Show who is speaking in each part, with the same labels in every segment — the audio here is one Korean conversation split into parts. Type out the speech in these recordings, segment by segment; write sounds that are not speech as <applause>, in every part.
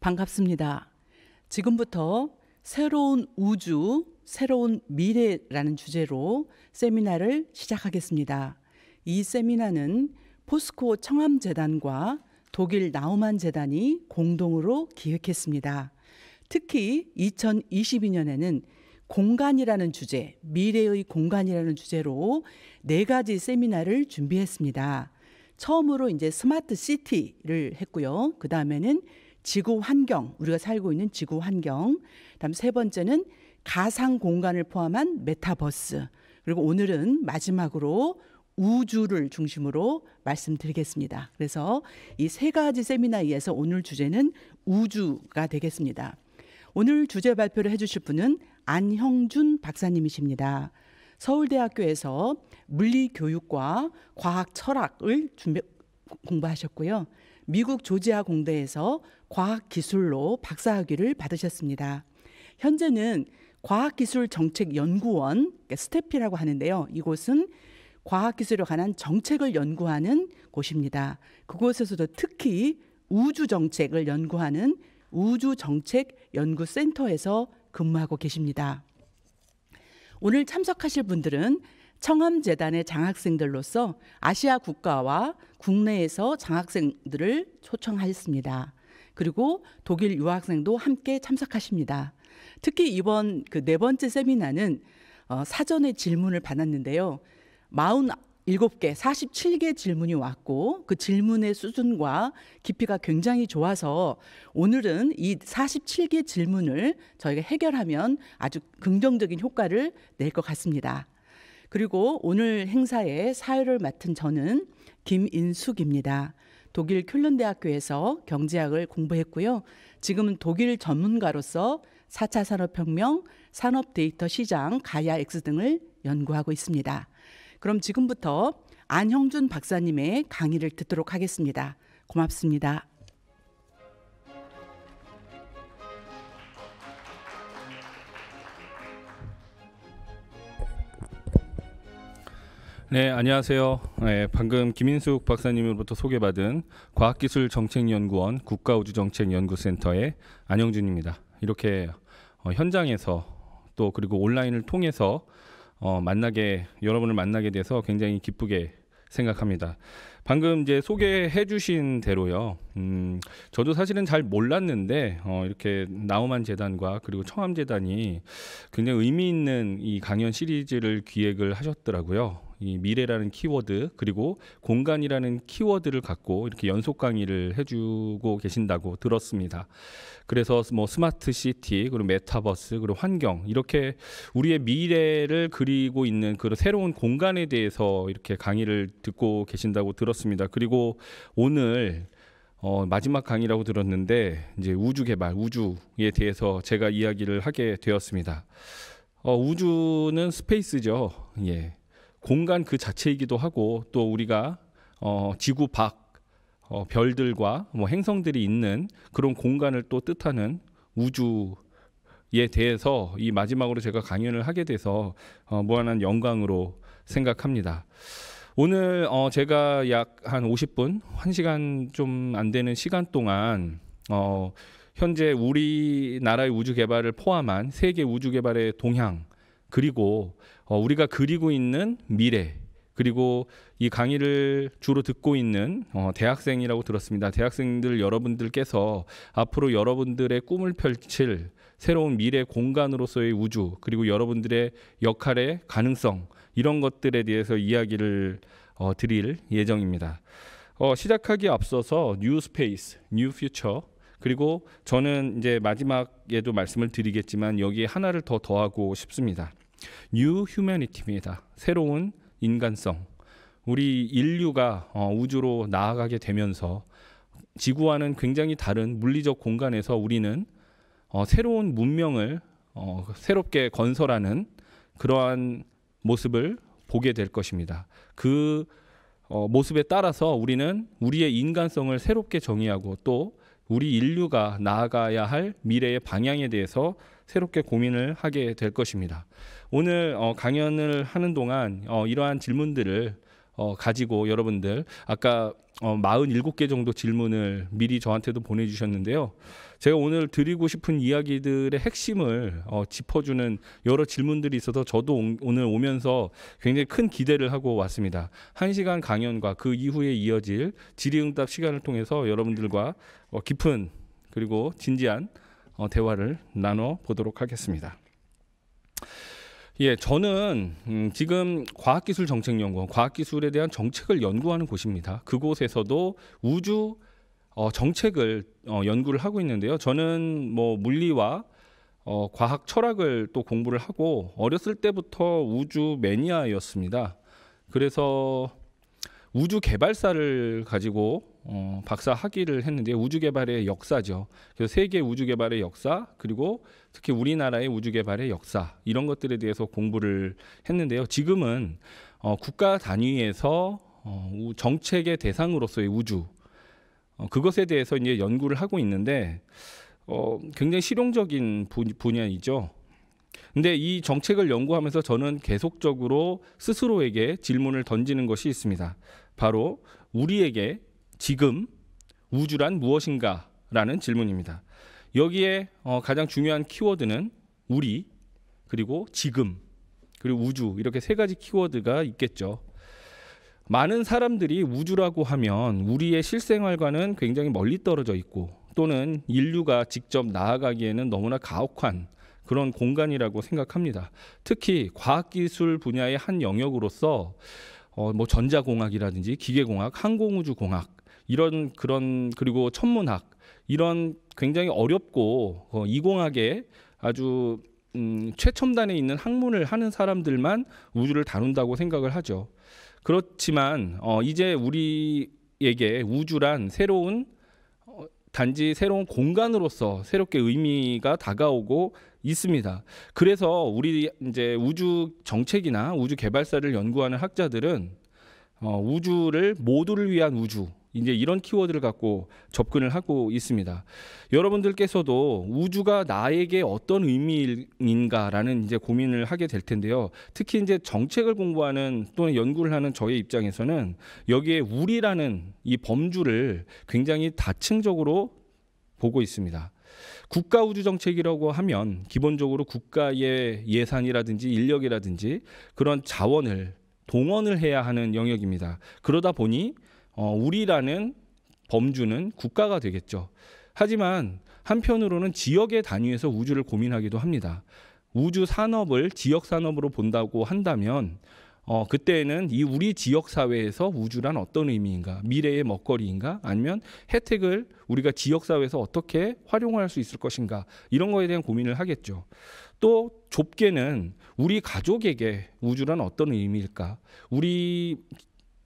Speaker 1: 반갑습니다. 지금부터 새로운 우주,
Speaker 2: 새로운 미래라는 주제로 세미나를 시작하겠습니다. 이 세미나는 포스코 청암재단과 독일 나우만재단이 공동으로 기획했습니다. 특히 2022년에는 공간이라는 주제, 미래의 공간이라는 주제로 네 가지 세미나를 준비했습니다. 처음으로 이제 스마트 시티를 했고요. 그 다음에는 지구 환경, 우리가 살고 있는 지구 환경. 다음 세 번째는 가상 공간을 포함한 메타버스. 그리고 오늘은 마지막으로 우주를 중심으로 말씀드리겠습니다. 그래서 이 세 가지 세미나에서 오늘 주제는 우주가 되겠습니다. 오늘 주제 발표를 해주실 분은 안형준 박사님이십니다. 서울대학교에서 물리교육과 과학철학을 준비, 공부하셨고요. 미국 조지아 공대에서 과학기술로 박사학위를 받으셨습니다. 현재는 과학기술정책연구원 그러니까 스태피라고 하는데요. 이곳은 과학기술에 관한 정책을 연구하는 곳입니다. 그곳에서도 특히 우주정책을 연구하는 우주정책연구센터에서 근무하고 계십니다. 오늘 참석하실 분들은 청암재단의 장학생들로서 아시아 국가와 국내에서 장학생들을 초청하였습니다. 그리고 독일 유학생도 함께 참석하십니다. 특히 이번 그 네 번째 세미나는 어, 사전에 질문을 받았는데요. 47개, 47개 질문이 왔고 그 질문의 수준과 깊이가 굉장히 좋아서 오늘은 이 47개 질문을 저희가 해결하면 아주 긍정적인 효과를 낼 것 같습니다. 그리고 오늘 행사의 사회를 맡은 저는 김인숙입니다. 독일 큘른 대학교에서 경제학을 공부했고요. 지금은 독일 전문가로서 4차 산업혁명, 산업 데이터 시장, 가야 X 등을 연구하고 있습니다. 그럼 지금부터 안형준 박사님의 강의를 듣도록 하겠습니다. 고맙습니다.
Speaker 1: 네, 안녕하세요. 네, 방금 김인숙 박사님으로부터 소개받은 과학기술정책연구원 국가우주정책연구센터의 안영준입니다. 이렇게 어, 현장에서 또 그리고 온라인을 통해서 어, 만나게 여러분을 만나게 돼서 굉장히 기쁘게 생각합니다. 방금 이제 소개해 주신 대로요. 음, 저도 사실은 잘 몰랐는데 어, 이렇게 나우만 재단과 그리고 청암 재단이 굉장히 의미 있는 이 강연 시리즈를 기획을 하셨더라고요. 이 미래라는 키워드 그리고 공간이라는 키워드를 갖고 이렇게 연속 강의를 해주고 계신다고 들었습니다. 그래서 뭐 스마트 시티 그리고 메타버스 그리고 환경 이렇게 우리의 미래를 그리고 있는 그런 새로운 공간에 대해서 이렇게 강의를 듣고 계신다고 들었습니다. 그리고 오늘 어, 마지막 강의라고 들었는데 이제 우주 개발, 우주에 대해서 제가 이야기를 하게 되었습니다. 어, 우주는 스페이스죠. 예. 공간 그 자체이기도 하고 또 우리가 어, 지구 밖 어, 별들과 뭐 행성들이 있는 그런 공간을 또 뜻하는 우주에 대해서 이 마지막으로 제가 강연을 하게 돼서 어, 무한한 영광으로 생각합니다. 오늘 어, 제가 약 한 50분, 1시간 좀 안 되는 시간 동안 어, 현재 우리나라의 우주 개발을 포함한 세계 우주 개발의 동향 그리고 어, 우리가 그리고 있는 미래 그리고 이 강의를 주로 듣고 있는 어, 대학생이라고 들었습니다. 대학생들 여러분들께서 앞으로 여러분들의 꿈을 펼칠 새로운 미래 공간으로서의 우주 그리고 여러분들의 역할의 가능성 이런 것들에 대해서 이야기를 어, 드릴 예정입니다. 어, 시작하기 에 앞서서 뉴 스페이스, 뉴 퓨처 그리고 저는 이제 마지막에도 말씀을 드리겠지만 여기에 하나를 더 더하고 싶습니다. 뉴 휴머니티입니다. 새로운 인간성. 우리 인류가 어, 우주로 나아가게 되면서 지구와는 굉장히 다른 물리적 공간에서 우리는 어, 새로운 문명을 어, 새롭게 건설하는 그러한 모습을 보게 될 것입니다. 그 모습에 따라서 우리는 우리의 인간성을 새롭게 정의하고 또 우리 인류가 나아가야 할 미래의 방향에 대해서 새롭게 고민을 하게 될 것입니다. 오늘 어, 강연을 하는 동안 어, 이러한 질문들을 어, 가지고 여러분들 아까 어, 47개 정도 질문을 미리 저한테도 보내주셨는데요. 제가 오늘 드리고 싶은 이야기들의 핵심을 어, 짚어주는 여러 질문들이 있어서 저도 오, 오늘 오면서 굉장히 큰 기대를 하고 왔습니다. 1시간 강연과 그 이후에 이어질 질의응답 시간을 통해서 여러분들과 어, 깊은 그리고 진지한 어, 대화를 나눠 보도록 하겠습니다. 예, 저는 음, 지금 과학기술정책연구원, 과학기술에 대한 정책을 연구하는 곳입니다. 그곳에서도 우주 어, 정책을 어, 연구를 하고 있는데요. 저는 뭐 물리와 어, 과학 철학을 또 공부를 하고 어렸을 때부터 우주 매니아였습니다. 그래서 우주 개발사를 가지고 어, 박사 학위를 했는데 우주 개발의 역사죠. 그래서 세계 우주 개발의 역사 그리고 특히 우리나라의 우주 개발의 역사 이런 것들에 대해서 공부를 했는데요. 지금은 어, 국가 단위에서 어, 정책의 대상으로서의 우주 어, 그것에 대해서 이제 연구를 하고 있는데 어, 굉장히 실용적인 분야이죠. 근데 이 정책을 연구하면서 저는 계속적으로 스스로에게 질문을 던지는 것이 있습니다. 바로 우리에게 지금 우주란 무엇인가라는 질문입니다. 여기에 어, 가장 중요한 키워드는 우리 그리고 지금 그리고 우주 이렇게 세 가지 키워드가 있겠죠. 많은 사람들이 우주라고 하면 우리의 실생활과는 굉장히 멀리 떨어져 있고 또는 인류가 직접 나아가기에는 너무나 가혹한 그런 공간이라고 생각합니다. 특히 과학기술 분야의 한 영역으로서 어, 뭐 전자공학이라든지 기계공학, 항공우주공학 이런 그런 그리고 천문학 이런 굉장히 어렵고 어, 이공학에 아주 음, 최첨단에 있는 학문을 하는 사람들만 우주를 다룬다고 생각을 하죠. 그렇지만 어, 이제 우리에게 우주란 새로운 어, 단지 새로운 공간으로서 새롭게 의미가 다가오고 있습니다. 그래서 우리 이제 우주 정책이나 우주 개발사를 연구하는 학자들은 어, 우주를 모두를 위한 우주 이제 이런 키워드를 갖고 접근을 하고 있습니다. 여러분들께서도 우주가 나에게 어떤 의미인가라는 이제 고민을 하게 될 텐데요. 특히 이제 정책을 공부하는 또는 연구를 하는 저의 입장에서는 여기에 우리라는 이 범주를 굉장히 다층적으로 보고 있습니다. 국가 우주 정책이라고 하면 기본적으로 국가의 예산이라든지 인력이라든지 그런 자원을 동원을 해야 하는 영역입니다. 그러다 보니 어, 우리라는 범주는 국가가 되겠죠. 하지만 한편으로는 지역의 단위에서 우주를 고민하기도 합니다. 우주 산업을 지역 산업으로 본다고 한다면 어, 그때는 이 우리 지역 사회에서 우주란 어떤 의미인가, 미래의 먹거리인가, 아니면 혜택을 우리가 지역 사회에서 어떻게 활용할 수 있을 것인가 이런 거에 대한 고민을 하겠죠. 또 좁게는 우리 가족에게 우주란 어떤 의미일까, 우리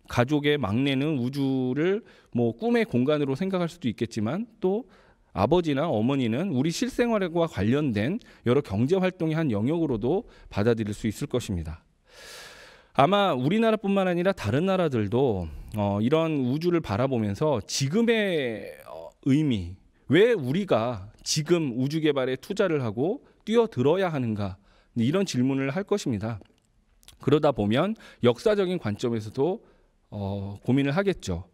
Speaker 1: 가족의 막내는 우주를 뭐 꿈의 공간으로 생각할 수도 있겠지만 또 아버지나 어머니는 우리 실생활과 관련된 여러 경제 활동의 한 영역으로도 받아들일 수 있을 것입니다. 아마 우리나라뿐만 아니라 다른 나라들도 어, 이런 우주를 바라보면서 지금의 어, 의미, 왜 우리가 지금 우주 개발에 투자를 하고 뛰어들어야 하는가 이런 질문을 할 것입니다. 그러다 보면 역사적인 관점에서도 어, 고민을 하겠죠.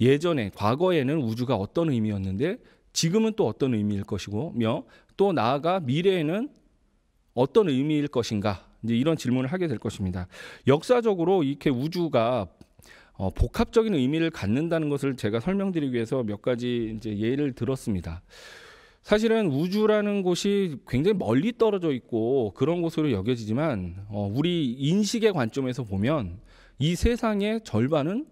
Speaker 1: 예전에 과거에는 우주가 어떤 의미였는데 지금은 또 어떤 의미일 것이고며 또 나아가 미래에는 어떤 의미일 것인가 이제 이런 질문을 하게 될 것입니다. 역사적으로 이렇게 우주가 어, 복합적인 의미를 갖는다는 것을 제가 설명드리기 위해서 몇 가지 이제 예를 들었습니다. 사실은 우주라는 곳이 굉장히 멀리 떨어져 있고 그런 곳으로 여겨지지만 어, 우리 인식의 관점에서 보면 이 세상의 절반은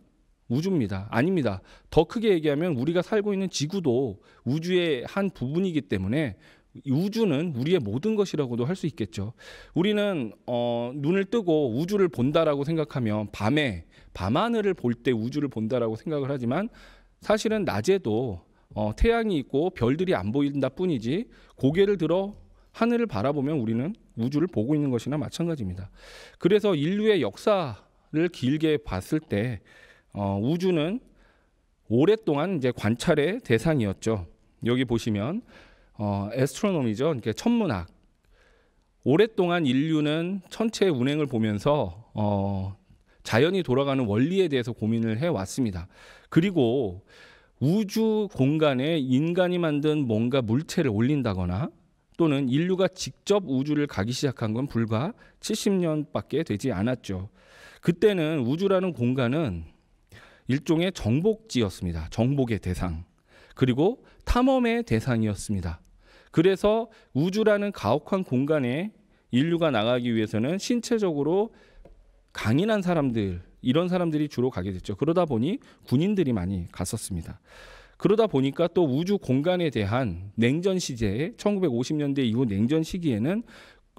Speaker 1: 우주입니다. 아닙니다. 더 크게 얘기하면 우리가 살고 있는 지구도 우주의 한 부분이기 때문에 우주는 우리의 모든 것이라고도 할 수 있겠죠. 우리는 어, 눈을 뜨고 우주를 본다라고 생각하면 밤에 밤하늘을 볼 때 우주를 본다라고 생각을 하지만 사실은 낮에도 어, 태양이 있고 별들이 안 보인다 뿐이지 고개를 들어 하늘을 바라보면 우리는 우주를 보고 있는 것이나 마찬가지입니다. 그래서 인류의 역사 를 길게 봤을 때 어, 우주는 오랫동안 이제 관찰의 대상이었죠. 여기 보시면 어, 에스트로놈이죠. 그러니까 천문학. 오랫동안 인류는 천체의 운행을 보면서 어, 자연이 돌아가는 원리에 대해서 고민을 해 왔습니다. 그리고 우주 공간에 인간이 만든 뭔가 물체를 올린다거나 또는 인류가 직접 우주를 가기 시작한 건 불과 70년밖에 되지 않았죠. 그때는 우주라는 공간은 일종의 정복지였습니다. 정복의 대상. 그리고 탐험의 대상이었습니다. 그래서 우주라는 가혹한 공간에 인류가 나가기 위해서는 신체적으로 강인한 사람들, 이런 사람들이 주로 가게 됐죠. 그러다 보니 군인들이 많이 갔었습니다. 그러다 보니까 또 우주 공간에 대한 냉전 시제에 1950년대 이후 냉전 시기에는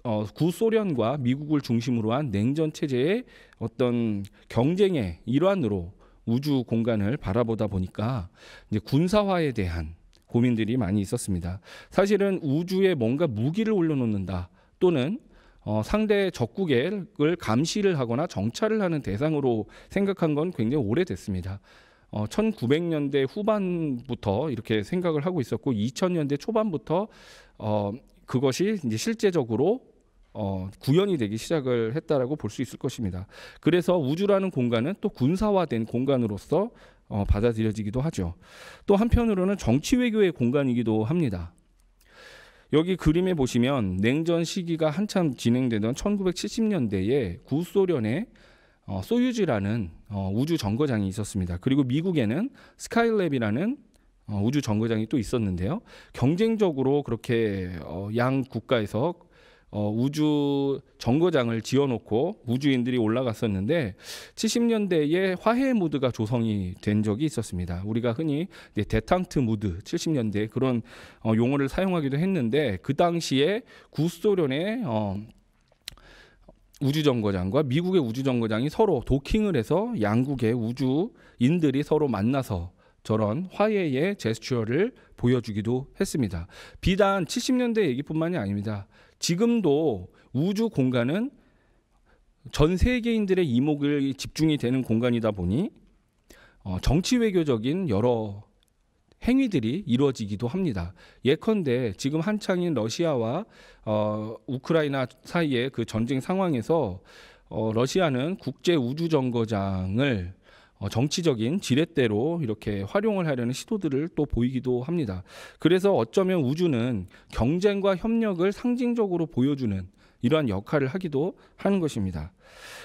Speaker 1: 어, 구소련과 미국을 중심으로 한 냉전 체제의 어떤 경쟁의 일환으로 우주 공간을 바라보다 보니까 이제 군사화에 대한 고민들이 많이 있었습니다. 사실은 우주에 뭔가 무기를 올려놓는다 또는 어, 상대 적국을 감시를 하거나 정찰을 하는 대상으로 생각한 건 굉장히 오래됐습니다. 어, 1900년대 후반부터 이렇게 생각을 하고 있었고 2000년대 초반부터 어, 그것이 이제 실제적으로 어, 구현이 되기 시작을 했다라고 볼 수 있을 것입니다. 그래서 우주라는 공간은 또 군사화된 공간으로서 어, 받아들여지기도 하죠. 또 한편으로는 정치 외교의 공간이기도 합니다. 여기 그림에 보시면 냉전 시기가 한참 진행되던 1970년대에 구소련의 어, 소유즈라는 어, 우주 정거장이 있었습니다. 그리고 미국에는 스카이랩이라는 어, 우주 정거장이 또 있었는데요. 경쟁적으로 그렇게 어, 양 국가에서 어, 우주 정거장을 지어놓고 우주인들이 올라갔었는데 70년대에 화해 무드가 조성이 된 적이 있었습니다. 우리가 흔히 데탕트 무드 70년대 그런 어, 용어를 사용하기도 했는데 그 당시에 구소련의 어, 우주정거장과 미국의 우주정거장이 서로 도킹을 해서 양국의 우주인들이 서로 만나서 저런 화해의 제스처를 보여주기도 했습니다. 비단 70년대 얘기뿐만이 아닙니다. 지금도 우주 공간은 전 세계인들의 이목을 집중이 되는 공간이다 보니 어, 정치 외교적인 여러 행위들이 이루어지기도 합니다. 예컨대 지금 한창인 러시아와 어, 우크라이나 사이의 그 전쟁 상황에서 어, 러시아는 국제 우주 정거장을 어, 정치적인 지렛대로 이렇게 활용을 하려는 시도들을 또 보이기도 합니다. 그래서 어쩌면 우주는 경쟁과 협력을 상징적으로 보여주는 이러한 역할을 하기도 하는 것입니다.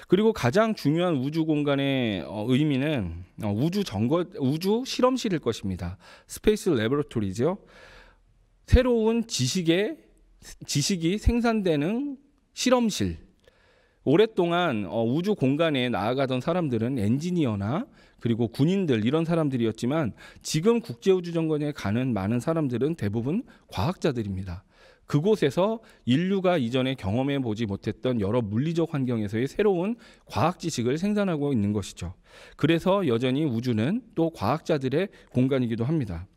Speaker 1: 그리고 가장 중요한 우주 공간의 어, 의미는 어, 우주 정거 우주 실험실일 것입니다. 스페이스 레버토리죠. 새로운 지식의 지식이 생산되는 실험실 오랫동안 어, 우주 공간에 나아가던 사람들은 엔지니어나 그리고 군인들 이런 사람들이었지만 지금 국제우주정거장에 가는 많은 사람들은 대부분 과학자들입니다. 그곳에서 인류가 이전에 경험해 보지 못했던 여러 물리적 환경에서의 새로운 과학 지식을 생산하고 있는 것이죠. 그래서 여전히 우주는 또 과학자들의 공간이기도 합니다.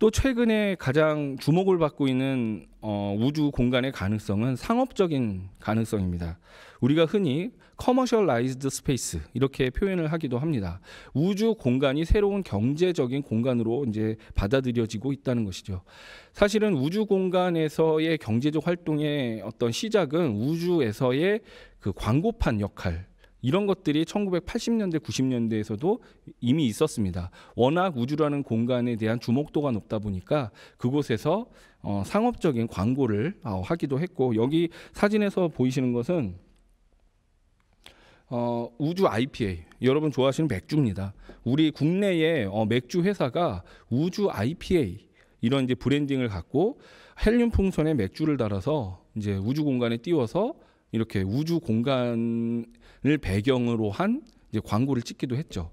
Speaker 1: 또 최근에 가장 주목을 받고 있는 어, 우주 공간의 가능성은 상업적인 가능성입니다. 우리가 흔히 커머셜라이즈드 스페이스 이렇게 표현을 하기도 합니다. 우주 공간이 새로운 경제적인 공간으로 이제 받아들여지고 있다는 것이죠. 사실은 우주 공간에서의 경제적 활동의 어떤 시작은 우주에서의 그 광고판 역할 이런 것들이 1980년대, 90년대에서도 이미 있었습니다. 워낙 우주라는 공간에 대한 주목도가 높다 보니까 그곳에서 어, 상업적인 광고를 어, 하기도 했고 여기 사진에서 보이시는 것은 어, 우주 IPA 여러분 좋아하시는 맥주입니다. 우리 국내에 어, 맥주 회사가 우주 IPA 이런 이제 브랜딩을 갖고 헬륨 풍선에 맥주를 달아서 이제 우주 공간에 띄워서 이렇게 우주 공간을 배경으로 한 이제 광고를 찍기도 했죠.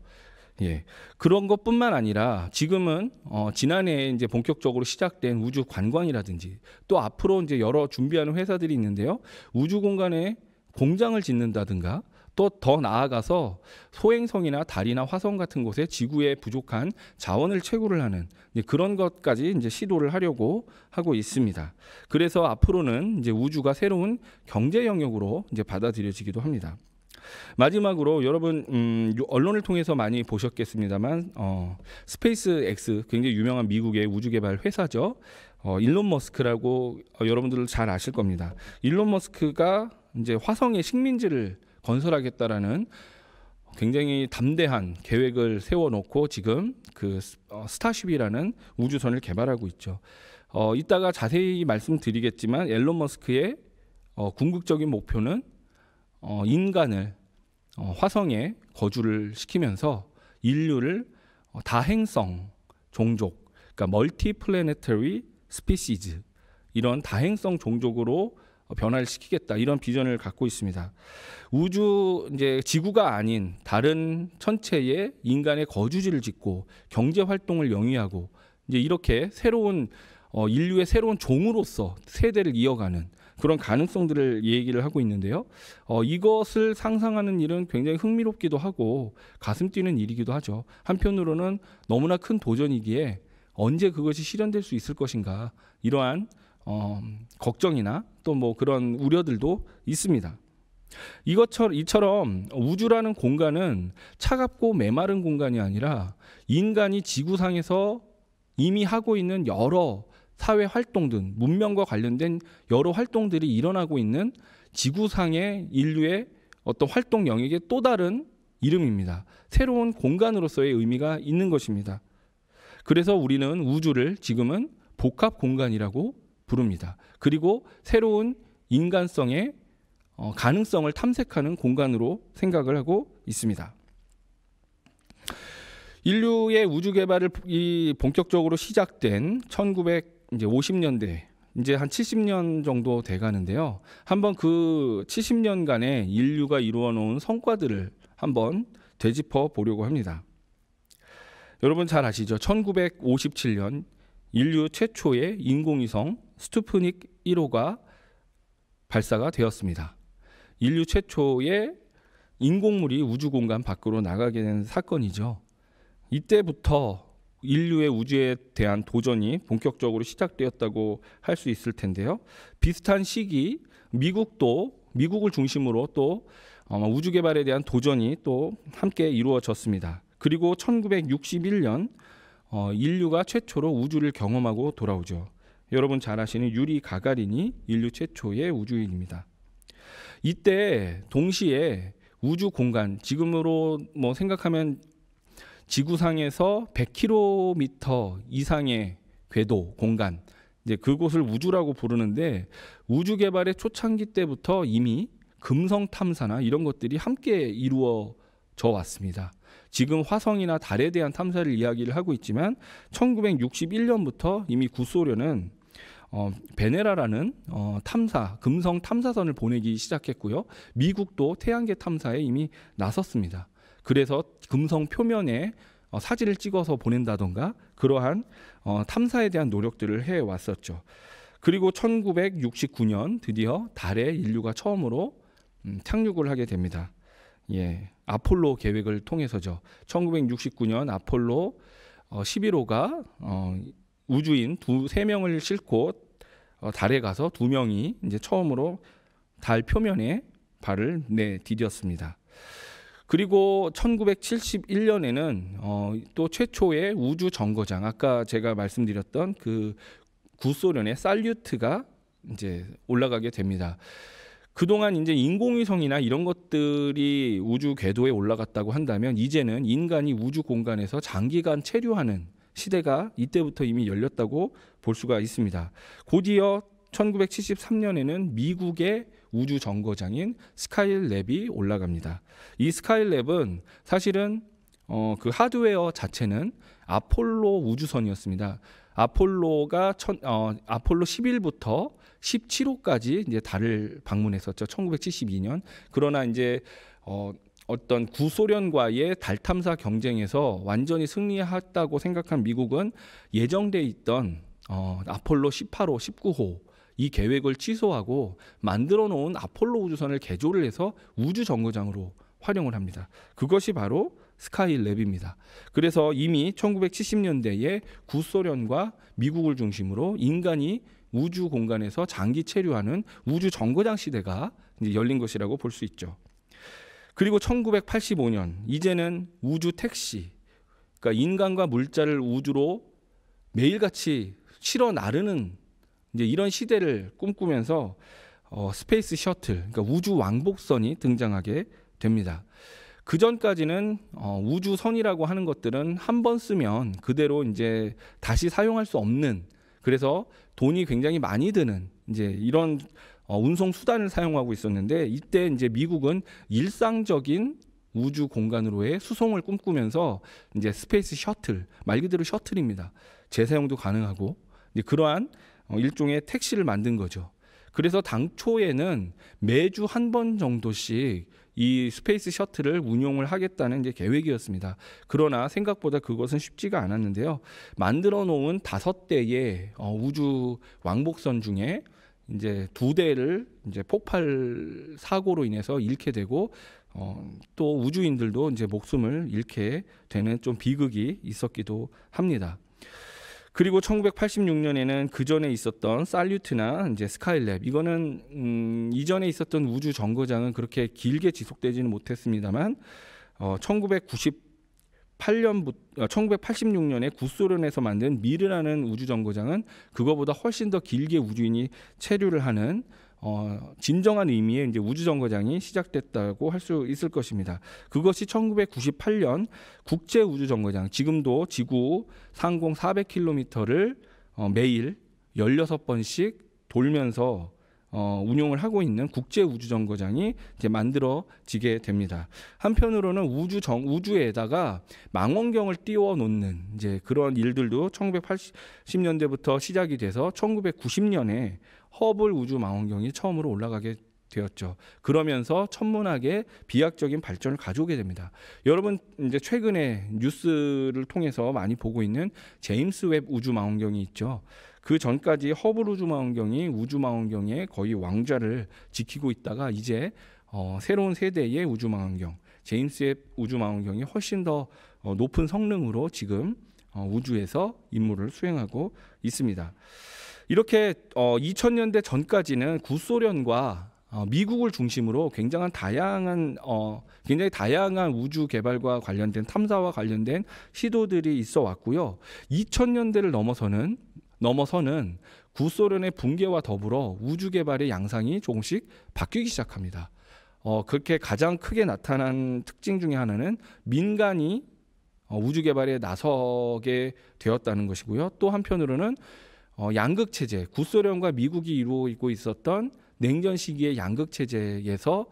Speaker 1: 예. 그런 것뿐만 아니라 지금은 어 지난해 이제 본격적으로 시작된 우주 관광이라든지 또 앞으로 이제 여러 준비하는 회사들이 있는데요. 우주 공간에 공장을 짓는다든가 또더 나아가서 소행성이나 달이나 화성 같은 곳에 지구에 부족한 자원을 채굴을 하는 그런 것까지 이제 시도를 하려고 하고 있습니다. 그래서 앞으로는 이제 우주가 새로운 경제 영역으로 이제 받아들여지기도 합니다. 마지막으로 여러분 음, 언론을 통해서 많이 보셨겠습니다만 어, 스페이스X 굉장히 유명한 미국의 우주개발 회사죠. 어, 일론 머스크라고 어, 여러분들 잘 아실 겁니다. 일론 머스크가 이제 화성의 식민지를 건설하겠다라는 굉장히 담대한 계획을 세워놓고 지금 그 어, 스타쉽이라는 우주선을 개발하고 있죠. 어, 이따가 자세히 말씀드리겠지만 앨런 머스크의 어, 궁극적인 목표는 어, 인간을 어, 화성에 거주를 시키면서 인류를 어, 다행성 종족, 그러니까 멀티 플래네터리 스피시즈 이런 다행성 종족으로 어, 변화를 시키겠다 이런 비전을 갖고 있습니다. 우주 이제 지구가 아닌 다른 천체에 인간의 거주지를 짓고 경제 활동을 영위하고 이제 이렇게 새로운 어, 인류의 새로운 종으로서 세대를 이어가는 그런 가능성들을 얘기를 하고 있는데요. 어, 이것을 상상하는 일은 굉장히 흥미롭기도 하고 가슴 뛰는 일이기도 하죠. 한편으로는 너무나 큰 도전이기에 언제 그것이 실현될 수 있을 것인가 이러한 어, 걱정이나 또 뭐 그런 우려들도 있습니다. 이것처럼 이처럼 우주라는 공간은 차갑고 메마른 공간이 아니라 인간이 지구상에서 이미 하고 있는 여러 사회 활동 등 문명과 관련된 여러 활동들이 일어나고 있는 지구상의 인류의 어떤 활동 영역의 또 다른 이름입니다. 새로운 공간으로서의 의미가 있는 것입니다. 그래서 우리는 우주를 지금은 복합 공간이라고 부릅니다. 그리고 새로운 인간성의 어, 가능성을 탐색하는 공간으로 생각을 하고 있습니다. 인류의 우주 개발이 본격적으로 시작된 1950년대 이제 한 70년 정도 돼 가는데요. 한번 그 70년간의 인류가 이루어 놓은 성과들을 한번 되짚어 보려고 합니다. 여러분 잘 아시죠? 1957년 인류 최초의 인공위성 스투프닉 1호가 발사가 되었습니다. 인류 최초의 인공물이 우주 공간 밖으로 나가게 된 사건이죠. 이때부터 인류의 우주에 대한 도전이 본격적으로 시작되었다고 할 수 있을 텐데요. 비슷한 시기 미국도 미국을 중심으로 또 어, 우주 개발에 대한 도전이 또 함께 이루어졌습니다. 그리고 1961년 어, 인류가 최초로 우주를 경험하고 돌아오죠. 여러분 잘 아시는 유리 가가린이 인류 최초의 우주인입니다. 이때 동시에 우주 공간 지금으로 뭐 생각하면 지구상에서 100km 이상의 궤도 공간 이제 그곳을 우주라고 부르는데 우주 개발의 초창기 때부터 이미 금성 탐사나 이런 것들이 함께 이루어 저 왔습니다. 지금 화성이나 달에 대한 탐사를 이야기를 하고 있지만 1961년부터 이미 구소련은 어, 베네라라는 어, 탐사, 금성 탐사선을 보내기 시작했고요. 미국도 태양계 탐사에 이미 나섰습니다. 그래서 금성 표면에 어, 사진을 찍어서 보낸다던가 그러한 어, 탐사에 대한 노력들을 해 왔었죠. 그리고 1969년 드디어 달에 인류가 처음으로 음, 착륙을 하게 됩니다. 예, 아폴로 계획을 통해서죠. 1969년 아폴로 어, 11호가 어, 우주인 두 세 명을 싣고 어, 달에 가서 두 명이 이제 처음으로 달 표면에 발을 내 네, 디뎠습니다. 그리고 1971년에는 어, 또 최초의 우주 정거장 아까 제가 말씀드렸던 그 구소련의 살류트가 이제 올라가게 됩니다. 그동안 이제 인공위성이나 이런 것들이 우주 궤도에 올라갔다고 한다면 이제는 인간이 우주 공간에서 장기간 체류하는 시대가 이때부터 이미 열렸다고 볼 수가 있습니다. 곧이어 1973년에는 미국의 우주 정거장인 스카일랩이 올라갑니다. 이 스카일랩은 사실은 어, 그 하드웨어 자체는 아폴로 우주선이었습니다. 아폴로가 천, 어, 아폴로 11부터 17호까지 이제 달을 방문했었죠. 1972년. 그러나 이제 어, 어떤 구소련과의 달 탐사 경쟁에서 완전히 승리했다고 생각한 미국은 예정돼 있던 어, 아폴로 18호, 19호 이 계획을 취소하고 만들어 놓은 아폴로 우주선을 개조를 해서 우주 정거장으로 활용을 합니다. 그것이 바로 스카이랩입니다. 그래서 이미 1970년대에 구소련과 미국을 중심으로 인간이 우주 공간에서 장기 체류하는 우주 정거장 시대가 열린 것이라고 볼 수 있죠. 그리고 1985년 이제는 우주 택시 그러니까 인간과 물자를 우주로 매일같이 실어 나르는 이제 이런 시대를 꿈꾸면서 어, 스페이스 셔틀, 그러니까 우주 왕복선이 등장하게 됩니다. 그 전까지는 어, 우주선이라고 하는 것들은 한 번 쓰면 그대로 이제 다시 사용할 수 없는 그래서 돈이 굉장히 많이 드는 이제 이런 어, 운송 수단을 사용하고 있었는데 이때 이제 미국은 일상적인 우주 공간으로의 수송을 꿈꾸면서 이제 스페이스 셔틀 말 그대로 셔틀입니다. 재사용도 가능하고 이제 그러한 어, 일종의 택시를 만든 거죠. 그래서 당초에는 매주 한 번 정도씩 이 스페이스 셔틀을 운용을 하겠다는 이제 계획이었습니다. 그러나 생각보다 그것은 쉽지가 않았는데요. 만들어 놓은 다섯 대의 어, 우주 왕복선 중에 이제 두 대를 이제 폭발 사고로 인해서 잃게 되고 어, 또 우주인들도 이제 목숨을 잃게 되는 좀 비극이 있었기도 합니다. 그리고 1986년에는 그 전에 있었던 살류트나 이제 스카이랩 이거는 음, 이전에 있었던 우주 정거장은 그렇게 길게 지속되지는 못했습니다만 어, 8년부 1986년에 아, 구소련에서 만든 미르라는 우주 정거장은 그거보다 훨씬 더 길게 우주인이 체류를 하는 어, 진정한 의미의 이제 우주 정거장이 시작됐다고 할 수 있을 것입니다. 그것이 1998년 국제 우주 정거장 지금도 지구 상공 400km를 어, 매일 16번씩 돌면서 어, 운영을 하고 있는 국제 우주 정거장이 이제 만들어지게 됩니다. 한편으로는 우주 정 우주에다가 망원경을 띄워 놓는 이제 그런 일들도 1980년대부터 시작이 돼서 1990년에 허블 우주 망원경이 처음으로 올라가게 되었죠. 그러면서 천문학의 비약적인 발전을 가져오게 됩니다. 여러분 이제 최근에 뉴스를 통해서 많이 보고 있는 제임스 웹 우주 망원경이 있죠. 그 전까지 허블 우주망원경이 우주망원경의 거의 왕좌를 지키고 있다가 이제 어, 새로운 세대의 우주망원경 제임스의 우주망원경이 훨씬 더 어, 높은 성능으로 지금 어, 우주에서 임무를 수행하고 있습니다. 이렇게 어, 2000년대 전까지는 구소련과 어, 미국을 중심으로 굉장한 다양한 어, 굉장히 다양한 우주 개발과 관련된 탐사와 관련된 시도들이 있어 왔고요. 2000년대를 넘어서는 넘어서는 구소련의 붕괴와 더불어 우주 개발의 양상이 조금씩 바뀌기 시작합니다. 어, 그렇게 가장 크게 나타난 특징 중의 하나는 민간이 어, 우주 개발에 나서게 되었다는 것이고요. 또 한편으로는 어, 양극 체제, 구소련과 미국이 이루고 있었던 냉전 시기의 양극 체제에서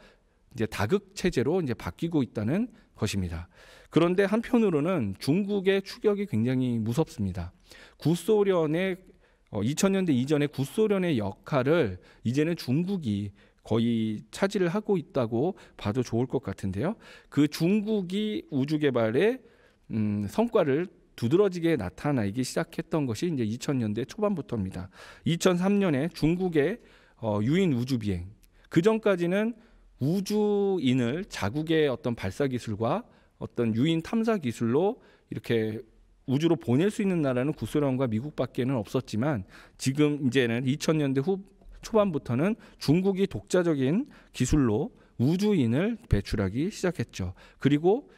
Speaker 1: 이제 다극 체제로 이제 바뀌고 있다는 것입니다. 그런데 한편으로는 중국의 추격이 굉장히 무섭습니다. 구소련의 2000년대 어, 이전의 구소련의 역할을 이제는 중국이 거의 차지를 하고 있다고 봐도 좋을 것 같은데요. 그 중국이 우주 개발에 음, 성과를 두드러지게 나타나기 시작했던 것이 이제 2000년대 초반부터입니다. 2003년에 중국의 어, 유인 우주 비행. 그 전까지는 우주인을 자국의 어떤 발사 기술과 어떤 유인 탐사 기술로 이렇게 우주로 보낼 수 있는 나라는 구소련과 미국밖에는 없었지만 지금 이제는 2000년대 후 초반부터는 중국이 독자적인 기술로 우주인을 배출하기 시작했죠. 그리고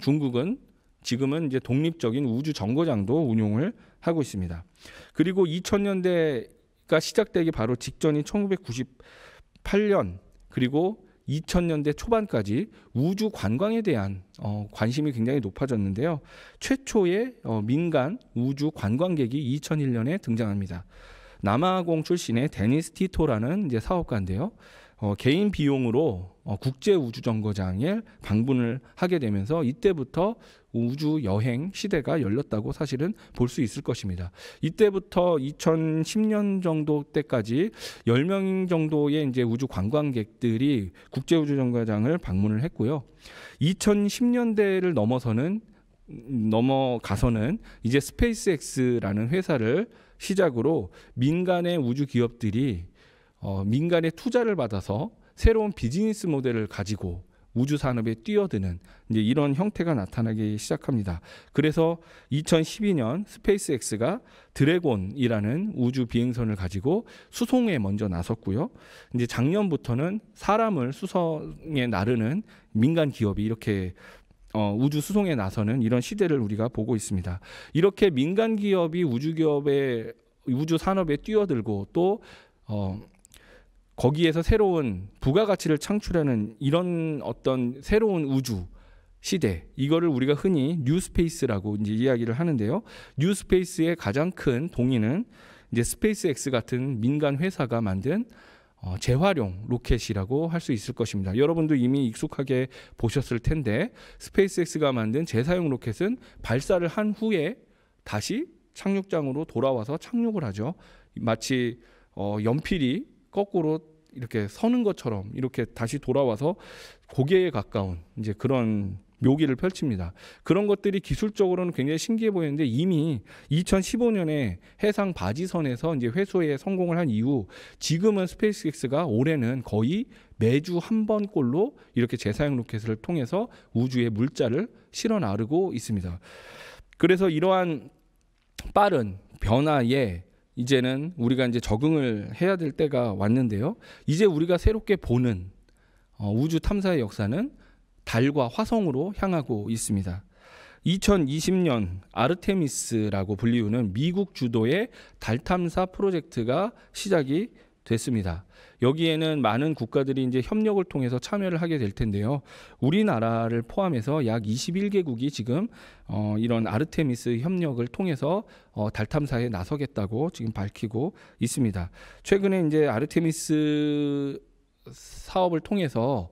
Speaker 1: 중국은 지금은 이제 독립적인 우주 정거장도 운용을 하고 있습니다. 그리고 2000년대가 시작되기 바로 직전인 1998년 그리고 2000년대 초반까지 우주 관광에 대한 어, 관심이 굉장히 높아졌는데요. 최초의 어, 민간 우주 관광객이 2001년에 등장합니다. 남아공 출신의 데니스 티토라는 이제 사업가인데요. 어, 개인 비용으로 어, 국제우주정거장에 방문을 하게 되면서 이때부터 우주 여행 시대가 열렸다고 사실은 볼 수 있을 것입니다. 이때부터 2010년 정도 때까지 10명 정도의 이제 우주 관광객들이 국제우주정거장을 방문을 했고요. 2010년대를 넘어서는 넘어가서는 이제 스페이스X라는 회사를 시작으로 민간의 우주 기업들이 어, 민간의 투자를 받아서 새로운 비즈니스 모델을 가지고 우주 산업에 뛰어드는 이제 이런 형태가 나타나기 시작합니다. 그래서 2012년 스페이스X가 드래곤이라는 우주 비행선을 가지고 수송에 먼저 나섰고요. 이제 작년부터는 사람을 수성에 나르는 민간 기업이 이렇게 어, 우주 수송에 나서는 이런 시대를 우리가 보고 있습니다. 이렇게 민간 기업이 우주 기업의 우주 산업에 뛰어들고 또 어, 거기에서 새로운 부가가치를 창출하는 이런 어떤 새로운 우주 시대 이거를 우리가 흔히 뉴스페이스라고 이제 이야기를 하는데요. 뉴스페이스의 가장 큰 동의는 이제 스페이스X 같은 민간 회사가 만든 어, 재활용 로켓이라고 할 수 있을 것입니다. 여러분도 이미 익숙하게 보셨을 텐데 스페이스X가 만든 재사용 로켓은 발사를 한 후에 다시 착륙장으로 돌아와서 착륙을 하죠. 마치 어, 연필이 거꾸로 이렇게 서는 것처럼 이렇게 다시 돌아와서 고개에 가까운 이제 그런 묘기를 펼칩니다. 그런 것들이 기술적으로는 굉장히 신기해 보이는데 이미 2015년에 해상 바지선에서 이제 회수에 성공을 한 이후 지금은 스페이스X가 올해는 거의 매주 한 번꼴로 이렇게 재사용 로켓을 통해서 우주의 물자를 실어 나르고 있습니다. 그래서 이러한 빠른 변화에 이제는 우리가 이제 적응을 해야 될 때가 왔는데요. 이제 우리가 새롭게 보는 어, 우주 탐사의 역사는 달과 화성으로 향하고 있습니다. 2020년 아르테미스라고 불리우는 미국 주도의 달 탐사 프로젝트가 시작이 됐습니다. 여기에는 많은 국가들이 이제 협력을 통해서 참여를 하게 될 텐데요. 우리나라를 포함해서 약 21개국이 지금 어, 이런 아르테미스 협력을 통해서 어, 달 탐사에 나서겠다고 지금 밝히고 있습니다. 최근에 이제 아르테미스 사업을 통해서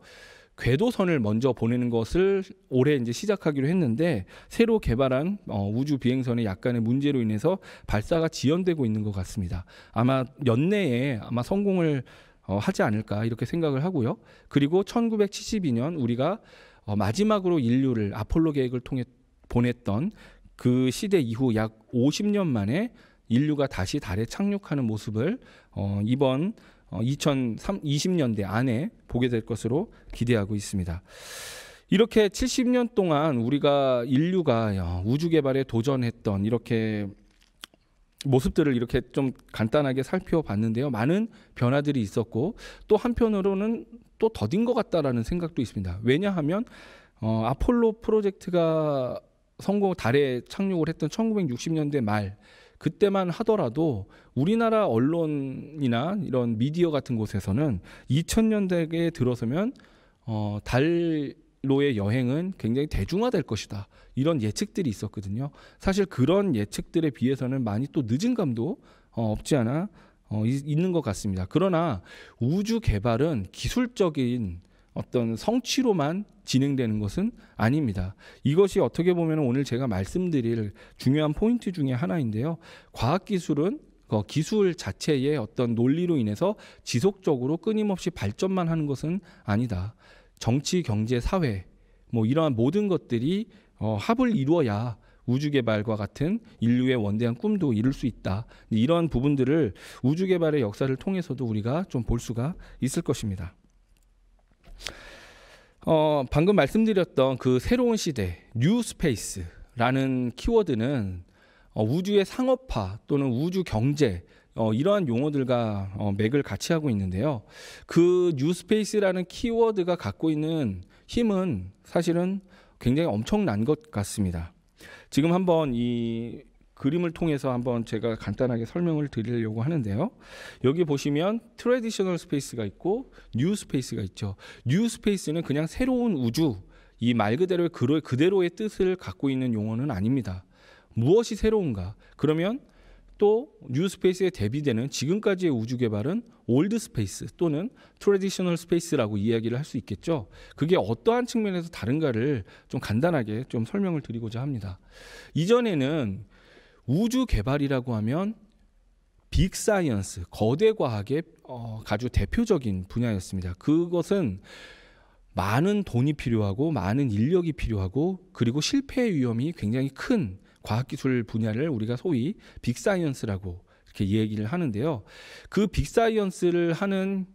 Speaker 1: 궤도선을 먼저 보내는 것을 올해 이제 시작하기로 했는데 새로 개발한 어, 우주 비행선의 약간의 문제로 인해서 발사가 지연되고 있는 것 같습니다. 아마 연내에 아마 성공을 어, 하지 않을까 이렇게 생각을 하고요. 그리고 1972년 우리가 어, 마지막으로 인류를 아폴로 계획을 통해 보냈던 그 시대 이후 약 50년 만에 인류가 다시 달에 착륙하는 모습을 어, 이번 2020년대 어, 안에 보게 될 것으로 기대하고 있습니다. 이렇게 70년 동안 우리가 인류가 어, 우주 개발에 도전했던 이렇게 모습들을 이렇게 좀 간단하게 살펴봤는데요. 많은 변화들이 있었고 또 한편으로는 또 더딘 것 같다라는 생각도 있습니다. 왜냐하면 어, 아폴로 프로젝트가 성공 달에 착륙을 했던 1960년대 말 그때만 하더라도 우리나라 언론이나 이런 미디어 같은 곳에서는 2000년대에 들어서면 어, 달로의 여행은 굉장히 대중화될 것이다. 이런 예측들이 있었거든요. 사실 그런 예측들에 비해서는 많이 또 늦은 감도 어, 없지 않아 어, 있는 것 같습니다. 그러나 우주 개발은 기술적인 어떤 성취로만 진행되는 것은 아닙니다. 이것이 어떻게 보면 오늘 제가 말씀드릴 중요한 포인트 중의 하나인데요. 과학기술은 그 기술 자체의 어떤 논리로 인해서 지속적으로 끊임없이 발전만 하는 것은 아니다. 정치, 경제, 사회 뭐 이러한 모든 것들이 어, 합을 이루어야 우주개발과 같은 인류의 원대한 꿈도 이룰 수 있다. 이런 부분들을 우주개발의 역사를 통해서도 우리가 좀 볼 수가 있을 것입니다. 어, 방금 말씀드렸던 그 새로운 시대, 뉴 스페이스라는 키워드는 어, 우주의 상업화 또는 우주 경제 어, 이러한 용어들과 어, 맥을 같이 하고 있는데요. 그 뉴스페이스라는 키워드가 갖고 있는 힘은 사실은 굉장히 엄청난 것 같습니다. 지금 한번 이 그림을 통해서 한번 제가 간단하게 설명을 드리려고 하는데요. 여기 보시면 트레디셔널 스페이스가 있고 뉴 스페이스가 있죠. 뉴 스페이스는 그냥 새로운 우주 이 말 그대로 그대로의 뜻을 갖고 있는 용어는 아닙니다. 무엇이 새로운가? 그러면 또 뉴스페이스에 대비되는 지금까지의 우주 개발은 올드 스페이스 또는 트레디셔널 스페이스라고 이야기를 할 수 있겠죠. 그게 어떠한 측면에서 다른가를 좀 간단하게 좀 설명을 드리고자 합니다. 이전에는 우주 개발이라고 하면 빅 사이언스, 거대 과학의 어, 아주 대표적인 분야였습니다. 그것은 많은 돈이 필요하고 많은 인력이 필요하고 그리고 실패의 위험이 굉장히 큰 과학기술 분야를 우리가 소위 빅 사이언스라고 이렇게 얘기를 하는데요. 그 빅 사이언스를 하는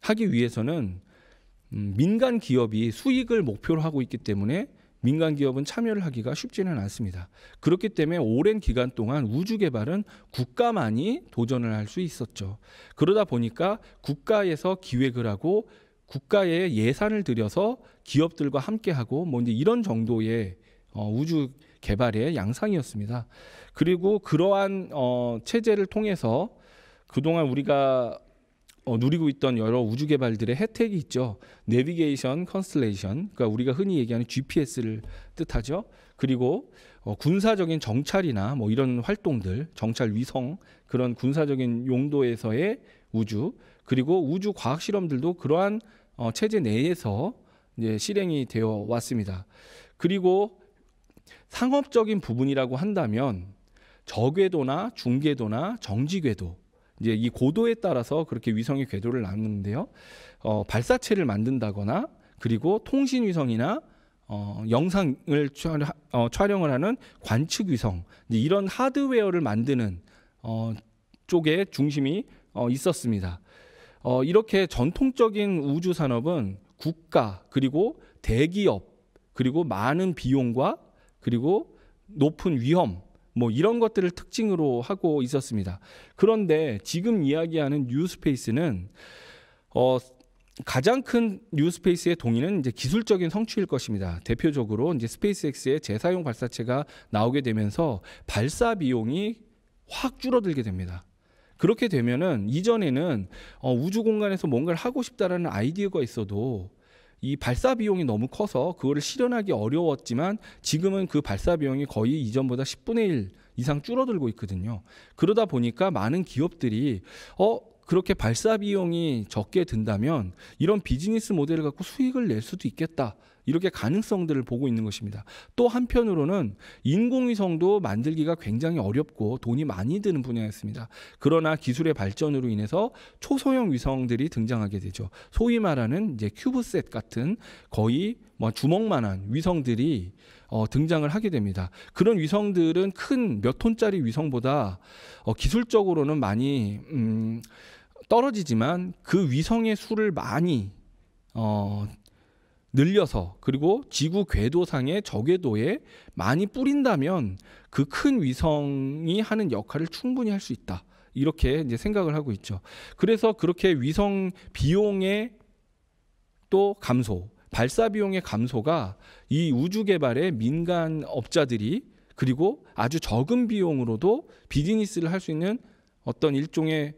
Speaker 1: 하기 위해서는 음, 민간 기업이 수익을 목표로 하고 있기 때문에 민간 기업은 참여를 하기가 쉽지는 않습니다. 그렇기 때문에 오랜 기간 동안 우주 개발은 국가만이 도전을 할 수 있었죠. 그러다 보니까 국가에서 기획을 하고 국가에 예산을 들여서 기업들과 함께하고 뭐 이제 이런 정도의 어, 우주 개발의 양상이었습니다. 그리고 그러한 어, 체제를 통해서 그동안 우리가 어, 누리고 있던 여러 우주 개발들의 혜택이 있죠. 내비게이션, 컨스텔레이션, 그러니까 우리가 흔히 얘기하는 GPS를 뜻하죠. 그리고 어, 군사적인 정찰이나 뭐 이런 활동들, 정찰 위성 그런 군사적인 용도에서의 우주, 그리고 우주 과학 실험들도 그러한 어, 체제 내에서 이제 실행이 되어 왔습니다. 그리고 상업적인 부분이라고 한다면 저궤도나 중궤도나 정지궤도 이제 이 고도에 따라서 그렇게 위성의 궤도를 나누는데요. 어, 발사체를 만든다거나 그리고 통신 위성이나 어, 영상을 촬, 어, 촬영을 하는 관측 위성 이런 하드웨어를 만드는 어, 쪽에 중심이 어, 있었습니다. 어, 이렇게 전통적인 우주 산업은 국가 그리고 대기업 그리고 많은 비용과 그리고 높은 위험 뭐 이런 것들을 특징으로 하고 있었습니다. 그런데 지금 이야기하는 뉴스페이스는 어 가장 큰 뉴스페이스의 동의는 이제 기술적인 성취일 것입니다. 대표적으로 이제 스페이스X의 재사용 발사체가 나오게 되면서 발사 비용이 확 줄어들게 됩니다. 그렇게 되면은 이전에는 어, 우주 공간에서 뭔가를 하고 싶다라는 아이디어가 있어도 이 발사 비용이 너무 커서 그거를 실현하기 어려웠지만 지금은 그 발사 비용이 거의 이전보다 10분의 1 이상 줄어들고 있거든요. 그러다 보니까 많은 기업들이 어 그렇게 발사 비용이 적게 든다면 이런 비즈니스 모델을 갖고 수익을 낼 수도 있겠다. 이렇게 가능성들을 보고 있는 것입니다. 또 한편으로는 인공위성도 만들기가 굉장히 어렵고 돈이 많이 드는 분야였습니다. 그러나 기술의 발전으로 인해서 초소형 위성들이 등장하게 되죠. 소위 말하는 이제 큐브셋 같은 거의 뭐 주먹만한 위성들이 어, 등장을 하게 됩니다. 그런 위성들은 큰 몇 톤짜리 위성보다 어, 기술적으로는 많이 음, 떨어지지만 그 위성의 수를 많이 어, 늘려서 그리고 지구 궤도상의 저궤도에 많이 뿌린다면 그 큰 위성이 하는 역할을 충분히 할 수 있다. 이렇게 이제 생각을 하고 있죠. 그래서 그렇게 위성 비용의 또 감소, 발사 비용의 감소가 이 우주 개발의 민간 업자들이 그리고 아주 적은 비용으로도 비즈니스를 할 수 있는 어떤 일종의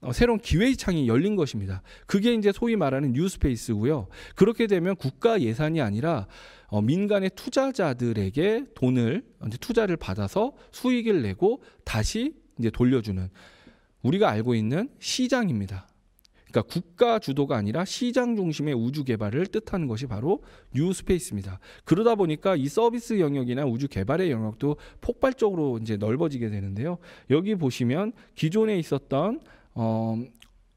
Speaker 1: 어, 새로운 기회의 창이 열린 것입니다. 그게 이제 소위 말하는 뉴스페이스고요. 그렇게 되면 국가 예산이 아니라 어, 민간의 투자자들에게 돈을 투자를 받아서 수익을 내고 다시 이제 돌려주는 우리가 알고 있는 시장입니다. 그러니까 국가 주도가 아니라 시장 중심의 우주 개발을 뜻하는 것이 바로 뉴스페이스입니다. 그러다 보니까 이 서비스 영역이나 우주 개발의 영역도 폭발적으로 이제 넓어지게 되는데요. 여기 보시면 기존에 있었던 어,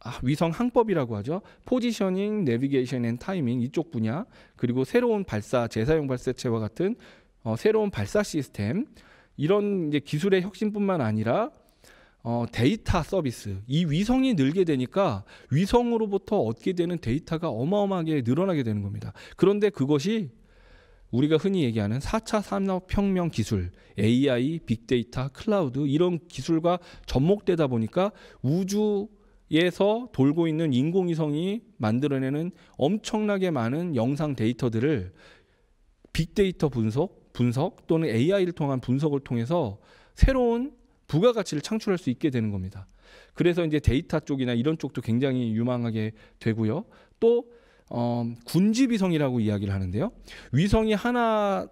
Speaker 1: 아, 위성 항법이라고 하죠. 포지셔닝, 내비게이션 앤 타이밍 이쪽 분야 그리고 새로운 발사, 재사용 발사체와 같은 어, 새로운 발사 시스템 이런 이제 기술의 혁신뿐만 아니라 어, 데이터 서비스 이 위성이 늘게 되니까 위성으로부터 얻게 되는 데이터가 어마어마하게 늘어나게 되는 겁니다. 그런데 그것이 우리가 흔히 얘기하는 4차 산업혁명 기술, AI, 빅데이터, 클라우드 이런 기술과 접목되다 보니까 우주에서 돌고 있는 인공위성이 만들어내는 엄청나게 많은 영상 데이터들을 빅데이터 분석, 분석 또는 AI를 통한 분석을 통해서 새로운 부가가치를 창출할 수 있게 되는 겁니다. 그래서 이제 데이터 쪽이나 이런 쪽도 굉장히 유망하게 되고요. 또 어, 군지위성이라고 이야기를 하는데요. 위성이 하나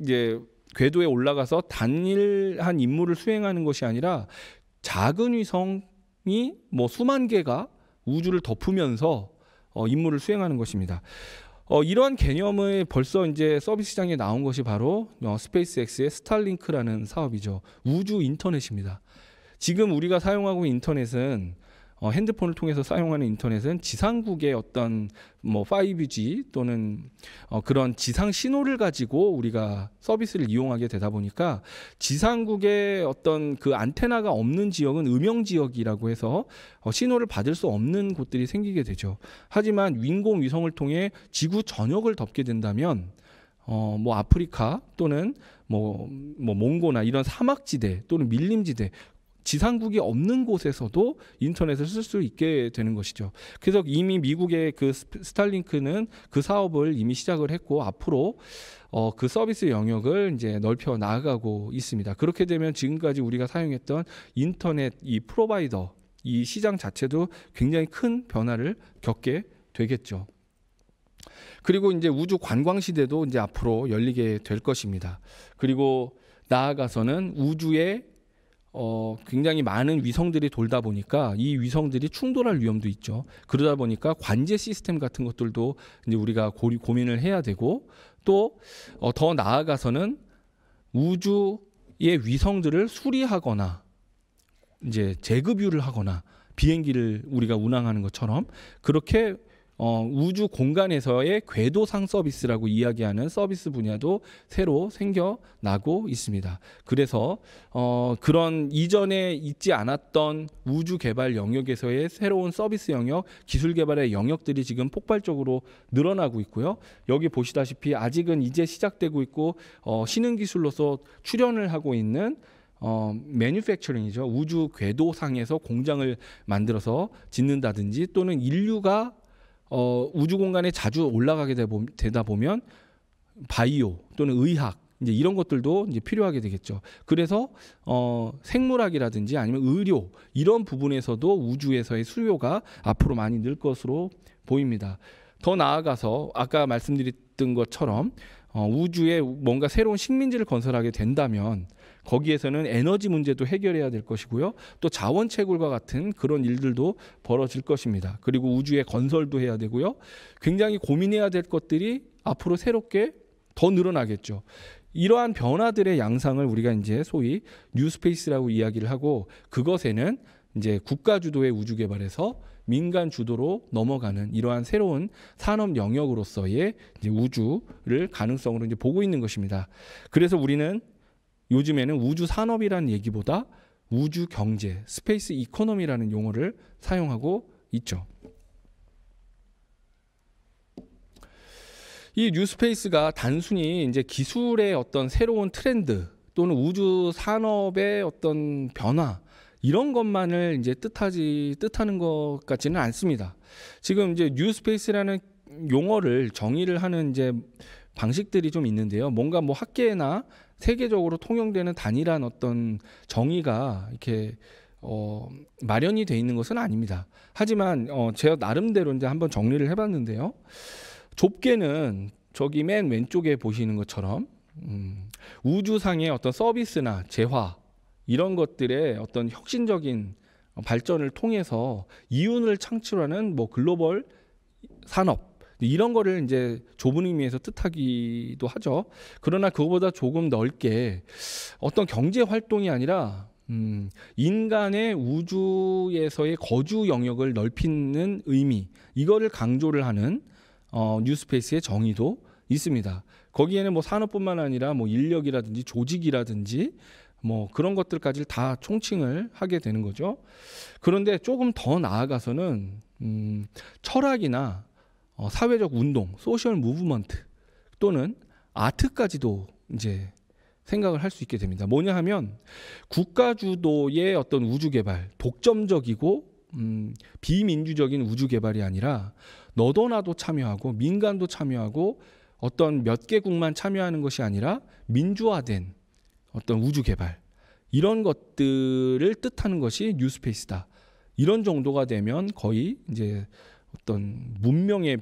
Speaker 1: 이제 궤도에 올라가서 단일한 임무를 수행하는 것이 아니라 작은 위성이 뭐 수만 개가 우주를 덮으면서 어, 임무를 수행하는 것입니다. 어, 이러한 개념의 벌써 이제 서비스 시장에 나온 것이 바로 어, 스페이스X의 스타링크라는 사업이죠. 우주 인터넷입니다. 지금 우리가 사용하고 있는 인터넷은 어, 핸드폰을 통해서 사용하는 인터넷은 지상국의 어떤 뭐 5G 또는 어, 그런 지상 신호를 가지고 우리가 서비스를 이용하게 되다 보니까 지상국의 어떤 그 안테나가 없는 지역은 음영 지역이라고 해서 어, 신호를 받을 수 없는 곳들이 생기게 되죠. 하지만 윈공 위성을 통해 지구 전역을 덮게 된다면 어, 뭐 아프리카 또는 뭐, 뭐 몽고나 이런 사막지대 또는 밀림지대 지상국이 없는 곳에서도 인터넷을 쓸 수 있게 되는 것이죠. 그래서 이미 미국의 그 스타링크는 그 사업을 이미 시작을 했고 앞으로 어, 그 서비스 영역을 이제 넓혀 나아가고 있습니다. 그렇게 되면 지금까지 우리가 사용했던 인터넷 이 프로바이더 이 시장 자체도 굉장히 큰 변화를 겪게 되겠죠. 그리고 이제 우주 관광 시대도 이제 앞으로 열리게 될 것입니다. 그리고 나아가서는 우주의 어, 굉장히 많은 위성들이 돌다 보니까 이 위성들이 충돌할 위험도 있죠. 그러다 보니까 관제 시스템 같은 것들도 이제 우리가 고 고민을 해야 되고 또더 어, 나아가서는 우주의 위성들을 수리하거나 이제 재급유를 하거나 비행기를 우리가 운항하는 것처럼 그렇게 어, 우주 공간에서의 궤도상 서비스라고 이야기하는 서비스 분야도 새로 생겨나고 있습니다. 그래서 어, 그런 이전에 있지 않았던 우주 개발 영역에서의 새로운 서비스 영역, 기술 개발의 영역들이 지금 폭발적으로 늘어나고 있고요. 여기 보시다시피 아직은 이제 시작되고 있고 어, 신흥 기술로서 출현을 하고 있는 어, 매뉴팩처링이죠. 우주 궤도상에서 공장을 만들어서 짓는다든지 또는 인류가 어, 우주 공간에 자주 올라가게 되다 보면 바이오 또는 의학 이제 이런 것들도 이제 필요하게 되겠죠. 그래서 어, 생물학이라든지 아니면 의료 이런 부분에서도 우주에서의 수요가 앞으로 많이 늘 것으로 보입니다. 더 나아가서 아까 말씀드렸던 것처럼 어, 우주에 뭔가 새로운 식민지를 건설하게 된다면 거기에서는 에너지 문제도 해결해야 될 것이고요. 또 자원 채굴과 같은 그런 일들도 벌어질 것입니다. 그리고 우주의 건설도 해야 되고요. 굉장히 고민해야 될 것들이 앞으로 새롭게 더 늘어나겠죠. 이러한 변화들의 양상을 우리가 이제 소위 뉴스페이스라고 이야기를 하고 그것에는 이제 국가 주도의 우주 개발에서 민간 주도로 넘어가는 이러한 새로운 산업 영역으로서의 우주를 가능성으로 이제 보고 있는 것입니다. 그래서 우리는 요즘에는 우주 산업이라는 얘기보다 우주 경제, 스페이스 이코노미라는 용어를 사용하고 있죠. 이 뉴스페이스가 단순히 이제 기술의 어떤 새로운 트렌드 또는 우주 산업의 어떤 변화 이런 것만을 이제 뜻하지 뜻하는 것 같지는 않습니다. 지금 이제 뉴스페이스라는 용어를 정의를 하는 이제 방식들이 좀 있는데요. 뭔가 뭐 학계나 세계적으로 통용되는 단일한 어떤 정의가 이렇게 어, 마련이 돼 있는 것은 아닙니다. 하지만 어, 제 나름대로 이제 한번 정리를 해봤는데요. 좁게는 저기 맨 왼쪽에 보시는 것처럼 음, 우주상의 어떤 서비스나 재화 이런 것들의 어떤 혁신적인 발전을 통해서 이윤을 창출하는 뭐 글로벌 산업 이런 거를 이제 좁은 의미에서 뜻하기도 하죠. 그러나 그거보다 조금 넓게 어떤 경제 활동이 아니라 음, 인간의 우주에서의 거주 영역을 넓히는 의미 이거를 강조를 하는 어, 뉴스페이스의 정의도 있습니다. 거기에는 뭐 산업뿐만 아니라 뭐 인력이라든지 조직이라든지 뭐 그런 것들까지 다 총칭을 하게 되는 거죠. 그런데 조금 더 나아가서는 음, 철학이나 어, 사회적 운동, 소셜 무브먼트 또는 아트까지도 이제 생각을 할 수 있게 됩니다. 뭐냐 하면 국가 주도의 어떤 우주 개발, 독점적이고 음, 비민주적인 우주 개발이 아니라 너도나도 참여하고 민간도 참여하고 어떤 몇 개국만 참여하는 것이 아니라 민주화된 어떤 우주 개발 이런 것들을 뜻하는 것이 뉴스페이스다. 이런 정도가 되면 거의 이제 어떤 문명의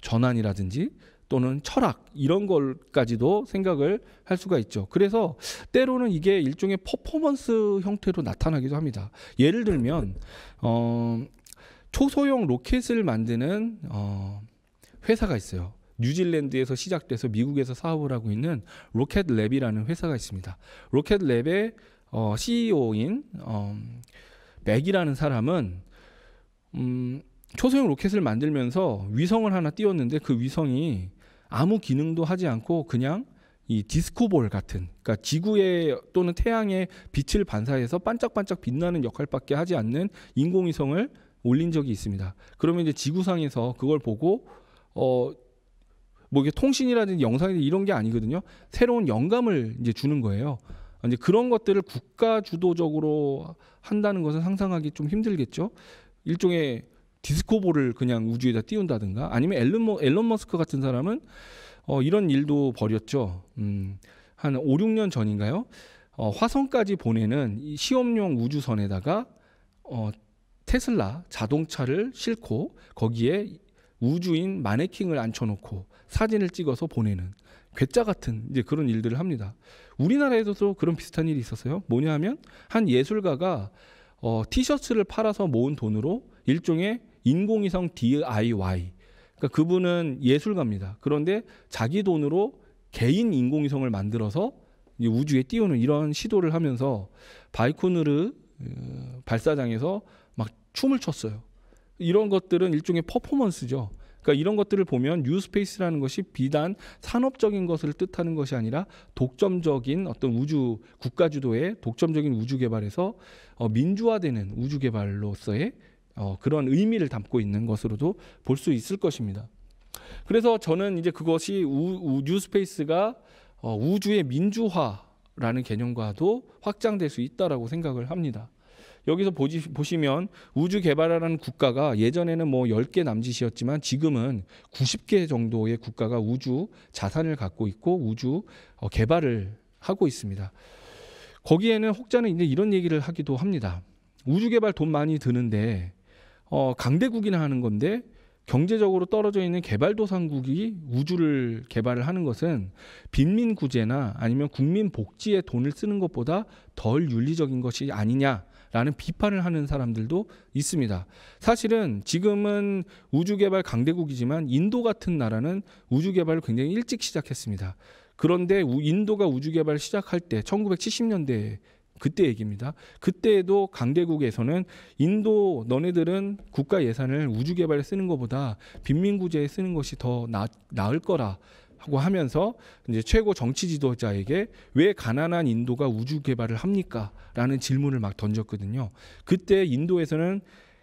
Speaker 1: 전환이라든지 또는 철학 이런 걸까지도 생각을 할 수가 있죠. 그래서 때로는 이게 일종의 퍼포먼스 형태로 나타나기도 합니다. 예를 들면 어, 초소형 로켓을 만드는 어, 회사가 있어요. 뉴질랜드에서 시작돼서 미국에서 사업을 하고 있는 로켓랩이라는 회사가 있습니다. 로켓랩의 어, CEO인 어, 맥이라는 사람은 음, 초소형 로켓을 만들면서 위성을 하나 띄웠는데 그 위성이 아무 기능도 하지 않고 그냥 이 디스코볼 같은 그러니까 지구의 또는 태양의 빛을 반사해서 반짝반짝 빛나는 역할밖에 하지 않는 인공위성을 올린 적이 있습니다. 그러면 이제 지구상에서 그걸 보고 어 뭐 이게 통신이라든지 영상이든지 이런 게 아니거든요. 새로운 영감을 이제 주는 거예요. 아, 이제 그런 것들을 국가 주도적으로 한다는 것은 상상하기 좀 힘들겠죠. 일종의 디스코볼을 그냥 우주에다 띄운다든가 아니면 앨런, 머, 앨런 머스크 같은 사람은 어, 이런 일도 벌였죠. 음, 한 5, 6년 전인가요? 어, 화성까지 보내는 이 시험용 우주선에다가 어, 테슬라 자동차를 싣고 거기에 우주인 마네킹을 앉혀놓고 사진을 찍어서 보내는 괴짜 같은 이제 그런 일들을 합니다. 우리나라에서도 그런 비슷한 일이 있었어요. 뭐냐 하면 한 예술가가 어, 티셔츠를 팔아서 모은 돈으로 일종의 인공위성 DIY. 그러니까 그분은 예술가입니다. 그런데 자기 돈으로 개인 인공위성을 만들어서 우주에 띄우는 이런 시도를 하면서 바이코누르 어, 발사장에서 막 춤을 췄어요. 이런 것들은 일종의 퍼포먼스죠. 그러니까 이런 것들을 보면 뉴스페이스라는 것이 비단 산업적인 것을 뜻하는 것이 아니라 독점적인 어떤 우주 국가 주도의 독점적인 우주 개발에서 어, 민주화되는 우주 개발로서의 어, 그런 의미를 담고 있는 것으로도 볼 수 있을 것입니다. 그래서 저는 이제 그것이 우, 우, 뉴스페이스가 어, 우주의 민주화라는 개념과도 확장될 수 있다라고 생각을 합니다. 여기서 보지, 보시면 우주 개발하라는 국가가 예전에는 뭐 10개 남짓이었지만 지금은 90개 정도의 국가가 우주 자산을 갖고 있고 우주 어, 개발을 하고 있습니다. 거기에는 혹자는 이제 이런 얘기를 하기도 합니다. 우주 개발 돈 많이 드는데 어, 강대국이나 하는 건데 경제적으로 떨어져 있는 개발도상국이 우주를 개발을 하는 것은 빈민 구제나 아니면 국민 복지에 돈을 쓰는 것보다 덜 윤리적인 것이 아니냐. 라는 비판을 하는 사람들도 있습니다. 사실은 지금은 우주개발 강대국이지만 인도 같은 나라는 우주개발을 굉장히 일찍 시작했습니다. 그런데 인도가 우주개발 을 시작할 때 1970년대에 그때 얘기입니다. 그때도 에 강대국에서는 인도 너네들은 국가 예산을 우주 개발에 쓰는 것보다 빈민 구제에 쓰는 것이 더 나, 나을 거라 하고 하면서 이제 최고 정치 지도자에게 왜 가난한 인도가 우주 개발을 합니까? 라는 질문을 막 던졌거든요. 그때 인도에서는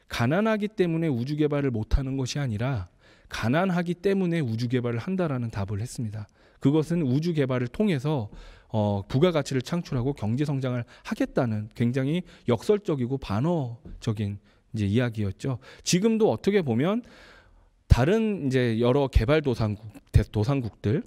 Speaker 1: 가난하기 때문에 우주 개발을 못 하는 것이 아니라 가난하기 때문에 우주 개발을 한다라는 답을 했습니다. 그것은 우주 개발을 통해서 어, 부가가치를 창출하고 경제 성장을 하겠다는 굉장히 역설적이고 반어적인 이제 이야기였죠. 지금도 어떻게 보면 다른 이제 여러 개발 도상국 도상국들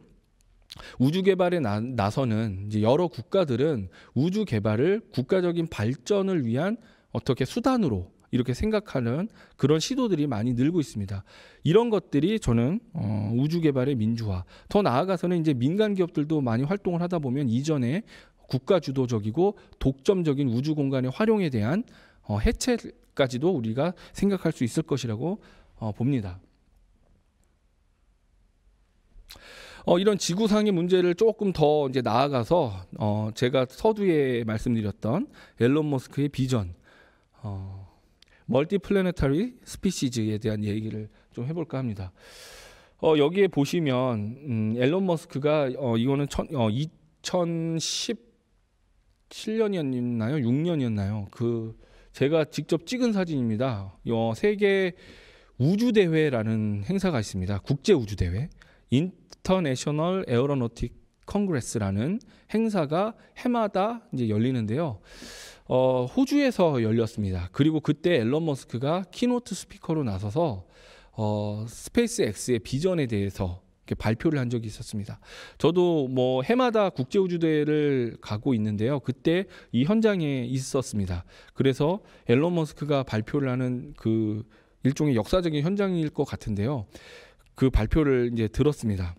Speaker 1: 우주 개발에 나, 서는 이제 여러 국가들은 우주 개발을 국가적인 발전을 위한 어떻게 수단으로 이렇게 생각하는 그런 시도들이 많이 늘고 있습니다. 이런 것들이 저는 어, 우주 개발의 민주화, 더 나아가서는 이제 민간 기업들도 많이 활동을 하다 보면 이전에 국가 주도적이고 독점적인 우주 공간의 활용에 대한 어, 해체까지도 우리가 생각할 수 있을 것이라고 어, 봅니다. 어, 이런 지구상의 문제를 조금 더 이제 나아가서 어, 제가 서두에 말씀드렸던 앨런 머스크의 비전 어, 멀티플래네타리 스피시즈에 대한 얘기를 좀 해볼까 합니다. 어, 여기에 보시면 음, 앨런 머스크가 어, 이거는 천, 어, 2017년이었나요? 6년이었나요? 그 제가 직접 찍은 사진입니다. 어, 세계 우주 대회라는 행사가 있습니다. 국제 우주 대회. 인터내셔널 에어로노틱 컨그레스라는 행사가 해마다 이제 열리는데요. 어, 호주에서 열렸습니다. 그리고 그때 앨런 머스크가 키노트 스피커로 나서서 어, 스페이스 X의 비전에 대해서 발표를 한 적이 있었습니다. 저도 뭐 해마다 국제 우주 대회를 가고 있는데요. 그때 이 현장에 있었습니다. 그래서 앨런 머스크가 발표를 하는 그 일종의 역사적인 현장일 것 같은데요. 그 발표를 이제 들었습니다.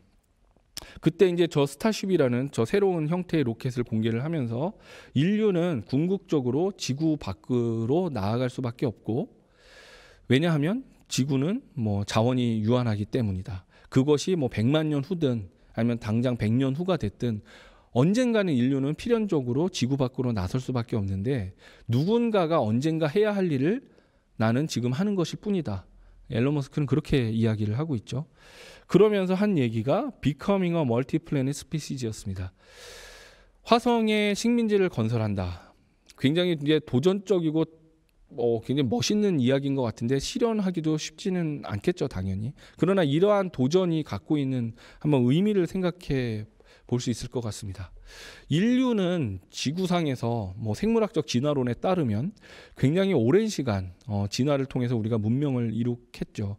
Speaker 1: 그때 이제 저 스타쉽이라는 저 새로운 형태의 로켓을 공개를 하면서 인류는 궁극적으로 지구 밖으로 나아갈 수밖에 없고 왜냐하면 지구는 뭐 자원이 유한하기 때문이다. 그것이 뭐 100만 년 후든 아니면 당장 100년 후가 됐든 언젠가는 인류는 필연적으로 지구 밖으로 나설 수밖에 없는데 누군가가 언젠가 해야 할 일을 나는 지금 하는 것일 뿐이다. 앨런 머스크는 그렇게 이야기를 하고 있죠. 그러면서 한 얘기가 Becoming a Multi-Planet Species였습니다. 화성에 식민지를 건설한다. 굉장히 이제 도전적이고 어, 굉장히 멋있는 이야기인 것 같은데 실현하기도 쉽지는 않겠죠, 당연히. 그러나 이러한 도전이 갖고 있는 한번 의미를 생각해 볼 수 있을 것 같습니다. 인류는 지구상에서 뭐 생물학적 진화론에 따르면 굉장히 오랜 시간 어, 진화를 통해서 우리가 문명을 이룩했죠.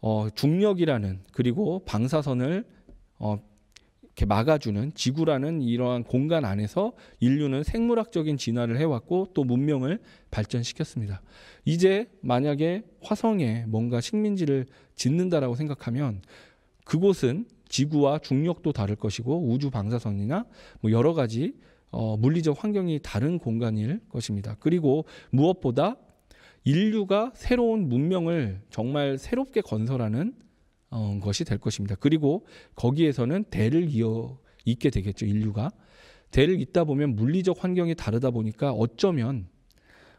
Speaker 1: 어, 중력이라는 그리고 방사선을 어, 이렇게 막아주는 지구라는 이러한 공간 안에서 인류는 생물학적인 진화를 해왔고 또 문명을 발전시켰습니다. 이제 만약에 화성에 뭔가 식민지를 짓는다라고 생각하면 그곳은 지구와 중력도 다를 것이고 우주 방사선이나 뭐 여러 가지 어, 물리적 환경이 다른 공간일 것입니다. 그리고 무엇보다 인류가 새로운 문명을 정말 새롭게 건설하는 어, 것이 될 것입니다. 그리고 거기에서는 대를 이어 있게 되겠죠. 인류가 대를 잇다 보면 물리적 환경이 다르다 보니까 어쩌면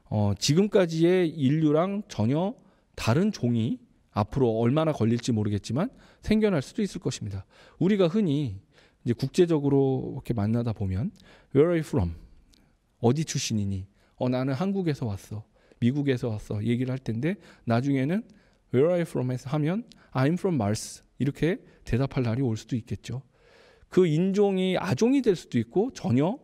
Speaker 1: 어, 지금까지의 인류랑 전혀 다른 종이 앞으로 얼마나 걸릴지 모르겠지만 생겨날 수도 있을 것입니다. 우리가 흔히 이제 국제적으로 이렇게 만나다 보면 Where are you from? 어디 출신이니? 어 나는 한국에서 왔어. 미국에서 왔어 얘기를 할 텐데 나중에는 Where are you from? 하면 I'm from Mars 이렇게 대답할 날이 올 수도 있겠죠. 그 인종이 아종이 될 수도 있고 전혀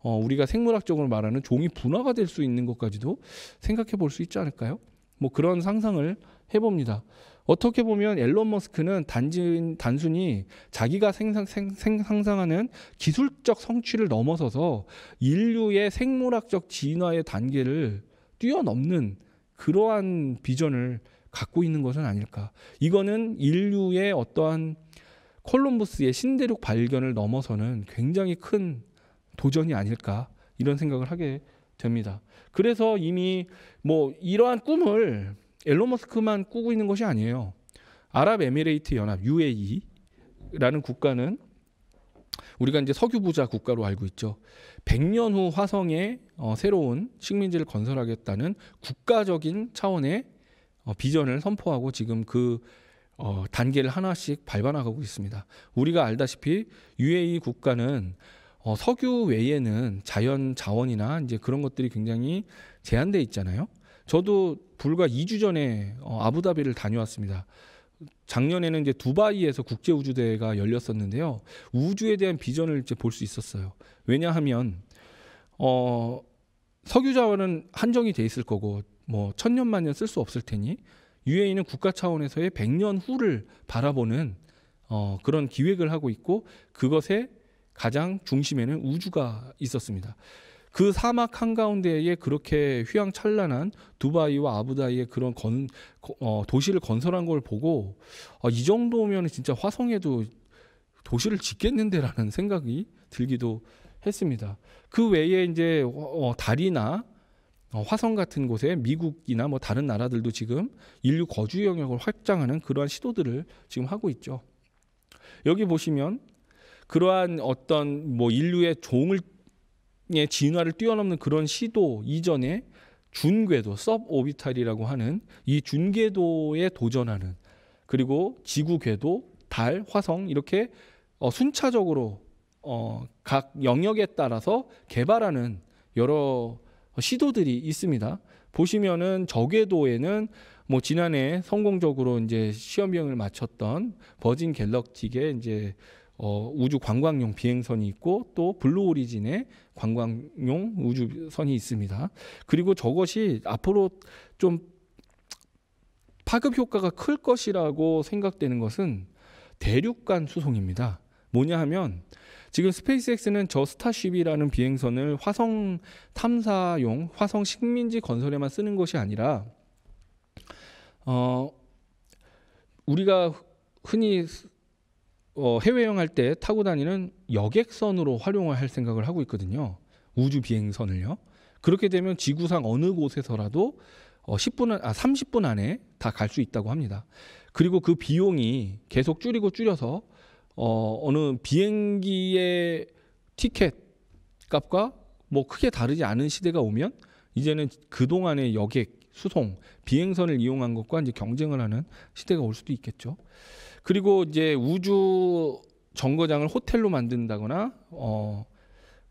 Speaker 1: 어, 우리가 생물학적으로 말하는 종이 분화가 될 수 있는 것까지도 생각해 볼 수 있지 않을까요? 뭐 그런 상상을 해봅니다. 어떻게 보면 앨런 머스크는 단지, 단순히 자기가 생상, 생, 생, 상하는 기술적 성취를 넘어서서 인류의 생물학적 진화의 단계를 뛰어넘는 그러한 비전을 갖고 있는 것은 아닐까. 이거는 인류의 어떠한 콜럼버스의 신대륙 발견을 넘어서는 굉장히 큰 도전이 아닐까 이런 생각을 하게 됩니다. 그래서 이미 뭐 이러한 꿈을 앨런 머스크만 꾸고 있는 것이 아니에요. 아랍에미레이트 연합 UAE라는 국가는 우리가 이제 석유 부자 국가로 알고 있죠. 100년 후 화성에 어, 새로운 식민지를 건설하겠다는 국가적인 차원의 어, 비전을 선포하고 지금 그 어, 단계를 하나씩 밟아나가고 있습니다. 우리가 알다시피 UAE 국가는 어, 석유 외에는 자연 자원이나 이제 그런 것들이 굉장히 제한돼 있잖아요. 저도 불과 2주 전에 어, 아부다비를 다녀왔습니다. 작년에는 이제 두바이에서 국제 우주대회가 열렸었는데요. 우주에 대한 비전을 이제 볼 수 있었어요. 왜냐하면 어 석유 자원은 한정이 돼 있을 거고 뭐 천년 만년 쓸 수 없을 테니 UAE는 국가 차원에서의 100년 후를 바라보는 어 그런 기획을 하고 있고 그것의 가장 중심에는 우주가 있었습니다. 그 사막 한가운데에 그렇게 휘황찬란한 두바이와 아부다이의 그런 건, 어, 도시를 건설한 걸 보고 어, 이 정도면 진짜 화성에도 도시를 짓겠는데라는 생각이 들기도 했습니다. 그 외에 이제 어, 달이나 어, 어, 화성 같은 곳에 미국이나 뭐 다른 나라들도 지금 인류 거주 영역을 확장하는 그러한 시도들을 지금 하고 있죠. 여기 보시면 그러한 어떤 뭐 인류의 종을 예, 진화를 뛰어넘는 그런 시도 이전에 준궤도 서브오비탈이라고 하는 이 준궤도에 도전하는 그리고 지구 궤도, 달, 화성 이렇게 어, 순차적으로 어, 각 영역에 따라서 개발하는 여러 시도들이 있습니다. 보시면은 저궤도에는 뭐 지난해 성공적으로 이제 시험 비용을 마쳤던 버진 갤럭틱의 이제 어, 우주 관광용 비행선이 있고 또 블루 오리진의 관광용 우주선이 있습니다. 그리고 저것이 앞으로 좀 파급 효과가 클 것이라고 생각되는 것은 대륙간 수송입니다. 뭐냐 하면 지금 스페이스X는 저 스타쉽이라는 비행선을 화성 탐사용 화성 식민지 건설에만 쓰는 것이 아니라 어 우리가 흔히 어, 해외 여행할 때 타고 다니는 여객선으로 활용을 할 생각을 하고 있거든요. 우주 비행선을요. 그렇게 되면 지구상 어느 곳에서라도 어, 10분 아 30분 안에 다 갈 수 있다고 합니다. 그리고 그 비용이 계속 줄이고 줄여서 어, 어느 비행기의 티켓 값과 뭐 크게 다르지 않은 시대가 오면 이제는 그동안의 여객 수송 비행선을 이용한 것과 이제 경쟁을 하는 시대가 올 수도 있겠죠. 그리고 이제 우주 정거장을 호텔로 만든다거나 어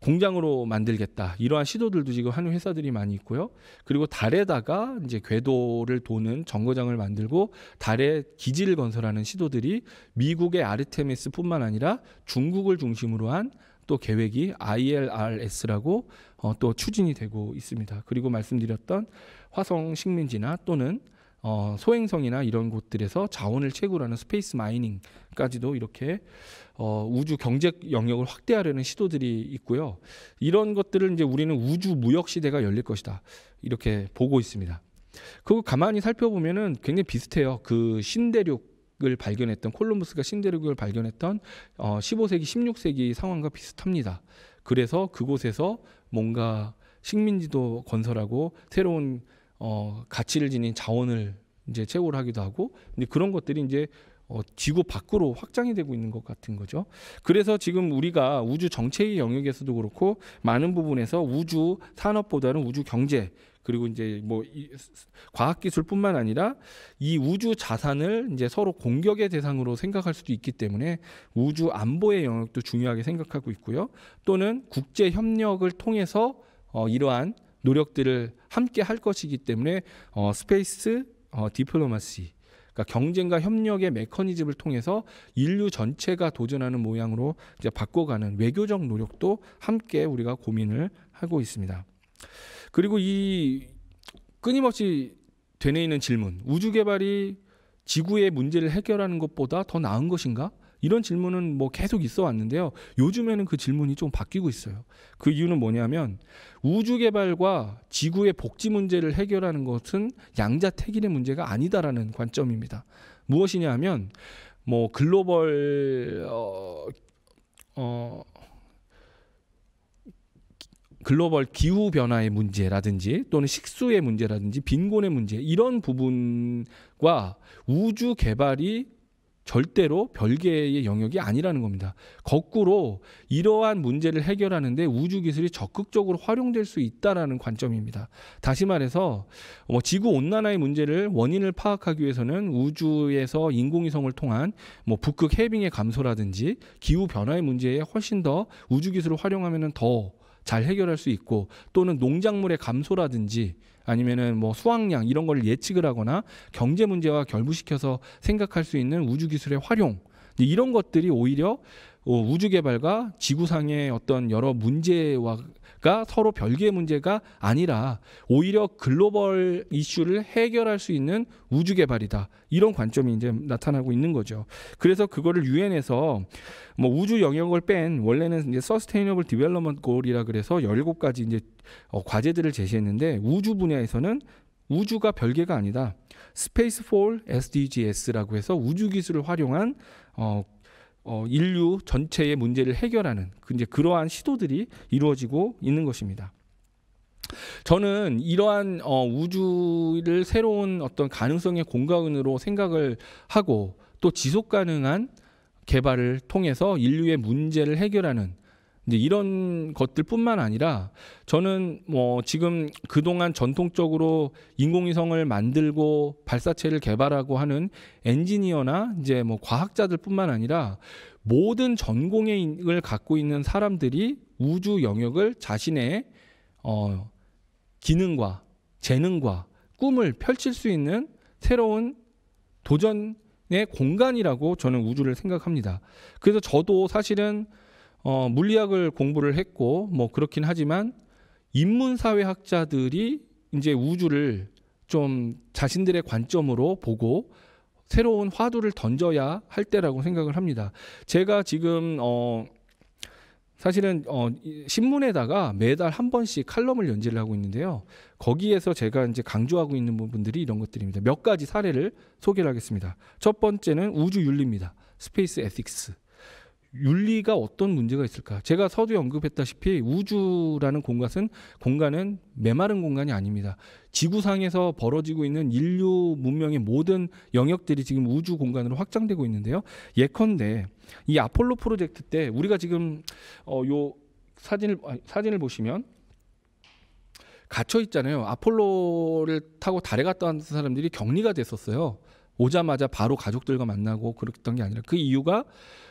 Speaker 1: 공장으로 만들겠다 이러한 시도들도 지금 하는 회사들이 많이 있고요. 그리고 달에다가 이제 궤도를 도는 정거장을 만들고 달에 기지를 건설하는 시도들이 미국의 아르테미스뿐만 아니라 중국을 중심으로 한 또 계획이 ILRS라고 어, 또 추진이 되고 있습니다. 그리고 말씀드렸던 화성 식민지나 또는 어, 소행성이나 이런 곳들에서 자원을 채굴하는 스페이스 마이닝까지도 이렇게 어, 우주 경제 영역을 확대하려는 시도들이 있고요. 이런 것들을 이제 우리는 우주 무역 시대가 열릴 것이다. 이렇게 보고 있습니다. 그거 가만히 살펴보면은 굉장히 비슷해요. 그 신대륙 을 발견했던 콜럼버스가 신대륙을 발견했던 어, 15세기, 16세기 상황과 비슷합니다. 그래서 그곳에서 뭔가 식민지도 건설하고 새로운 어, 가치를 지닌 자원을 이제 채굴 하기도 하고 근데 그런 것들이 이제 어, 지구 밖으로 확장이 되고 있는 것 같은 거죠. 그래서 지금 우리가 우주 정체의 영역에서도 그렇고 많은 부분에서 우주 산업보다는 우주 경제 그리고 이제 뭐 과학 기술뿐만 아니라 이 우주 자산을 이제 서로 공격의 대상으로 생각할 수도 있기 때문에 우주 안보의 영역도 중요하게 생각하고 있고요. 또는 국제 협력을 통해서 어, 이러한 노력들을 함께 할 것이기 때문에 어, 스페이스 어, 디플로마시 그러니까 경쟁과 협력의 메커니즘을 통해서 인류 전체가 도전하는 모양으로 이제 바꿔가는 외교적 노력도 함께 우리가 고민을 하고 있습니다. 그리고 이 끊임없이 되뇌이는 질문 우주 개발이 지구의 문제를 해결하는 것보다 더 나은 것인가? 이런 질문은 뭐 계속 있어 왔는데요. 요즘에는 그 질문이 좀 바뀌고 있어요. 그 이유는 뭐냐면 우주 개발과 지구의 복지 문제를 해결하는 것은 양자택일의 문제가 아니다라는 관점입니다. 무엇이냐 하면 뭐 글로벌 어, 어 글로벌 기후 변화의 문제라든지 또는 식수의 문제라든지 빈곤의 문제 이런 부분과 우주 개발이 절대로 별개의 영역이 아니라는 겁니다. 거꾸로 이러한 문제를 해결하는데 우주 기술이 적극적으로 활용될 수 있다라는 관점입니다. 다시 말해서 뭐 지구 온난화의 문제를 원인을 파악하기 위해서는 우주에서 인공위성을 통한 뭐 북극 해빙의 감소라든지 기후 변화의 문제에 훨씬 더 우주 기술을 활용하면더 잘 해결할 수 있고 또는 농작물의 감소라든지 아니면은 뭐 수확량 이런 걸 예측을 하거나 경제 문제와 결부시켜서 생각할 수 있는 우주 기술의 활용 이런 것들이 오히려 어, 우주 개발과 지구상의 어떤 여러 문제와 가 서로 별개의 문제가 아니라 오히려 글로벌 이슈를 해결할 수 있는 우주 개발이다. 이런 관점이 이제 나타나고 있는 거죠. 그래서 그거를 유엔에서 뭐 우주 영역을 뺀 원래는 이제 서스테이너블 디벨롭먼트 골이라 그래서 17가지 이제 어, 과제들을 제시했는데 우주 분야에서는 우주가 별개가 아니다. 스페이스 폴 SDGs라고 해서 우주 기술을 활용한 어 어, 인류 전체의 문제를 해결하는 그 이제 그러한 시도들이 이루어지고 있는 것입니다. 저는 이러한 어, 우주를 새로운 어떤 가능성의 공간으로 생각을 하고 또 지속 가능한 개발을 통해서 인류의 문제를 해결하는 이제 이런 것들뿐만 아니라 저는 뭐 지금 그동안 전통적으로 인공위성을 만들고 발사체를 개발하고 하는 엔지니어나 이제 뭐 과학자들뿐만 아니라 모든 전공을 의 갖고 있는 사람들이 우주 영역을 자신의 어 기능과 재능과 꿈을 펼칠 수 있는 새로운 도전의 공간이라고 저는 우주를 생각합니다. 그래서 저도 사실은 어, 물리학을 공부를 했고 뭐 그렇긴 하지만 인문사회학자들이 이제 우주를 좀 자신들의 관점으로 보고 새로운 화두를 던져야 할 때라고 생각을 합니다. 제가 지금 어 사실은 어 신문에다가 매달 한 번씩 칼럼을 연재를 하고 있는데요. 거기에서 제가 이제 강조하고 있는 부분들이 이런 것들입니다. 몇 가지 사례를 소개를 하겠습니다. 첫 번째는 우주 윤리입니다. 스페이스 에틱스. 윤리가 어떤 문제가 있을까? 제가 서두에 언급했다시피 우주라는 공간은 공간은 메마른 공간이 아닙니다. 지구상에서 벌어지고 있는 인류 문명의 모든 영역들이 지금 우주 공간으로 확장되고 있는데요. 예컨대 이 아폴로 프로젝트 때 우리가 지금 어요 사진을 아, 사진을 보시면 갇혀 있잖아요. 아폴로를 타고 달에 갔다 온 사람들이 격리가 됐었어요. 오자마자 바로 가족들과 만나고 그랬던 게 아니라 그 이유가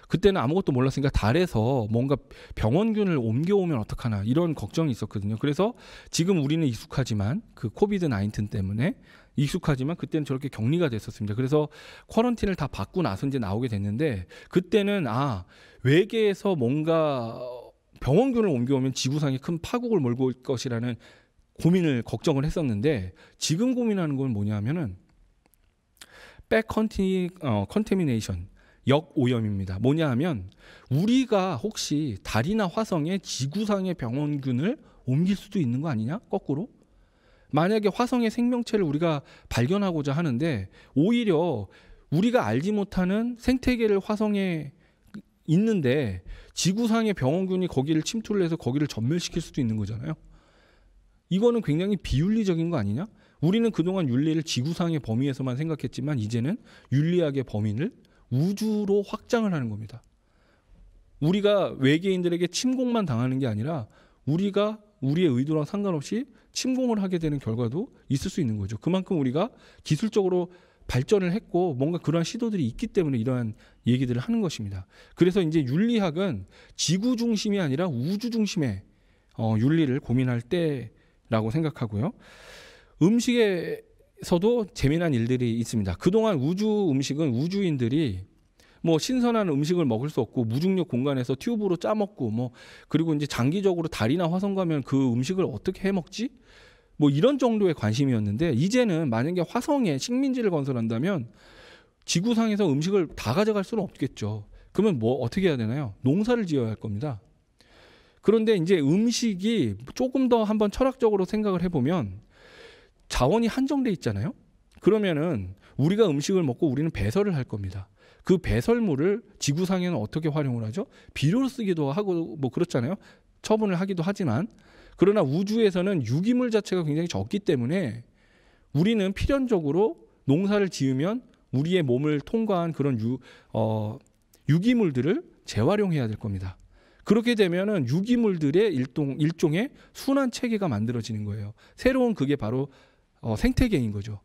Speaker 1: 그때는 아무것도 몰랐으니까 달에서 뭔가 병원균을 옮겨오면 어떡하나 이런 걱정이 있었거든요. 그래서 지금 우리는 익숙하지만 그 코비드 나인틴 때문에 익숙하지만 그때는 저렇게 격리가 됐었습니다. 그래서 쿼런틴을 다 받고 나서 이제 나오게 됐는데 그때는 아 외계에서 뭔가 병원균을 옮겨오면 지구상에 큰 파국을 몰고 올 것이라는 고민을 걱정을 했었는데 지금 고민하는 건 뭐냐면은 백 컨티 컨테미네이션 역오염입니다. 뭐냐 하면 우리가 혹시 달이나 화성에 지구상의 병원균을 옮길 수도 있는 거 아니냐? 거꾸로? 만약에 화성의 생명체를 우리가 발견하고자 하는데 오히려 우리가 알지 못하는 생태계를 화성에 있는데 지구상의 병원균이 거기를 침투를 해서 거기를 전멸시킬 수도 있는 거잖아요. 이거는 굉장히 비윤리적인 거 아니냐? 우리는 그동안 윤리를 지구상의 범위에서만 생각했지만 이제는 윤리학의 범위를 우주로 확장을 하는 겁니다. 우리가 외계인들에게 침공만 당하는 게 아니라 우리가 우리의 의도랑 상관없이 침공을 하게 되는 결과도 있을 수 있는 거죠. 그만큼 우리가 기술적으로 발전을 했고 뭔가 그러한 시도들이 있기 때문에 이러한 얘기들을 하는 것입니다. 그래서 이제 윤리학은 지구 중심이 아니라 우주 중심의 어, 윤리를 고민할 때라고 생각하고요. 음식의 서도 재미난 일들이 있습니다. 그동안 우주 음식은 우주인들이 뭐 신선한 음식을 먹을 수 없고 무중력 공간에서 튜브로 짜 먹고 뭐 그리고 이제 장기적으로 달이나 화성 가면 그 음식을 어떻게 해 먹지? 뭐 이런 정도의 관심이었는데 이제는 만약에 화성에 식민지를 건설한다면 지구상에서 음식을 다 가져갈 수는 없겠죠. 그러면 뭐 어떻게 해야 되나요? 농사를 지어야 할 겁니다. 그런데 이제 음식이 조금 더 한번 철학적으로 생각을 해보면 자원이 한정돼 있잖아요. 그러면은 우리가 음식을 먹고 우리는 배설을 할 겁니다. 그 배설물을 지구상에는 어떻게 활용을 하죠? 비료로 쓰기도 하고 뭐 그렇잖아요. 처분을 하기도 하지만 그러나 우주에서는 유기물 자체가 굉장히 적기 때문에 우리는 필연적으로 농사를 지으면 우리의 몸을 통과한 그런 유, 어, 유기물들을 재활용해야 될 겁니다. 그렇게 되면은 유기물들의 일동, 일종의 순환 체계가 만들어지는 거예요. 새로운 그게 바로 어, 생태계인 거죠.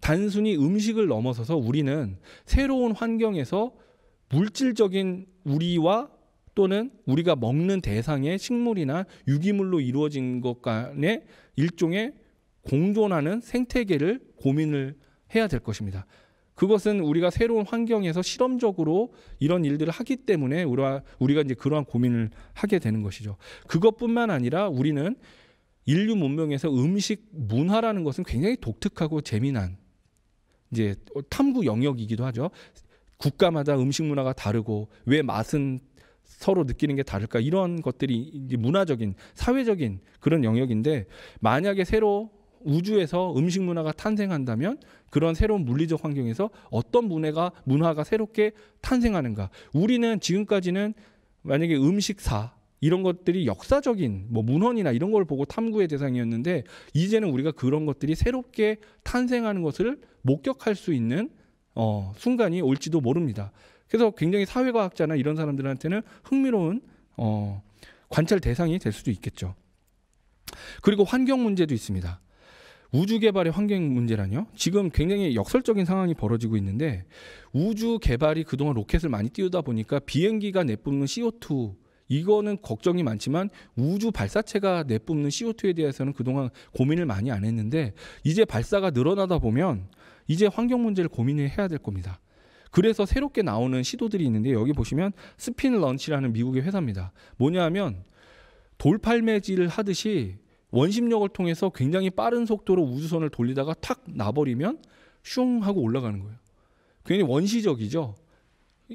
Speaker 1: 단순히 음식을 넘어서서 우리는 새로운 환경에서 물질적인 우리와 또는 우리가 먹는 대상의 식물이나 유기물로 이루어진 것 간의 일종의 공존하는 생태계를 고민을 해야 될 것입니다. 그것은 우리가 새로운 환경에서 실험적으로 이런 일들을 하기 때문에 우리가, 이제 그러한 고민을 하게 되는 것이죠. 그것뿐만 아니라 우리는 인류 문명에서 음식 문화라는 것은 굉장히 독특하고 재미난 이제 탐구 영역이기도 하죠. 국가마다 음식 문화가 다르고 왜 맛은 서로 느끼는 게 다를까 이런 것들이 문화적인 사회적인 그런 영역인데 만약에 새로 우주에서 음식 문화가 탄생한다면 그런 새로운 물리적 환경에서 어떤 문화가 문화가 새롭게 탄생하는가 우리는 지금까지는 만약에 음식사 이런 것들이 역사적인 뭐 문헌이나 이런 걸 보고 탐구의 대상이었는데 이제는 우리가 그런 것들이 새롭게 탄생하는 것을 목격할 수 있는 어, 순간이 올지도 모릅니다. 그래서 굉장히 사회과학자나 이런 사람들한테는 흥미로운 어, 관찰 대상이 될 수도 있겠죠. 그리고 환경 문제도 있습니다. 우주 개발의 환경 문제라뇨? 지금 굉장히 역설적인 상황이 벌어지고 있는데 우주 개발이 그동안 로켓을 많이 띄우다 보니까 비행기가 내뿜는 CO2 이거는 걱정이 많지만 우주 발사체가 내뿜는 CO2에 대해서는 그동안 고민을 많이 안 했는데 이제 발사가 늘어나다 보면 이제 환경 문제를 고민을 해야 될 겁니다. 그래서 새롭게 나오는 시도들이 있는데 여기 보시면 스핀 런치라는 미국의 회사입니다. 뭐냐하면 돌팔매질을 하듯이 원심력을 통해서 굉장히 빠른 속도로 우주선을 돌리다가 탁 나버리면 슝 하고 올라가는 거예요. 굉장히 원시적이죠.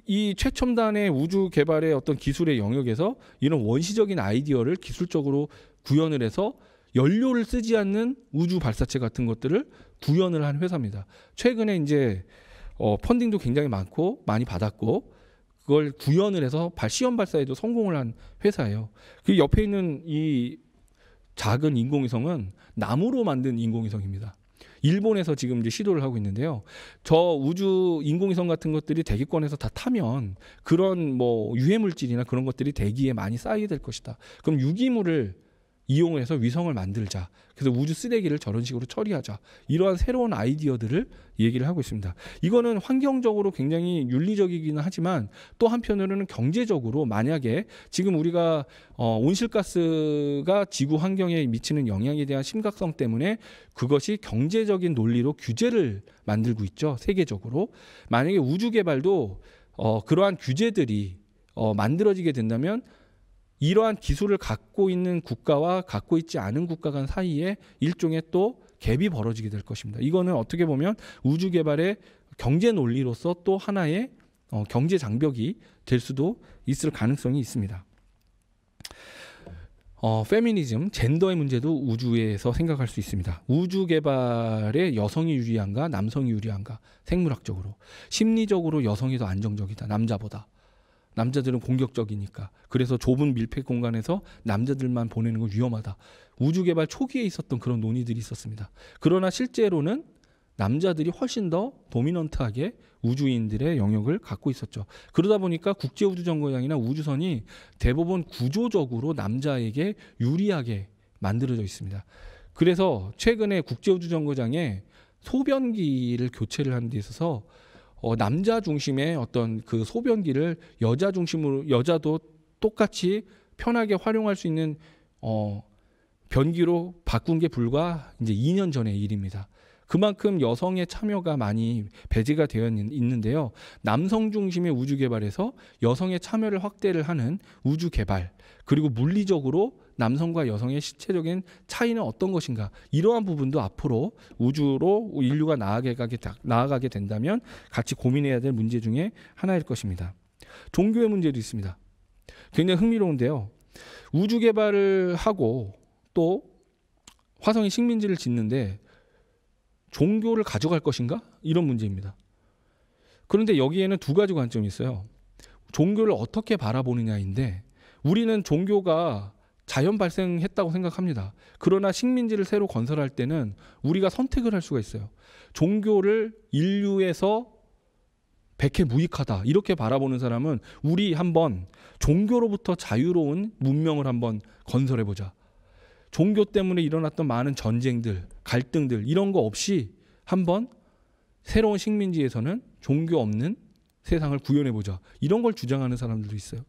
Speaker 1: 이 최첨단의 우주 개발의 어떤 기술의 영역에서 이런 원시적인 아이디어를 기술적으로 구현을 해서 연료를 쓰지 않는 우주 발사체 같은 것들을 구현을 한 회사입니다. 최근에 이제 어, 펀딩도 굉장히 많고 많이 받았고 그걸 구현을 해서 발 시험 발사에도 성공을 한 회사예요. 그 옆에 있는 이 작은 인공위성은 나무로 만든 인공위성입니다. 일본에서 지금 이제 시도를 하고 있는데요. 저 우주 인공위성 같은 것들이 대기권에서 다 타면 그런 뭐 유해 물질이나 그런 것들이 대기에 많이 쌓이게 될 것이다. 그럼 유기물을 이용해서 위성을 만들자. 그래서 우주 쓰레기를 저런 식으로 처리하자. 이러한 새로운 아이디어들을 얘기를 하고 있습니다. 이거는 환경적으로 굉장히 윤리적이기는 하지만 또 한편으로는 경제적으로 만약에 지금 우리가 어, 온실가스가 지구 환경에 미치는 영향에 대한 심각성 때문에 그것이 경제적인 논리로 규제를 만들고 있죠. 세계적으로. 만약에 우주 개발도 어, 그러한 규제들이 어, 만들어지게 된다면 이러한 기술을 갖고 있는 국가와 갖고 있지 않은 국가 간 사이에 일종의 또 갭이 벌어지게 될 것입니다. 이거는 어떻게 보면 우주 개발의 경제 논리로서 또 하나의 어, 경제 장벽이 될 수도 있을 가능성이 있습니다. 어, 페미니즘, 젠더의 문제도 우주에서 생각할 수 있습니다. 우주 개발에 여성이 유리한가, 남성이 유리한가, 생물학적으로. 심리적으로 여성이 더 안정적이다, 남자보다. 남자들은 공격적이니까. 그래서 좁은 밀폐 공간에서 남자들만 보내는 건 위험하다. 우주 개발 초기에 있었던 그런 논의들이 있었습니다. 그러나 실제로는 남자들이 훨씬 더 도미넌트하게 우주인들의 영역을 갖고 있었죠. 그러다 보니까 국제 우주 정거장이나 우주선이 대부분 구조적으로 남자에게 유리하게 만들어져 있습니다. 그래서 최근에 국제 우주 정거장에 소변기를 교체를 하는 데 있어서 어, 남자 중심의 어떤 그 소변기를 여자 중심으로 여자도 똑같이 편하게 활용할 수 있는 어, 변기로 바꾼 게 불과 이제 2년 전의 일입니다. 그만큼 여성의 참여가 많이 배제가 되어 있는데요. 남성 중심의 우주 개발에서 여성의 참여를 확대를 하는 우주 개발 그리고 물리적으로 남성과 여성의 시체적인 차이는 어떤 것인가 이러한 부분도 앞으로 우주로 인류가 나아가게, 나아가게 된다면 같이 고민해야 될 문제 중에 하나일 것입니다. 종교의 문제도 있습니다. 굉장히 흥미로운데요. 우주 개발을 하고 또화성의 식민지를 짓는데 종교를 가져갈 것인가? 이런 문제입니다. 그런데 여기에는 두 가지 관점이 있어요. 종교를 어떻게 바라보느냐인데 우리는 종교가 자연 발생했다고 생각합니다. 그러나 식민지를 새로 건설할 때는 우리가 선택을 할 수가 있어요. 종교를 인류에서 백해 무익하다 이렇게 바라보는 사람은 우리 한번 종교로부터 자유로운 문명을 한번 건설해 보자. 종교 때문에 일어났던 많은 전쟁들, 갈등들 이런 거 없이 한번 새로운 식민지에서는 종교 없는 세상을 구현해 보자. 이런 걸 주장하는 사람들도 있어요.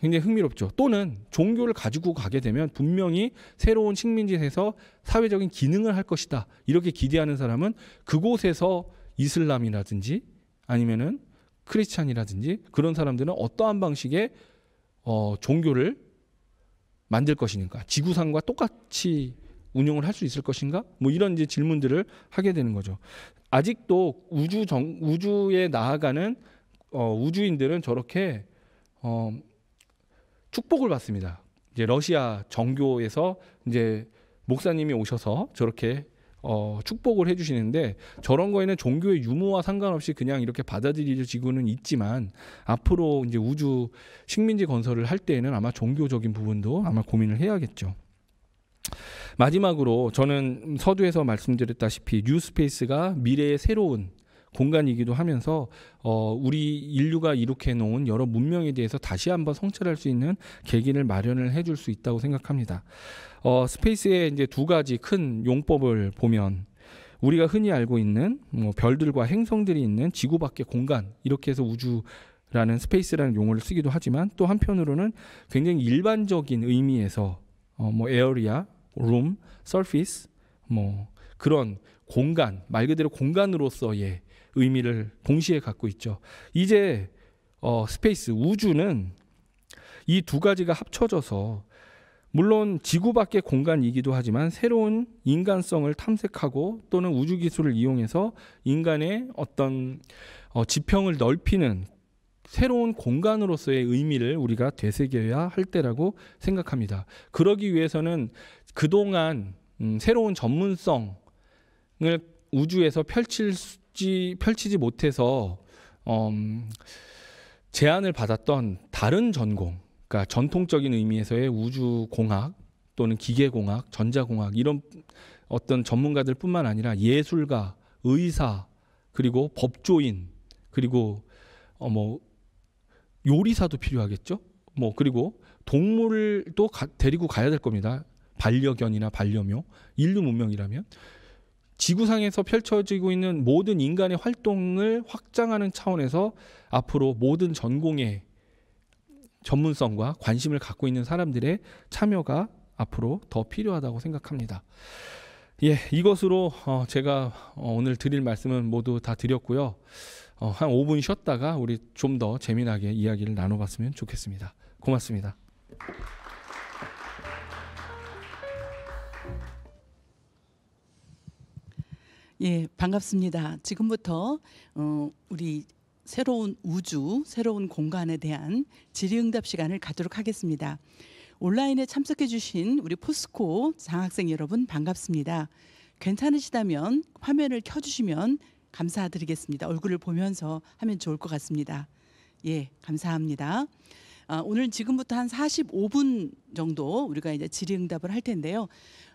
Speaker 1: 굉장히 흥미롭죠. 또는 종교를 가지고 가게 되면 분명히 새로운 식민지에서 사회적인 기능을 할 것이다. 이렇게 기대하는 사람은 그곳에서 이슬람이라든지 아니면은 크리스찬이라든지 그런 사람들은 어떠한 방식의 어, 종교를 만들 것인가 지구상과 똑같이 운영을 할 수 있을 것인가? 뭐 이런 이제 질문들을 하게 되는 거죠. 아직도 우주 정, 우주에 나아가는 어, 우주인들은 저렇게 어, 축복을 받습니다. 이제 러시아 정교에서 이제 목사님이 오셔서 저렇게 어, 축복을 해주시는데 저런 거에는 종교의 유무와 상관없이 그냥 이렇게 받아들이지고는 있지만 앞으로 이제 우주 식민지 건설을 할 때에는 아마 종교적인 부분도 아마 고민을 해야겠죠. 마지막으로 저는 서두에서 말씀드렸다시피 뉴스페이스가 미래의 새로운 공간이기도 하면서 어, 우리 인류가 이룩해 놓은 여러 문명에 대해서 다시 한번 성찰할 수 있는 계기를 마련을 해줄 수 있다고 생각합니다. 어, 스페이스의 이제 두 가지 큰 용법을 보면 우리가 흔히 알고 있는 뭐 별들과 행성들이 있는 지구 밖의 공간 이렇게 해서 우주 라는 스페이스라는 용어를 쓰기도 하지만 또 한편으로는 굉장히 일반적인 의미에서 어, 뭐 에어리아, 룸, 서피스 뭐 그런 공간 말 그대로 공간으로서의 의미를 동시에 갖고 있죠. 이제 어, 스페이스 우주는 이 두 가지가 합쳐져서 물론 지구 밖의 공간이기도 하지만 새로운 인간성을 탐색하고 또는 우주 기술을 이용해서 인간의 어떤 어, 지평을 넓히는 새로운 공간으로서의 의미를 우리가 되새겨야 할 때라고 생각합니다. 그러기 위해서는 그동안 음, 새로운 전문성을 우주에서 펼칠 수, 펼치 펼치지 못해서 음, 제안을 받았던 다른 전공, 그러니까 전통적인 의미에서의 우주 공학 또는 기계 공학, 전자 공학 이런 어떤 전문가들뿐만 아니라 예술가, 의사, 그리고 법조인, 그리고 어뭐 요리사도 필요하겠죠. 뭐 그리고 동물도 가, 데리고 가야 될 겁니다. 반려견이나 반려묘, 인류 문명이라면 지구상에서 펼쳐지고 있는 모든 인간의 활동을 확장하는 차원에서 앞으로 모든 전공의 전문성과 관심을 갖고 있는 사람들의 참여가 앞으로 더 필요하다고 생각합니다. 예, 이것으로 어, 제가 어, 오늘 드릴 말씀은 모두 다 드렸고요. 어, 한 5분 쉬었다가 우리 좀 더 재미나게 이야기를 나눠봤으면 좋겠습니다. 고맙습니다. 예, 반갑습니다.
Speaker 2: 지금부터 어, 우리 새로운 우주, 새로운 공간에 대한 질의응답 시간을 갖도록 하겠습니다. 온라인에 참석해 주신 우리 포스코 장학생 여러분 반갑습니다. 괜찮으시다면 화면을 켜주시면 감사드리겠습니다. 얼굴을 보면서 하면 좋을 것 같습니다. 예, 감사합니다. 아, 오늘 지금부터 한 45분 정도 우리가 이제 질의응답을 할 텐데요.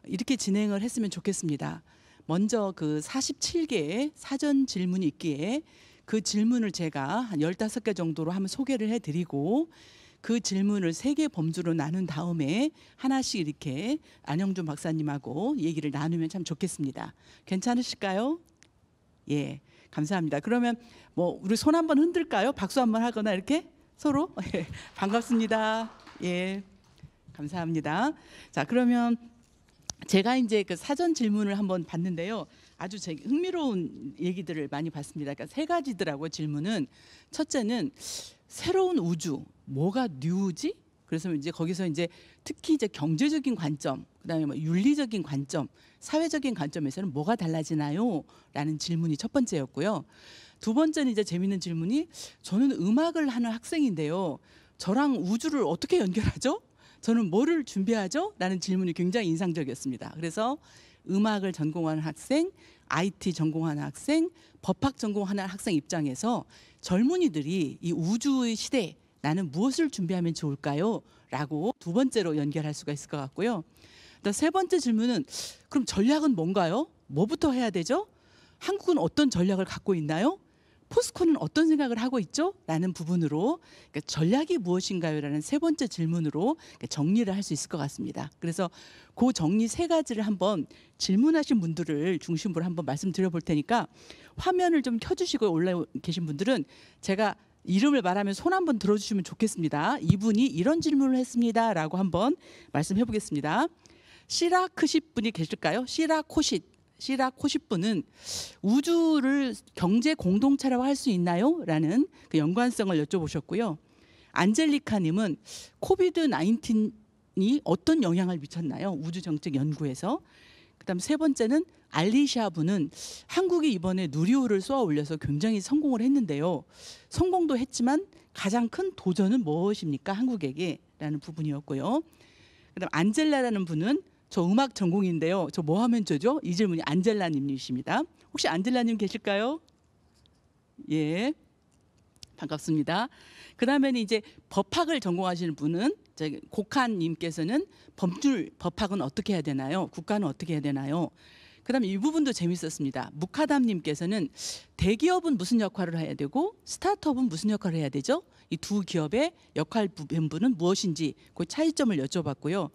Speaker 2: 이렇게 진행을 했으면 좋겠습니다. 먼저 그 47개의 사전 질문이 있기에 그 질문을 제가 한 15개 정도로 한번 소개를 해드리고 그 질문을 세 개 범주로 나눈 다음에 하나씩 이렇게 안영준 박사님하고 얘기를 나누면 참 좋겠습니다. 괜찮으실까요? 예, 감사합니다. 그러면 뭐 우리 손 한번 흔들까요? 박수 한번 하거나 이렇게 서로 <laughs> 예, 반갑습니다. 예, 감사합니다. 자, 그러면 제가 이제 그 사전 질문을 한번 봤는데요. 아주 제 흥미로운 얘기들을 많이 봤습니다. 그러니까 세 가지더라고요. 질문은 첫째는 새로운 우주 뭐가 뉴지? 그래서 이제 거기서 이제 특히 이제 경제적인 관점, 그다음에 뭐 윤리적인 관점, 사회적인 관점에서는 뭐가 달라지나요? 라는 질문이 첫 번째였고요. 두 번째는 이제 재밌는 질문이 저는 음악을 하는 학생인데요. 저랑 우주를 어떻게 연결하죠? 저는 뭐를 준비하죠? 라는 질문이 굉장히 인상적이었습니다. 그래서 음악을 전공하는 학생, IT 전공하는 학생, 법학 전공하는 학생 입장에서 젊은이들이 이 우주의 시대 나는 무엇을 준비하면 좋을까요? 라고 두 번째로 연결할 수가 있을 것 같고요. 세 번째 질문은 그럼 전략은 뭔가요? 뭐부터 해야 되죠? 한국은 어떤 전략을 갖고 있나요? 포스코는 어떤 생각을 하고 있죠? 라는 부분으로 그러니까 전략이 무엇인가요? 라는 세 번째 질문으로 그러니까 정리를 할 수 있을 것 같습니다. 그래서 그 정리 세 가지를 한번 질문하신 분들을 중심으로 한번 말씀드려 볼 테니까 화면을 좀 켜주시고 올라 오 계신 분들은 제가 이름을 말하면 손 한번 들어주시면 좋겠습니다. 이분이 이런 질문을 했습니다라고 한번 말씀해 보겠습니다. 시라크싯 분이 계실까요? 시라코싯 시락 호시프는 우주를 경제 공동체라고 할 수 있나요? 라는 그 연관성을 여쭤보셨고요. 안젤리카님은 코비드 나인틴이 어떤 영향을 미쳤나요? 우주 정책 연구에서. 그다음 세 번째는 알리샤 분은 한국이 이번에 누리호를 쏘아 올려서 굉장히 성공을 했는데요. 성공도 했지만 가장 큰 도전은 무엇입니까? 한국에게라는 부분이었고요. 그다음 안젤라라는 분은 저 음악 전공인데요. 저 뭐 하면 저죠? 이 질문이 안젤라님이십니다. 혹시 안젤라님 계실까요? 예. 반갑습니다. 그 다음에는 이제 법학을 전공하시는 분은 곡한님께서는 법률 법학은 어떻게 해야 되나요? 국가는 어떻게 해야 되나요? 그다음에 이 부분도 재밌었습니다. 무카담님께서는 대기업은 무슨 역할을 해야 되고 스타트업은 무슨 역할을 해야 되죠? 이 두 기업의 역할 부분은 무엇인지 그 차이점을 여쭤봤고요.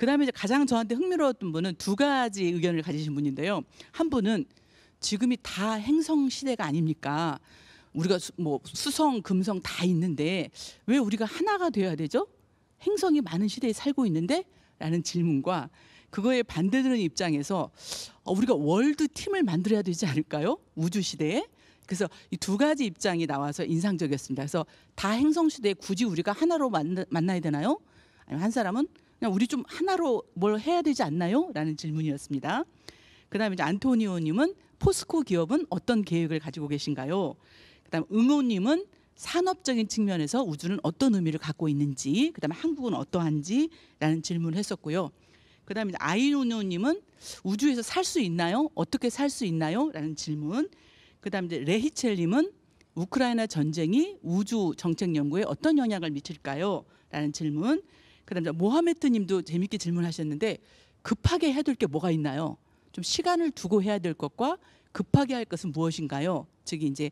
Speaker 2: 그다음에 이제 가장 저한테 흥미로웠던 분은 두 가지 의견을 가지신 분인데요. 한 분은 지금이 다 행성 시대가 아닙니까? 우리가 수, 뭐 수성, 금성 다 있는데 왜 우리가 하나가 되어야 되죠? 행성이 많은 시대에 살고 있는데 라는 질문과 그거에 반대되는 입장에서 어, 우리가 월드 팀을 만들어야 되지 않을까요? 우주 시대에. 그래서 이 두 가지 입장이 나와서 인상적이었습니다. 그래서 다 행성 시대에 굳이 우리가 하나로 만나, 만나야 되나요? 아니면 한 사람은 그냥 우리 좀 하나로 뭘 해야 되지 않나요? 라는 질문이었습니다. 그다음에 이제 안토니오님은 포스코 기업은 어떤 계획을 가지고 계신가요? 그다음 응호님은 산업적인 측면에서 우주는 어떤 의미를 갖고 있는지, 그다음에 한국은 어떠한지라는 질문을 했었고요. 그다음에 아이노노님은 우주에서 살 수 있나요? 어떻게 살 수 있나요?라는 질문. 그다음에 레히첼님은 우크라이나 전쟁이 우주 정책 연구에 어떤 영향을 미칠까요? 라는 질문. 그다음에 모하메트님도 재밌게 질문하셨는데 급하게 해야 될 게 뭐가 있나요? 좀 시간을 두고 해야 될 것과 급하게 할 것은 무엇인가요? 즉 이제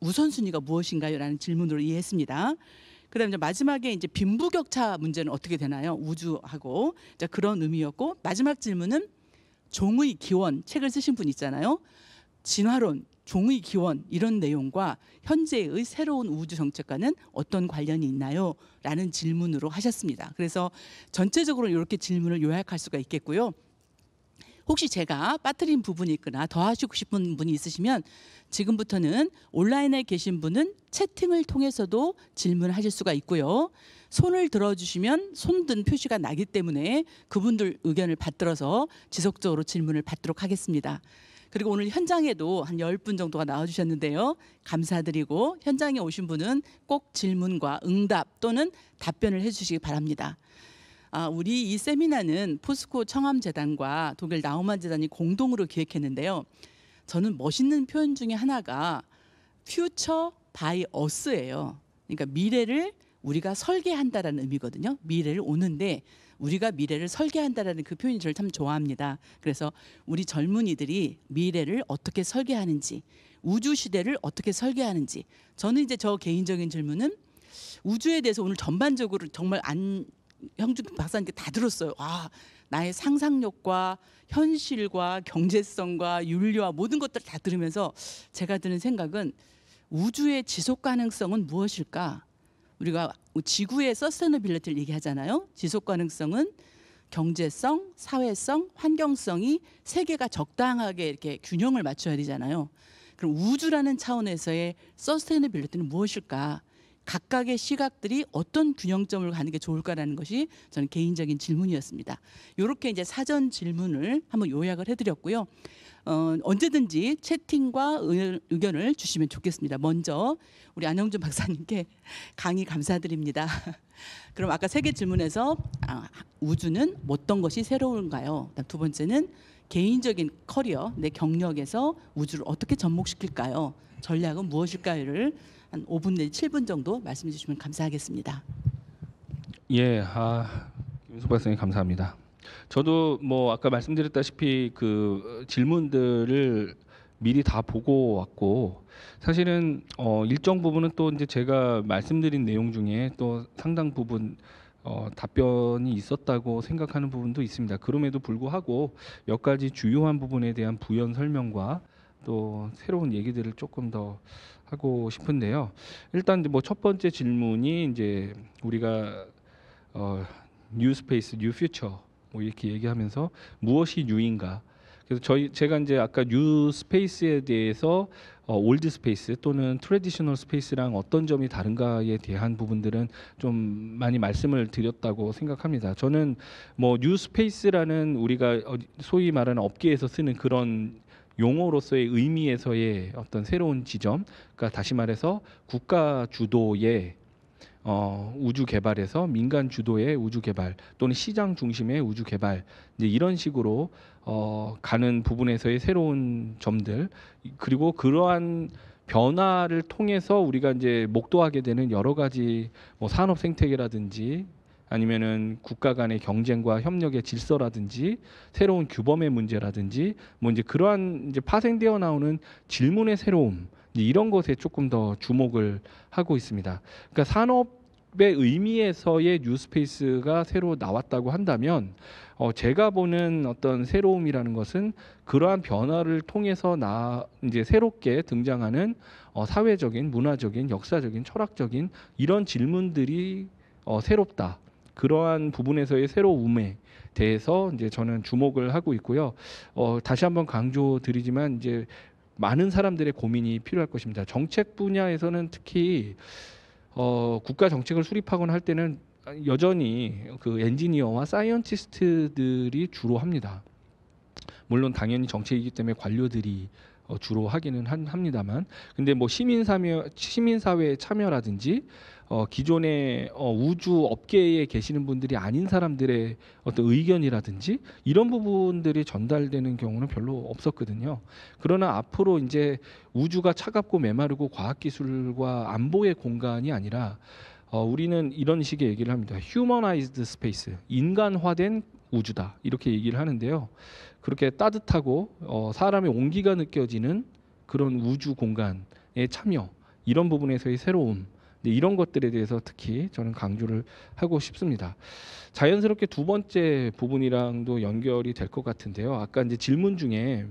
Speaker 2: 우선순위가 무엇인가요?라는 질문으로 이해했습니다. 그다음에 마지막에 이제 빈부격차 문제는 어떻게 되나요? 우주하고 자 그런 의미였고 마지막 질문은 종의 기원 책을 쓰신 분 있잖아요. 진화론 종의 기원 이런 내용과 현재의 새로운 우주 정책과는 어떤 관련이 있나요? 라는 질문으로 하셨습니다. 그래서 전체적으로 이렇게 질문을 요약할 수가 있겠고요. 혹시 제가 빠뜨린 부분이 있거나 더 하시고 싶은 분이 있으시면 지금부터는 온라인에 계신 분은 채팅을 통해서도 질문하실 을 수가 있고요. 손을 들어주시면 손든 표시가 나기 때문에 그분들 의견을 받들어서 지속적으로 질문을 받도록 하겠습니다. 그리고 오늘 현장에도 한1 0분 정도가 나와주셨는데요. 감사드리고 현장에 오신 분은 꼭 질문과 응답 또는 답변을 해주시기 바랍니다. 아, 우리 이 세미나는 포스코 청암재단과 독일 나우만재단이 공동으로 기획했는데요. 저는 멋있는 표현 중에 하나가 퓨처 바이 어스예요. 그러니까 미래를 우리가 설계한다라는 의미거든요. 미래를 오는데 우리가 미래를 설계한다라는 그 표현이 저를 참 좋아합니다. 그래서 우리 젊은이들이 미래를 어떻게 설계하는지, 우주 시대를 어떻게 설계하는지. 저는 이제 저 개인적인 질문은 우주에 대해서 오늘 전반적으로 정말 안 형준 박사님께 다 들었어요. 와, 아, 나의 상상력과 현실과 경제성과 윤리와 모든 것들 을다 들으면서 제가 드는 생각은 우주의 지속 가능성은 무엇일까? 우리가 지구의 서스테너빌리티를 얘기하잖아요. 지속 가능성은 경제성, 사회성, 환경성이 세 개가 적당하게 이렇게 균형을 맞춰야 되잖아요. 그럼 우주라는 차원에서의 서스테너빌리티는 무엇일까? 각각의 시각들이 어떤 균형점을 가는 게 좋을까라는 것이 저는 개인적인 질문이었습니다. 이렇게 이제 사전 질문을 한번 요약을 해드렸고요. 어, 언제든지 채팅과 의견을 주시면 좋겠습니다. 먼저 우리 안영준 박사님께 <laughs> 강의 감사드립니다. <laughs> 그럼 아까 세 개 질문에서 아, 우주는 어떤 것이 새로운가요? 두 번째는 개인적인 커리어, 내 경력에서 우주를 어떻게 접목시킬까요? 전략은 무엇일까요?를 한 5분 내지 7분 정도 말씀해 주시면 감사하겠습니다.
Speaker 1: 예, 아, 김윤 박사님 감사합니다. 저도 뭐 아까 말씀드렸다시피 그 질문들을 미리 다 보고 왔고 사실은 어 일정 부분은 또 이제 제가 말씀드린 내용 중에 또 상당 부분 어 답변이 있었다고 생각하는 부분도 있습니다. 그럼에도 불구하고 몇 가지 주요한 부분에 대한 부연 설명과 또 새로운 얘기들을 조금 더 하고 싶은데요. 일단 뭐첫 번째 질문이 이제 우리가 어, 뉴 스페이스, 뉴 퓨처 뭐 이렇게 얘기하면서 무엇이 뉴인가? 그래서 저희 제가 이제 아까 뉴 스페이스에 대해서 어, 올드 스페이스 또는 트레디셔널 스페이스랑 어떤 점이 다른가에 대한 부분들은 좀 많이 말씀을 드렸다고 생각합니다. 저는 뭐 뉴 스페이스라는 우리가 소위 말하는 업계에서 쓰는 그런 용어로서의 의미에서의 어떤 새로운 지점, 그러니까 다시 말해서 국가 주도의 어, 우주 개발에서 민간 주도의 우주 개발 또는 시장 중심의 우주 개발 이제 이런 식으로 어, 가는 부분에서의 새로운 점들 그리고 그러한 변화를 통해서 우리가 이제 목도하게 되는 여러 가지 뭐 산업 생태계라든지 아니면은 국가 간의 경쟁과 협력의 질서라든지 새로운 규범의 문제라든지 뭐 이제 그러한 이제 파생되어 나오는 질문의 새로움 이런 것에 조금 더 주목을 하고 있습니다. 그러니까 산업 의 의미에서의 뉴스페이스가 새로 나왔다고 한다면 어 제가 보는 어떤 새로움이라는 것은 그러한 변화를 통해서 나 이제 새롭게 등장하는 어 사회적인 문화적인 역사적인 철학적인 이런 질문들이 어 새롭다 그러한 부분에서의 새로움에 대해서 이제 저는 주목을 하고 있고요. 어, 다시 한번 강조드리지만 이제 많은 사람들의 고민이 필요할 것입니다. 정책 분야에서는 특히 어, 국가 정책을 수립하거나 할 때는 여전히 그 엔지니어와 사이언티스트들이 주로 합니다. 물론 당연히 정책이기 때문에 관료들이 어, 주로 하기는 한, 합니다만, 근데 뭐 시민 참여, 시민 사회 참여라든지 어, 기존의 어, 우주 업계에 계시는 분들이 아닌 사람들의 어떤 의견이라든지 이런 부분들이 전달되는 경우는 별로 없었거든요. 그러나 앞으로 이제 우주가 차갑고 메마르고 과학기술과 안보의 공간이 아니라 어, 우리는 이런 식의 얘기를 합니다. 휴머나이즈드 스페이스, 인간화된 우주다 이렇게 얘기를 하는데요. 그렇게 따뜻하고 어, 사람의 온기가 느껴지는 그런 우주 공간에 참여 이런 부분에서의 새로움 네, 이런 것들에 대해서 특히 저는 강조를 하고 싶습니다. 자연스럽게 두 번째 부분이랑도 연결이 될 것 같은데요. 아까 이제 질문 중에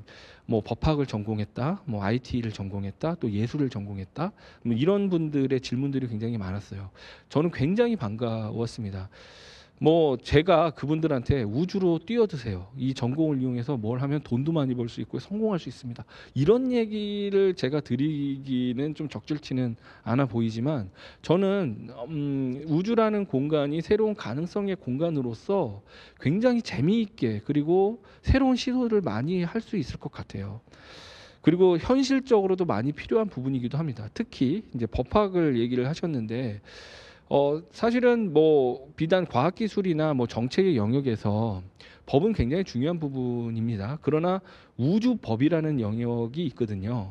Speaker 1: 뭐 법학을 전공했다, 뭐 IT를 전공했다, 또 예술을 전공했다, 뭐 이런 분들의 질문들이 굉장히 많았어요. 저는 굉장히 반가웠습니다. 뭐 제가 그분들한테 우주로 뛰어드세요. 이 전공을 이용해서 뭘 하면 돈도 많이 벌 수 있고 성공할 수 있습니다. 이런 얘기를 제가 드리기는 좀 적절치는 않아 보이지만 저는 음, 우주라는 공간이 새로운 가능성의 공간으로서 굉장히 재미있게 그리고 새로운 시도를 많이 할 수 있을 것 같아요. 그리고 현실적으로도 많이 필요한 부분이기도 합니다. 특히 이제 법학을 얘기를 하셨는데 어, 사실은 뭐 비단 과학기술이나 뭐 정책의 영역에서 법은 굉장히 중요한 부분입니다. 그러나 우주법이라는 영역이 있거든요.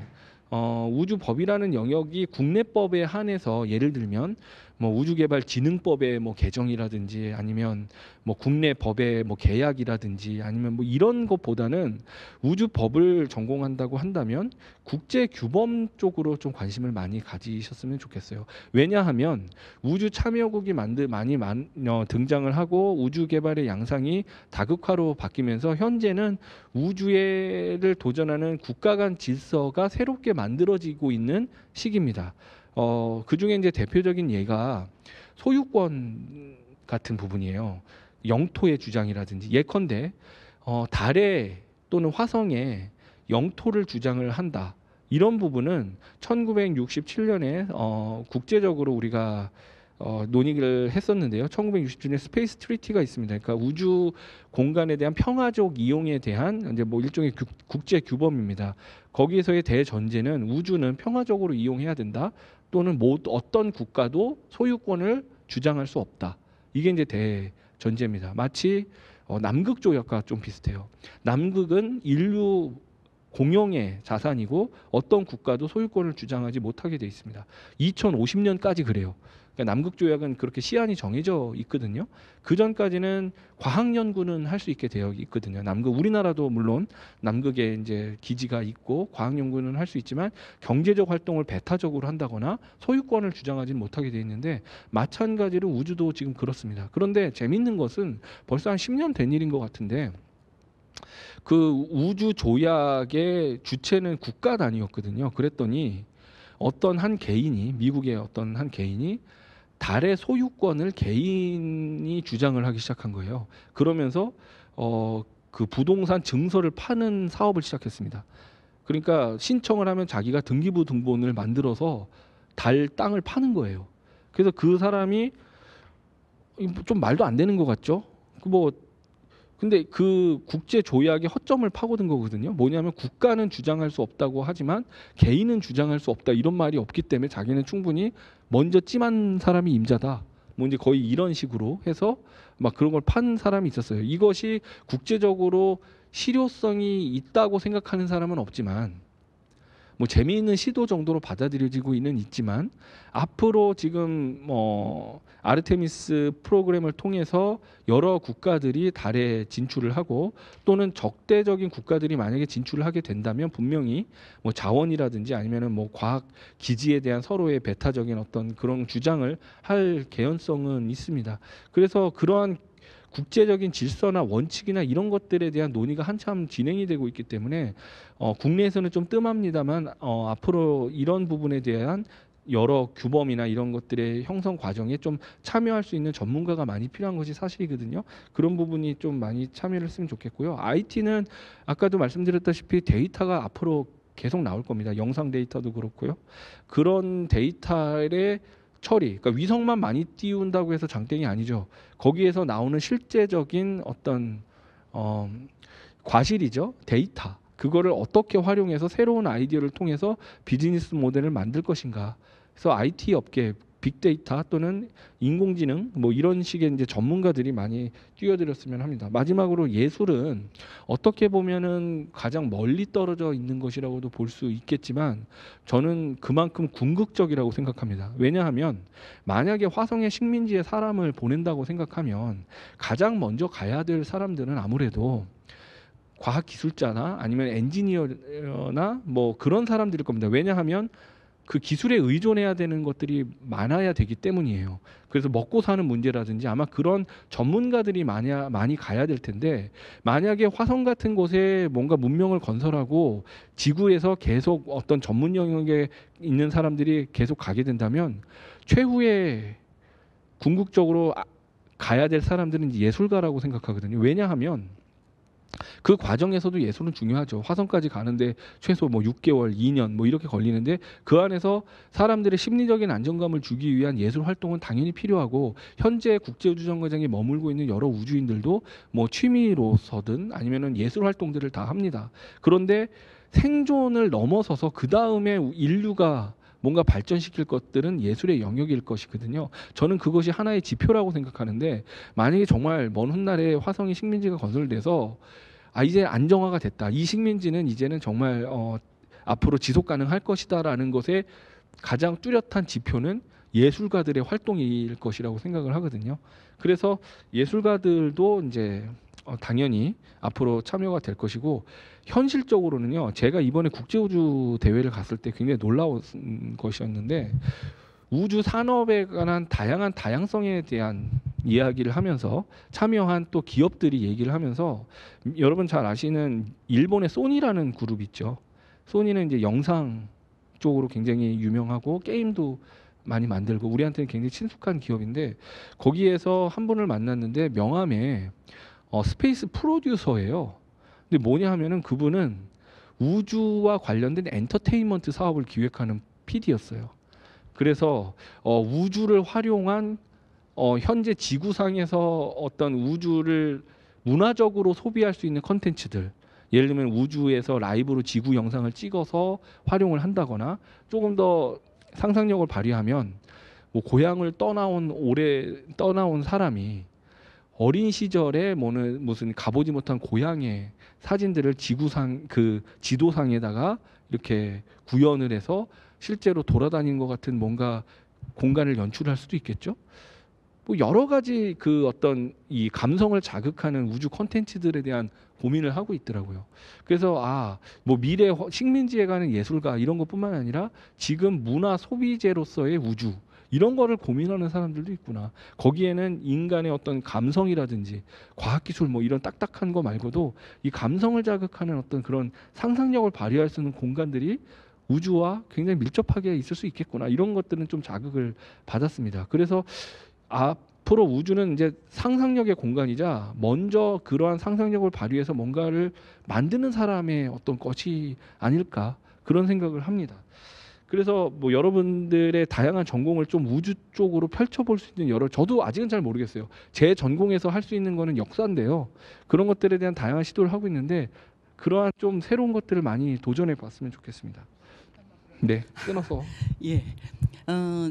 Speaker 1: 어, 우주법이라는 영역이 국내법에 한해서 예를 들면 뭐 우주개발진흥법의 뭐 개정이라든지 아니면 뭐 국내 법의 뭐 계약이라든지 아니면 뭐 이런 것보다는 우주법을 전공한다고 한다면 국제 규범 쪽으로 좀 관심을 많이 가지셨으면 좋겠어요. 왜냐하면 우주 참여국이 만들 많이 만, 어, 등장을 하고 우주 개발의 양상이 다극화로 바뀌면서 현재는 우주에를 도전하는 국가 간 질서가 새롭게 만들어지고 있는 시기입니다. 어, 그 중에 이제 대표적인 예가 소유권 같은 부분이에요. 영토의 주장이라든지 예컨대 어, 달에 또는 화성에 영토를 주장을 한다. 이런 부분은 1967년에 어, 국제적으로 우리가 어, 논의를 했었는데요. 1967년에 스페이스 트리티가 있습니다. 그러니까 우주 공간에 대한 평화적 이용에 대한 이제 뭐 일종의 규, 국제 규범입니다. 거기에서의 대전제는 우주는 평화적으로 이용해야 된다. 또는 어떤 국가도 소유권을 주장할 수 없다. 이게 이제 대전제입니다. 마치 어, 남극 조약과 좀 비슷해요. 남극은 인류 공용의 자산이고 어떤 국가도 소유권을 주장하지 못하게 되 있습니다. 2050년까지 그래요. 그러니까 남극 조약은 그렇게 시한이 정해져 있거든요. 그 전까지는 과학 연구는 할 수 있게 되어 있거든요. 남극 우리나라도 물론 남극에 이제 기지가 있고 과학 연구는 할 수 있지만 경제적 활동을 배타적으로 한다거나 소유권을 주장하지는 못하게 돼 있는데 마찬가지로 우주도 지금 그렇습니다. 그런데 재밌는 것은 벌써 한 10년 된 일인 것 같은데 그 우주 조약의 주체는 국가 단위였거든요. 그랬더니 어떤 한 개인이 미국의 어떤 한 개인이 달의 소유권을 개인이 주장을 하기 시작한 거예요. 그러면서 어, 그 부동산 증서를 파는 사업을 시작했습니다. 그러니까 신청을 하면 자기가 등기부 등본을 만들어서 달 땅을 파는 거예요. 그래서 그 사람이 좀 말도 안 되는 것 같죠? 그 뭐 근데 그 국제 조약의 허점을 파고든 거거든요. 뭐냐면 국가는 주장할 수 없다고 하지만 개인은 주장할 수 없다 이런 말이 없기 때문에 자기는 충분히 먼저 찜한 사람이 임자다. 뭐 이제 거의 이런 식으로 해서 막 그런 걸 판 사람이 있었어요. 이것이 국제적으로 실효성이 있다고 생각하는 사람은 없지만 뭐 재미있는 시도 정도로 받아들여지고 있는 있지만 앞으로 지금 뭐 아르테미스 프로그램을 통해서 여러 국가들이 달에 진출을 하고 또는 적대적인 국가들이 만약에 진출을 하게 된다면 분명히 뭐 자원이라든지 아니면은 뭐 과학 기지에 대한 서로의 배타적인 어떤 그런 주장을 할 개연성은 있습니다. 그래서 그러한 국제적인 질서나 원칙이나 이런 것들에 대한 논의가 한참 진행이 되고 있기 때문에 어, 국내에서는 좀 뜸합니다만 어, 앞으로 이런 부분에 대한 여러 규범이나 이런 것들의 형성 과정에 좀 참여할 수 있는 전문가가 많이 필요한 것이 사실이거든요. 그런 부분이 좀 많이 참여를 했으면 좋겠고요. IT는 아까도 말씀드렸다시피 데이터가 앞으로 계속 나올 겁니다. 영상 데이터도 그렇고요. 그런 데이터의 처리, 그러니까 위성만 많이 띄운다고 해서 장땡이 아니죠. 거기에서 나오는 실제적인 어떤 어, 과실이죠. 데이터. 그거를 어떻게 활용해서 새로운 아이디어를 통해서 비즈니스 모델을 만들 것인가. 그래서 IT 업계 빅데이터 또는 인공지능 뭐 이런 식의 이제 전문가들이 많이 뛰어들었으면 합니다. 마지막으로 예술은 어떻게 보면은 가장 멀리 떨어져 있는 것이라고도 볼 수 있겠지만 저는 그만큼 궁극적이라고 생각합니다. 왜냐하면 만약에 화성의 식민지에 사람을 보낸다고 생각하면 가장 먼저 가야 될 사람들은 아무래도 과학 기술자나 아니면 엔지니어나 뭐 그런 사람들일 겁니다. 왜냐하면 그 기술에 의존해야 되는 것들이 많아야 되기 때문이에요. 그래서 먹고 사는 문제라든지 아마 그런 전문가들이 많이, 많이 가야 될 텐데 만약에 화성 같은 곳에 뭔가 문명을 건설하고 지구에서 계속 어떤 전문 영역에 있는 사람들이 계속 가게 된다면 최후에 궁극적으로 아, 가야 될 사람들은 예술가라고 생각하거든요. 왜냐하면 그 과정에서도 예술은 중요하죠. 화성까지 가는데 최소 뭐 6개월, 2년 뭐 이렇게 걸리는데 그 안에서 사람들의 심리적인 안정감을 주기 위한 예술 활동은 당연히 필요하고 현재 국제 우주정거장에 머물고 있는 여러 우주인들도 뭐 취미로서든 아니면은 예술 활동들을 다 합니다. 그런데 생존을 넘어서서 그 다음에 인류가 뭔가 발전시킬 것들은 예술의 영역일 것이거든요. 저는 그것이 하나의 지표라고 생각하는데 만약에 정말 먼 훗날에 화성이 식민지가 건설돼서 아 이제 안정화가 됐다. 이 식민지는 이제는 정말 어, 앞으로 지속 가능할 것이다라는 것에 가장 뚜렷한 지표는 예술가들의 활동일 것이라고 생각을 하거든요. 그래서 예술가들도 이제 어, 당연히 앞으로 참여가 될 것이고 현실적으로는요 제가 이번에 국제우주 대회를 갔을 때 굉장히 놀라운 것이었는데 우주 산업에 관한 다양한 다양성에 대한 이야기를 하면서 참여한 또 기업들이 얘기를 하면서 여러분 잘 아시는 일본의 소니라는 그룹 있죠. 소니는 이제 영상 쪽으로 굉장히 유명하고 게임도 많이 만들고 우리한테는 굉장히 친숙한 기업인데 거기에서 한 분을 만났는데 명함에 어, 스페이스 프로듀서예요. 근데 뭐냐 하면은 그분은 우주와 관련된 엔터테인먼트 사업을 기획하는 PD였어요. 그래서 어, 우주를 활용한 어, 현재 지구상에서 어떤 우주를 문화적으로 소비할 수 있는 컨텐츠들 예를 들면 우주에서 라이브로 지구 영상을 찍어서 활용을 한다거나 조금 더 상상력을 발휘하면 뭐 고향을 떠나온 오래 떠나온 사람이 어린 시절에 뭐는 무슨 가보지 못한 고향의 사진들을 지구상 그 지도상에다가 이렇게 구현을 해서 실제로 돌아다닌 것 같은 뭔가 공간을 연출할 수도 있겠죠. 뭐 여러 가지 그 어떤 이 감성을 자극하는 우주 콘텐츠들에 대한 고민을 하고 있더라고요. 그래서 아, 뭐 미래 식민지에 가는 예술가 이런 것뿐만 아니라 지금 문화 소비재로서의 우주 이런 거를 고민하는 사람들도 있구나. 거기에는 인간의 어떤 감성이라든지 과학기술 뭐 이런 딱딱한 거 말고도 이 감성을 자극하는 어떤 그런 상상력을 발휘할 수 있는 공간들이 우주와 굉장히 밀접하게 있을 수 있겠구나. 이런 것들은 좀 자극을 받았습니다. 그래서 앞으로 우주는 이제 상상력의 공간이자 먼저 그러한 상상력을 발휘해서 뭔가를 만드는 사람의 어떤 것이 아닐까 그런 생각을 합니다. 그래서 뭐 여러분들의 다양한 전공을 좀 우주 쪽으로 펼쳐볼 수 있는 여러 저도 아직은 잘 모르겠어요. 제 전공에서 할 수 있는 거는 역사인데요. 그런 것들에 대한 다양한 시도를 하고 있는데 그러한 좀 새로운 것들을 많이 도전해 봤으면 좋겠습니다. 네, 끊어서. <laughs> 예. 어,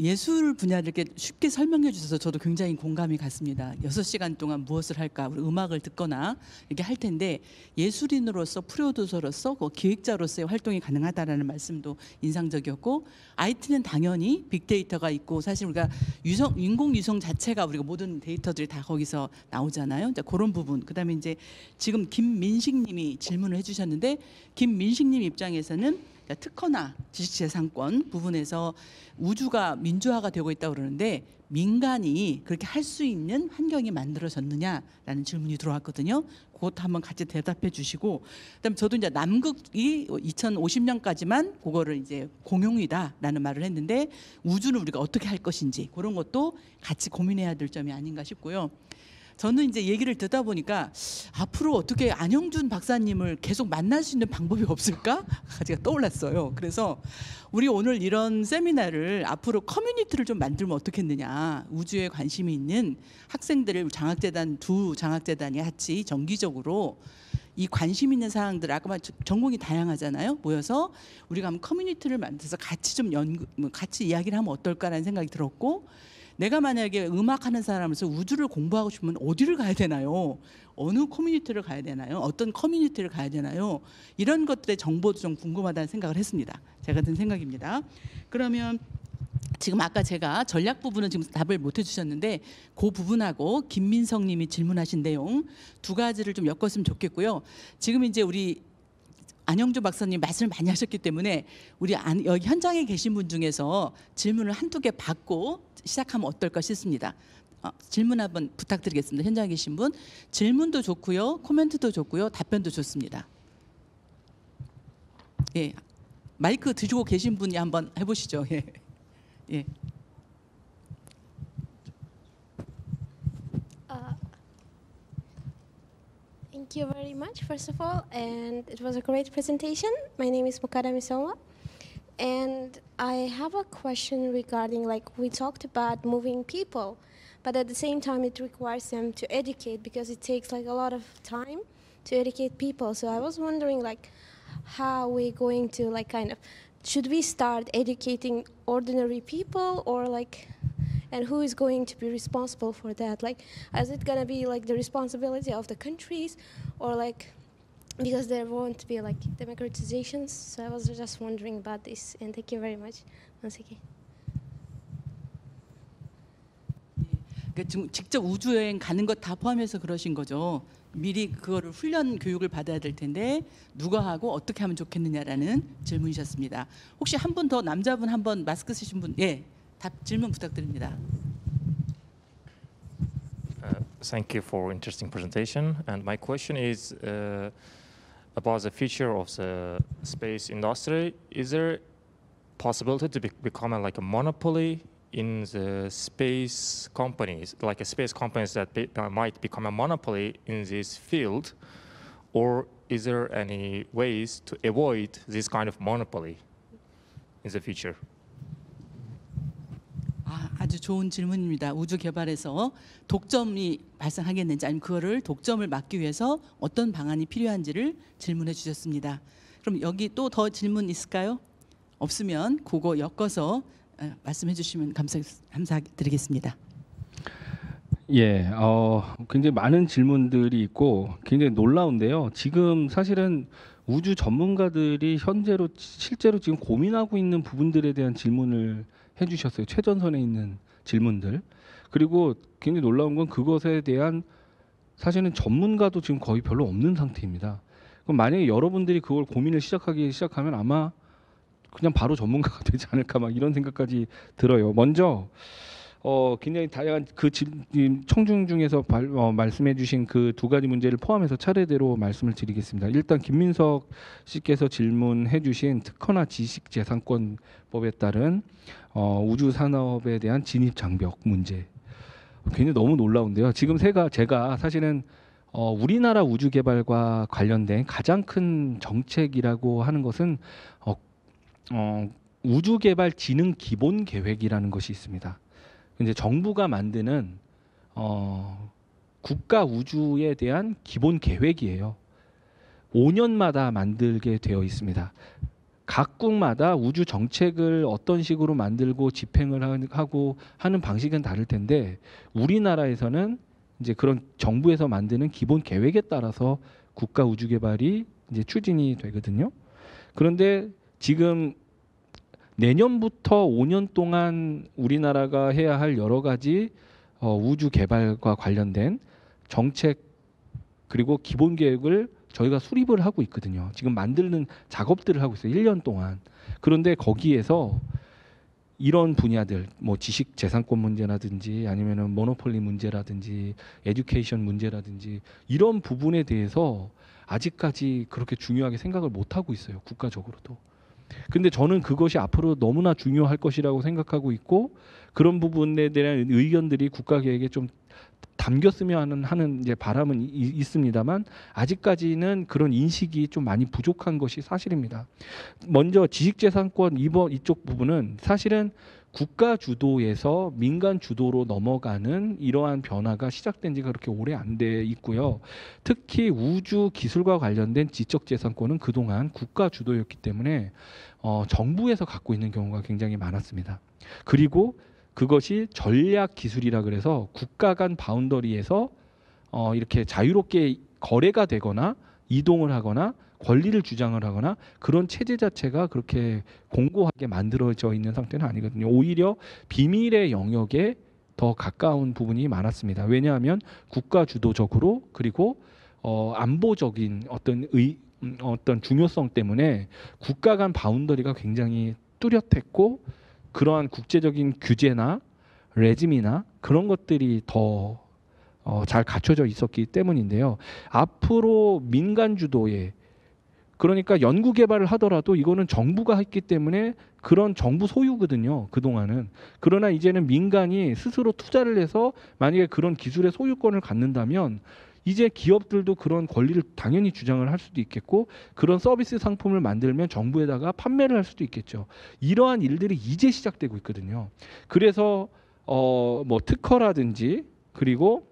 Speaker 1: 예술 분야를 이렇게 쉽게 설명해
Speaker 2: 주셔서 저도 굉장히 공감이 갔습니다. 여섯 시간 동안 무엇을 할까? 우리 음악을 듣거나 이렇게 할 텐데 예술인으로서 프로듀서로서 그 기획자로서의 활동이 가능하다라는 말씀도 인상적이었고 IT는 당연히 빅데이터가 있고 사실 우리가 유성 인공 유성 자체가 우리가 모든 데이터들이 다 거기서 나오잖아요. 이제 그런 부분. 그다음에 이제 지금 김민식 님이 질문을 해 주셨는데 김민식 님 입장에서는 그러니까 특허나 지식재산권 부분에서 우주가 민주화가 되고 있다고 그러는데 민간이 그렇게 할 수 있는 환경이 만들어졌느냐라는 질문이 들어왔거든요. 그것도 한번 같이 대답해 주시고 그다음 저도 이제 남극이 2050년까지만 그거를 이제 공용이다라는 말을 했는데 우주는 우리가 어떻게 할 것인지 그런 것도 같이 고민해야 될 점이 아닌가 싶고요. 저는 이제 얘기를 듣다 보니까 앞으로 어떻게 안영준 박사님을 계속 만날 수 있는 방법이 없을까? <laughs> 제가 떠올랐어요. 그래서 우리 오늘 이런 세미나를 앞으로 커뮤니티를 좀 만들면 어떻겠느냐. 우주에 관심이 있는 학생들을 장학재단 두 장학재단이 같이 정기적으로 이 관심 있는 사항들 아까 말 전공이 다양하잖아요 모여서 우리가 한번 커뮤니티를 만들어서 같이 좀연구 뭐 같이 이야기를 하면 어떨까라는 생각이 들었고 내가 만약에 음악하는 사람으로서 우주를 공부하고 싶으면 어디를 가야 되나요? 어느 커뮤니티를 가야 되나요? 어떤 커뮤니티를 가야 되나요? 이런 것들의 정보도 좀 궁금하다는 생각을 했습니다. 제가 든 생각입니다. 그러면 지금 아까 제가 전략 부분은 지금 답을 못 해주셨는데 그 부분하고 김민성님이 질문하신 내용 두 가지를 좀 엮었으면 좋겠고요. 지금 이제 우리 안영주 박사님 말씀을 많이 하셨기 때문에 우리 안, 여기 현장에 계신 분 중에서 질문을 한두 개 받고 시작하면 어떨까 싶습니다. 어, 질문 한번 부탁드리겠습니다. 현장에 계신 분 질문도 좋고요, 코멘트도 좋고요, 답변도 좋습니다. 예, 마이크 들고 계신 분이 한번 해보시죠. 예. 예.
Speaker 3: Thank you very much, first of all, and it was a great presentation. My name is Mukada Misowa, And I have a question regarding like we talked about moving people, but at the same time it requires them to educate because it takes like a lot of time to educate people. So I was wondering like how we're going to like kind of should we start educating ordinary people or like and who is going to be responsible for that like is it going to be like the responsibility of the countries or like because there won't be like democratizations. So I was just wondering about this, and thank you very much once again.
Speaker 2: 그러니까 직접 우주 여행 가는 것 다 포함해서 그러신 거죠. 미리 그거를 훈련 교육을 받아야 될 텐데 누가 하고 어떻게 하면 좋겠느냐라는 질문이셨습니다. 혹시 한 분 더 남자분 한 번 마스크 쓰신 분, 예, 답 질문 부탁드립니다.
Speaker 3: Uh, thank you for interesting presentation. And my question is.
Speaker 4: Uh, about the future of the space industry. Is there possibility to be, become a, like a monopoly in the space companies, like a space companies that be, uh, might become a monopoly in this field, or is there any ways to avoid this kind of monopoly in the future?
Speaker 2: 아주 좋은 질문입니다. 우주 개발에서 독점이 발생하겠는지 아니면 그거를 독점을 막기 위해서 어떤 방안이 필요한지를 질문해 주셨습니다. 그럼 여기 또 더 질문 있을까요? 없으면 그거 엮어서 말씀해 주시면 감사, 드리겠습니다
Speaker 1: 예, 어, 굉장히 많은 질문들이 있고 굉장히 놀라운데요. 지금 사실은 우주 전문가들이 현재로 실제로 지금 고민하고 있는 부분들에 대한 질문을 해주셨어요. 최전선에 있는 질문들. 그리고 굉장히 놀라운 건 그것에 대한 사실은 전문가도 지금 거의 별로 없는 상태입니다. 그럼 만약에 여러분들이 그걸 고민을 시작하기 시작하면 아마 그냥 바로 전문가가 <laughs> 되지 않을까 막 이런 생각까지 들어요. 먼저 어, 굉장히 다양한 그 청중 중에서 발, 어, 말씀해주신 그 두 가지 문제를 포함해서 차례대로 말씀을 드리겠습니다. 일단 김민석 씨께서 질문해주신 특허나 지식 재산권법에 따른 어, 우주 산업에 대한 진입 장벽 문제 굉장히 너무 놀라운데요. 지금 제가 제가 사실은 어, 우리나라 우주 개발과 관련된 가장 큰 정책이라고 하는 것은 어, 어, 우주 개발 지능 기본 계획이라는 것이 있습니다. 이제 정부가 만드는 어, 국가 우주에 대한 기본 계획이에요. 5년마다 만들게 되어 있습니다. 각국마다 우주 정책을 어떤 식으로 만들고 집행을 하고 하는 방식은 다를 텐데 우리나라에서는 이제 그런 정부에서 만드는 기본 계획에 따라서 국가 우주 개발이 이제 추진이 되거든요. 그런데 지금 내년부터 5년 동안 우리나라가 해야 할 여러 가지 어, 우주 개발과 관련된 정책 그리고 기본 계획을 저희가 수립을 하고 있거든요. 지금 만드는 작업들을 하고 있어요. 1년 동안. 그런데 거기에서 이런 분야들 뭐 지식 재산권 문제라든지 아니면은 모노폴리 문제라든지 에듀케이션 문제라든지 이런 부분에 대해서 아직까지 그렇게 중요하게 생각을 못 하고 있어요. 국가적으로도. 근데 저는 그것이 앞으로 너무나 중요할 것이라고 생각하고 있고 그런 부분에 대한 의견들이 국가 계획에 좀 담겼으면 하는, 하는 이제 바람은 이, 있습니다만 아직까지는 그런 인식이 좀 많이 부족한 것이 사실입니다. 먼저 지식재산권 이번 이쪽 부분은 사실은 국가 주도에서 민간 주도로 넘어가는 이러한 변화가 시작된 지가 그렇게 오래 안 돼 있고요. 특히 우주 기술과 관련된 지적재산권은 그동안 국가 주도였기 때문에 어, 정부에서 갖고 있는 경우가 굉장히 많았습니다. 그리고 그것이 전략 기술이라 그래서 국가 간 바운더리에서 어, 이렇게 자유롭게 거래가 되거나 이동을 하거나 권리를 주장을 하거나 그런 체제 자체가 그렇게 공고하게 만들어져 있는 상태는 아니거든요. 오히려 비밀의 영역에 더 가까운 부분이 많았습니다. 왜냐하면 국가 주도적으로 그리고 어, 안보적인 어떤 의, 음, 어떤 중요성 때문에 국가 간 바운더리가 굉장히 뚜렷했고 그러한 국제적인 규제나 레짐이나 그런 것들이 더 어, 잘 갖춰져 있었기 때문인데요. 앞으로 민간 주도의 그러니까 연구 개발을 하더라도 이거는 정부가 했기 때문에 그런 정부 소유거든요. 그동안은. 그러나 이제는 민간이 스스로 투자를 해서 만약에 그런 기술의 소유권을 갖는다면 이제 기업들도 그런 권리를 당연히 주장을 할 수도 있겠고 그런 서비스 상품을 만들면 정부에다가 판매를 할 수도 있겠죠. 이러한 일들이 이제 시작되고 있거든요. 그래서 어 뭐 특허라든지 그리고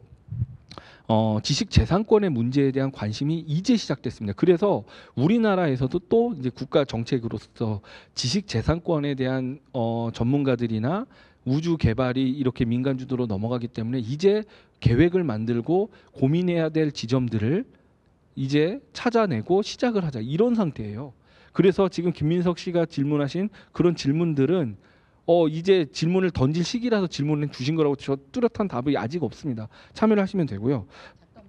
Speaker 1: 어, 지식 재산권의 문제에 대한 관심이 이제 시작됐습니다. 그래서 우리나라에서도 또 이제 국가 정책으로서 지식 재산권에 대한 어, 전문가들이나 우주 개발이 이렇게 민간 주도로 넘어가기 때문에 이제 계획을 만들고 고민해야 될 지점들을 이제 찾아내고 시작을 하자 이런 상태예요. 그래서 지금 김민석 씨가 질문하신 그런 질문들은 어 이제 질문을 던질 시기라서 질문을 주신 거라고 저 뚜렷한 답이 아직 없습니다. 참여를 하시면 되고요.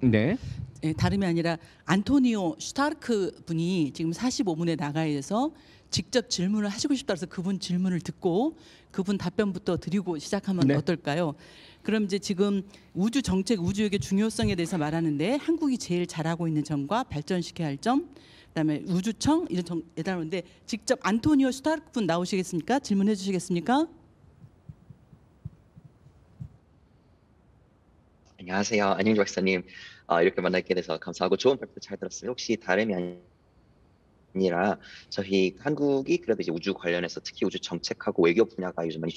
Speaker 1: 네. 네 다름이 아니라 안토니오
Speaker 2: 슈타르크 분이 지금 45분에 나가야 돼서 직접 질문을 하시고 싶다서 그분 질문을 듣고 그분 답변부터 드리고 시작하면 네. 어떨까요? 그럼 이제 지금 우주 정책 우주역의 중요성에 대해서 말하는데 한국이 제일 잘하고 있는 점과 발전시켜야 할 점, 그다음에 우주청 이런 정, 예단원인데 직접 안토니오 슈타르프 나오시겠습니까? 질문해 주시겠습니까?
Speaker 4: 안녕하세요. 안영주 박사님. 어, 이렇게 만나게 돼서 감사하고 좋은 발표 잘 들었어요. 혹시 다름이 아니라 저희 한국이 그래도 이제 우주 관련해서 특히 우주 정책하고 외교 분야가 요즘 많이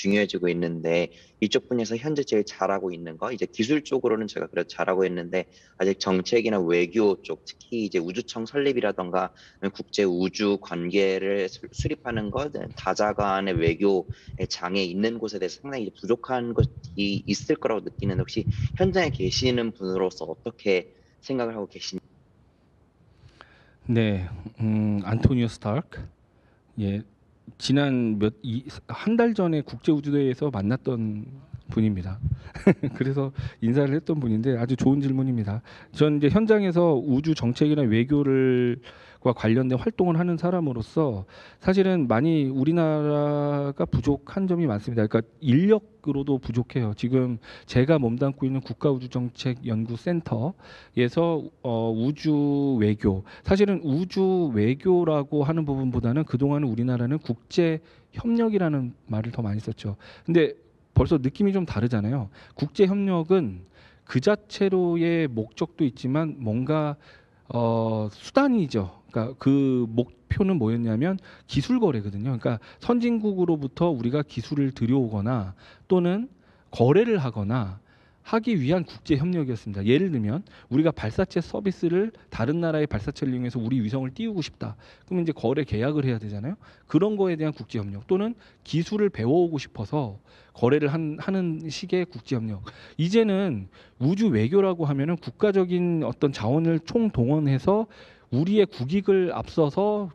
Speaker 4: 중요해지고 있는데 이쪽 분야에서 현재 제일 잘하고 있는 거 이제 기술 쪽으로는 제가 그래도 잘하고 있는데 아직 정책이나 외교 쪽 특히 이제 우주청 설립이라던가 국제 우주 관계를 수립하는 것 네, 다자 간의 외교의 장애 있는 곳에 대해서 상당히 부족한 것이 있을 거라고 느끼는 혹시 현장에 계시는 분으로서 어떻게 생각을 하고
Speaker 1: 계신지 네, 음, 안토니오 스타크 예, 지난 몇한 달 전에 국제우주대회에서 만났던 분입니다. <laughs> 그래서 인사를 했던 분인데 아주 좋은 질문입니다. 전 이제 현장에서 우주 정책이나 외교를 과 관련된 활동을 하는 사람으로서 사실은 많이 우리나라가 부족한 점이 많습니다. 그러니까 인력으로도 부족해요. 지금 제가 몸담고 있는 국가우주정책연구센터에서 어, 우주 외교 사실은 우주 외교라고 하는 부분보다는 그동안은 우리나라는 국제 협력이라는 말을 더 많이 썼죠. 근데 벌써 느낌이 좀 다르잖아요. 국제 협력은 그 자체로의 목적도 있지만 뭔가 어, 수단이죠. 그러니까 그 목표는 뭐였냐면 기술 거래거든요. 그러니까 선진국으로부터 우리가 기술을 들여오거나 또는 거래를 하거나 하기 위한 국제 협력이었습니다. 예를 들면 우리가 발사체 서비스를 다른 나라의 발사체를 이용해서 우리 위성을 띄우고 싶다. 그러면 이제 거래 계약을 해야 되잖아요. 그런 거에 대한 국제 협력 또는 기술을 배워오고 싶어서 거래를 한, 하는 식의 국제 협력. 이제는 우주 외교라고 하면은 국가적인 어떤 자원을 총동원해서 우리의 국익을 앞서서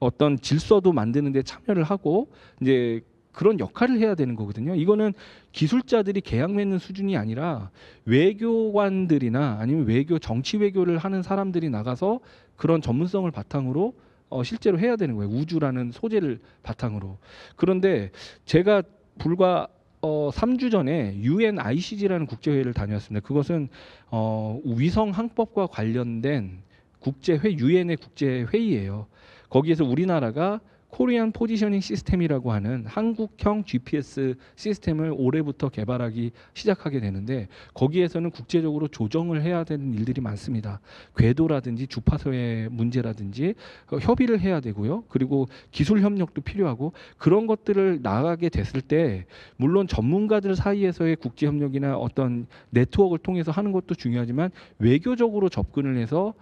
Speaker 1: 어떤 질서도 만드는데 참여를 하고 이제 그런 역할을 해야 되는 거거든요. 이거는 기술자들이 계약 맺는 수준이 아니라 외교관들이나 아니면 외교 정치 외교를 하는 사람들이 나가서 그런 전문성을 바탕으로 어, 실제로 해야 되는 거예요. 우주라는 소재를 바탕으로. 그런데 제가 불과 어, 3주 전에 UN ICG라는 국제회의를 다녀왔습니다. 그것은 어, 위성 항법과 관련된 국제회 유엔의 국제회의예요. 거기에서 우리나라가 코리안 포지셔닝 시스템이라고 하는 한국형 GPS 시스템을 올해부터 개발하기 시작하게 되는데 거기에서는 국제적으로 조정을 해야 되는 일들이 많습니다. 궤도라든지 주파수의 문제라든지 그 협의를 해야 되고요. 그리고 기술 협력도 필요하고 그런 것들을 나가게 됐을 때 물론 전문가들 사이에서의 국제 협력이나 어떤 네트워크를 통해서 하는 것도 중요하지만 외교적으로 접근을 해서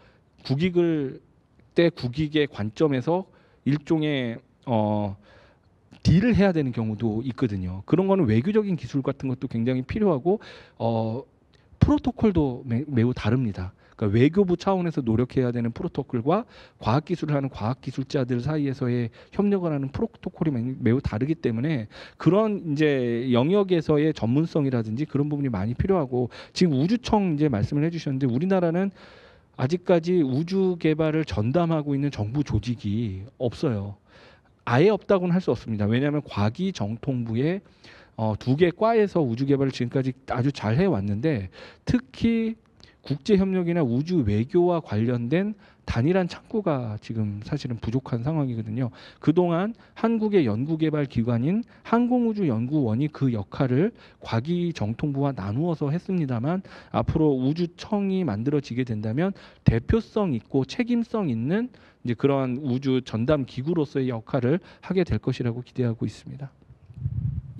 Speaker 1: 국익을 때 국익의 관점에서 일종의 어 딜을 해야 되는 경우도 있거든요. 그런 거는 외교적인 기술 같은 것도 굉장히 필요하고 어 프로토콜도 매, 우 다릅니다. 그러니까 외교부 차원에서 노력해야 되는 프로토콜과 과학기술을 하는 과학기술자들 사이에서의 협력을 하는 프로토콜이 매우 다르기 때문에 그런 이제 영역에서의 전문성이라든지 그런 부분이 많이 필요하고 지금 우주청 이제 말씀을 해주셨는데 우리나라는 아직까지 우주 개발을 전담하고 있는 정부 조직이 없어요. 아예 없다고는 할 수 없습니다. 왜냐하면 과기 정통부의 어, 두개 과에서 우주 개발을 지금까지 아주 잘 해왔는데 특히 국제협력이나 우주 외교와 관련된 단일한 창구가 지금 사실은 부족한 상황이거든요. 그동안 한국의 연구개발 기관인 항공우주연구원이 그 역할을 과기정통부와 나누어서 했습니다만 앞으로 우주청이 만들어지게 된다면 대표성 있고 책임성 있는 이제 그러한 우주 전담 기구로서의 역할을 하게 될 것이라고 기대하고 있습니다.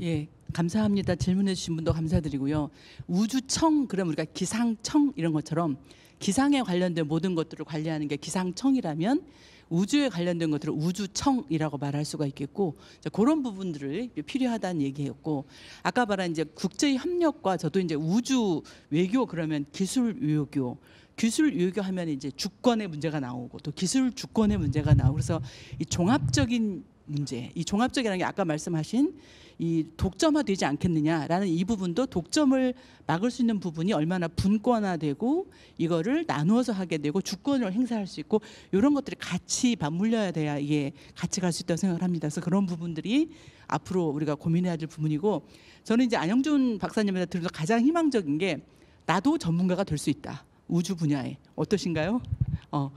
Speaker 2: 예, 감사합니다. 질문해 주신 분도 감사드리고요. 우주청 그럼 우리가 기상청 이런 것처럼 기상에 관련된 모든 것들을 관리하는 게 기상청이라면 우주에 관련된 것들을 우주청이라고 말할 수가 있겠고 이제 그런 부분들을 필요하다는 얘기였고 아까 말한 이제 국제 협력과 저도 이제 우주 외교 그러면 기술 외교 기술 외교 하면 이제 주권의 문제가 나오고 또 기술 주권의 문제가 나오고 그래서 이 종합적인 문제, 이 종합적이라는 게 아까 말씀하신 이 독점화되지 않겠느냐라는 이 부분도 독점을 막을 수 있는 부분이 얼마나 분권화되고 이거를 나누어서 하게 되고 주권을 행사할 수 있고 이런 것들이 같이 맞물려야 돼야 이게 같이 갈 수 있다고 생각을 합니다. 그래서 그런 부분들이 앞으로 우리가 고민해야 될 부분이고 저는 이제 안영준 박사님한테 들어서 가장 희망적인 게 나도 전문가가 될 수 있다. 우주 분야에 어떠신가요? 어.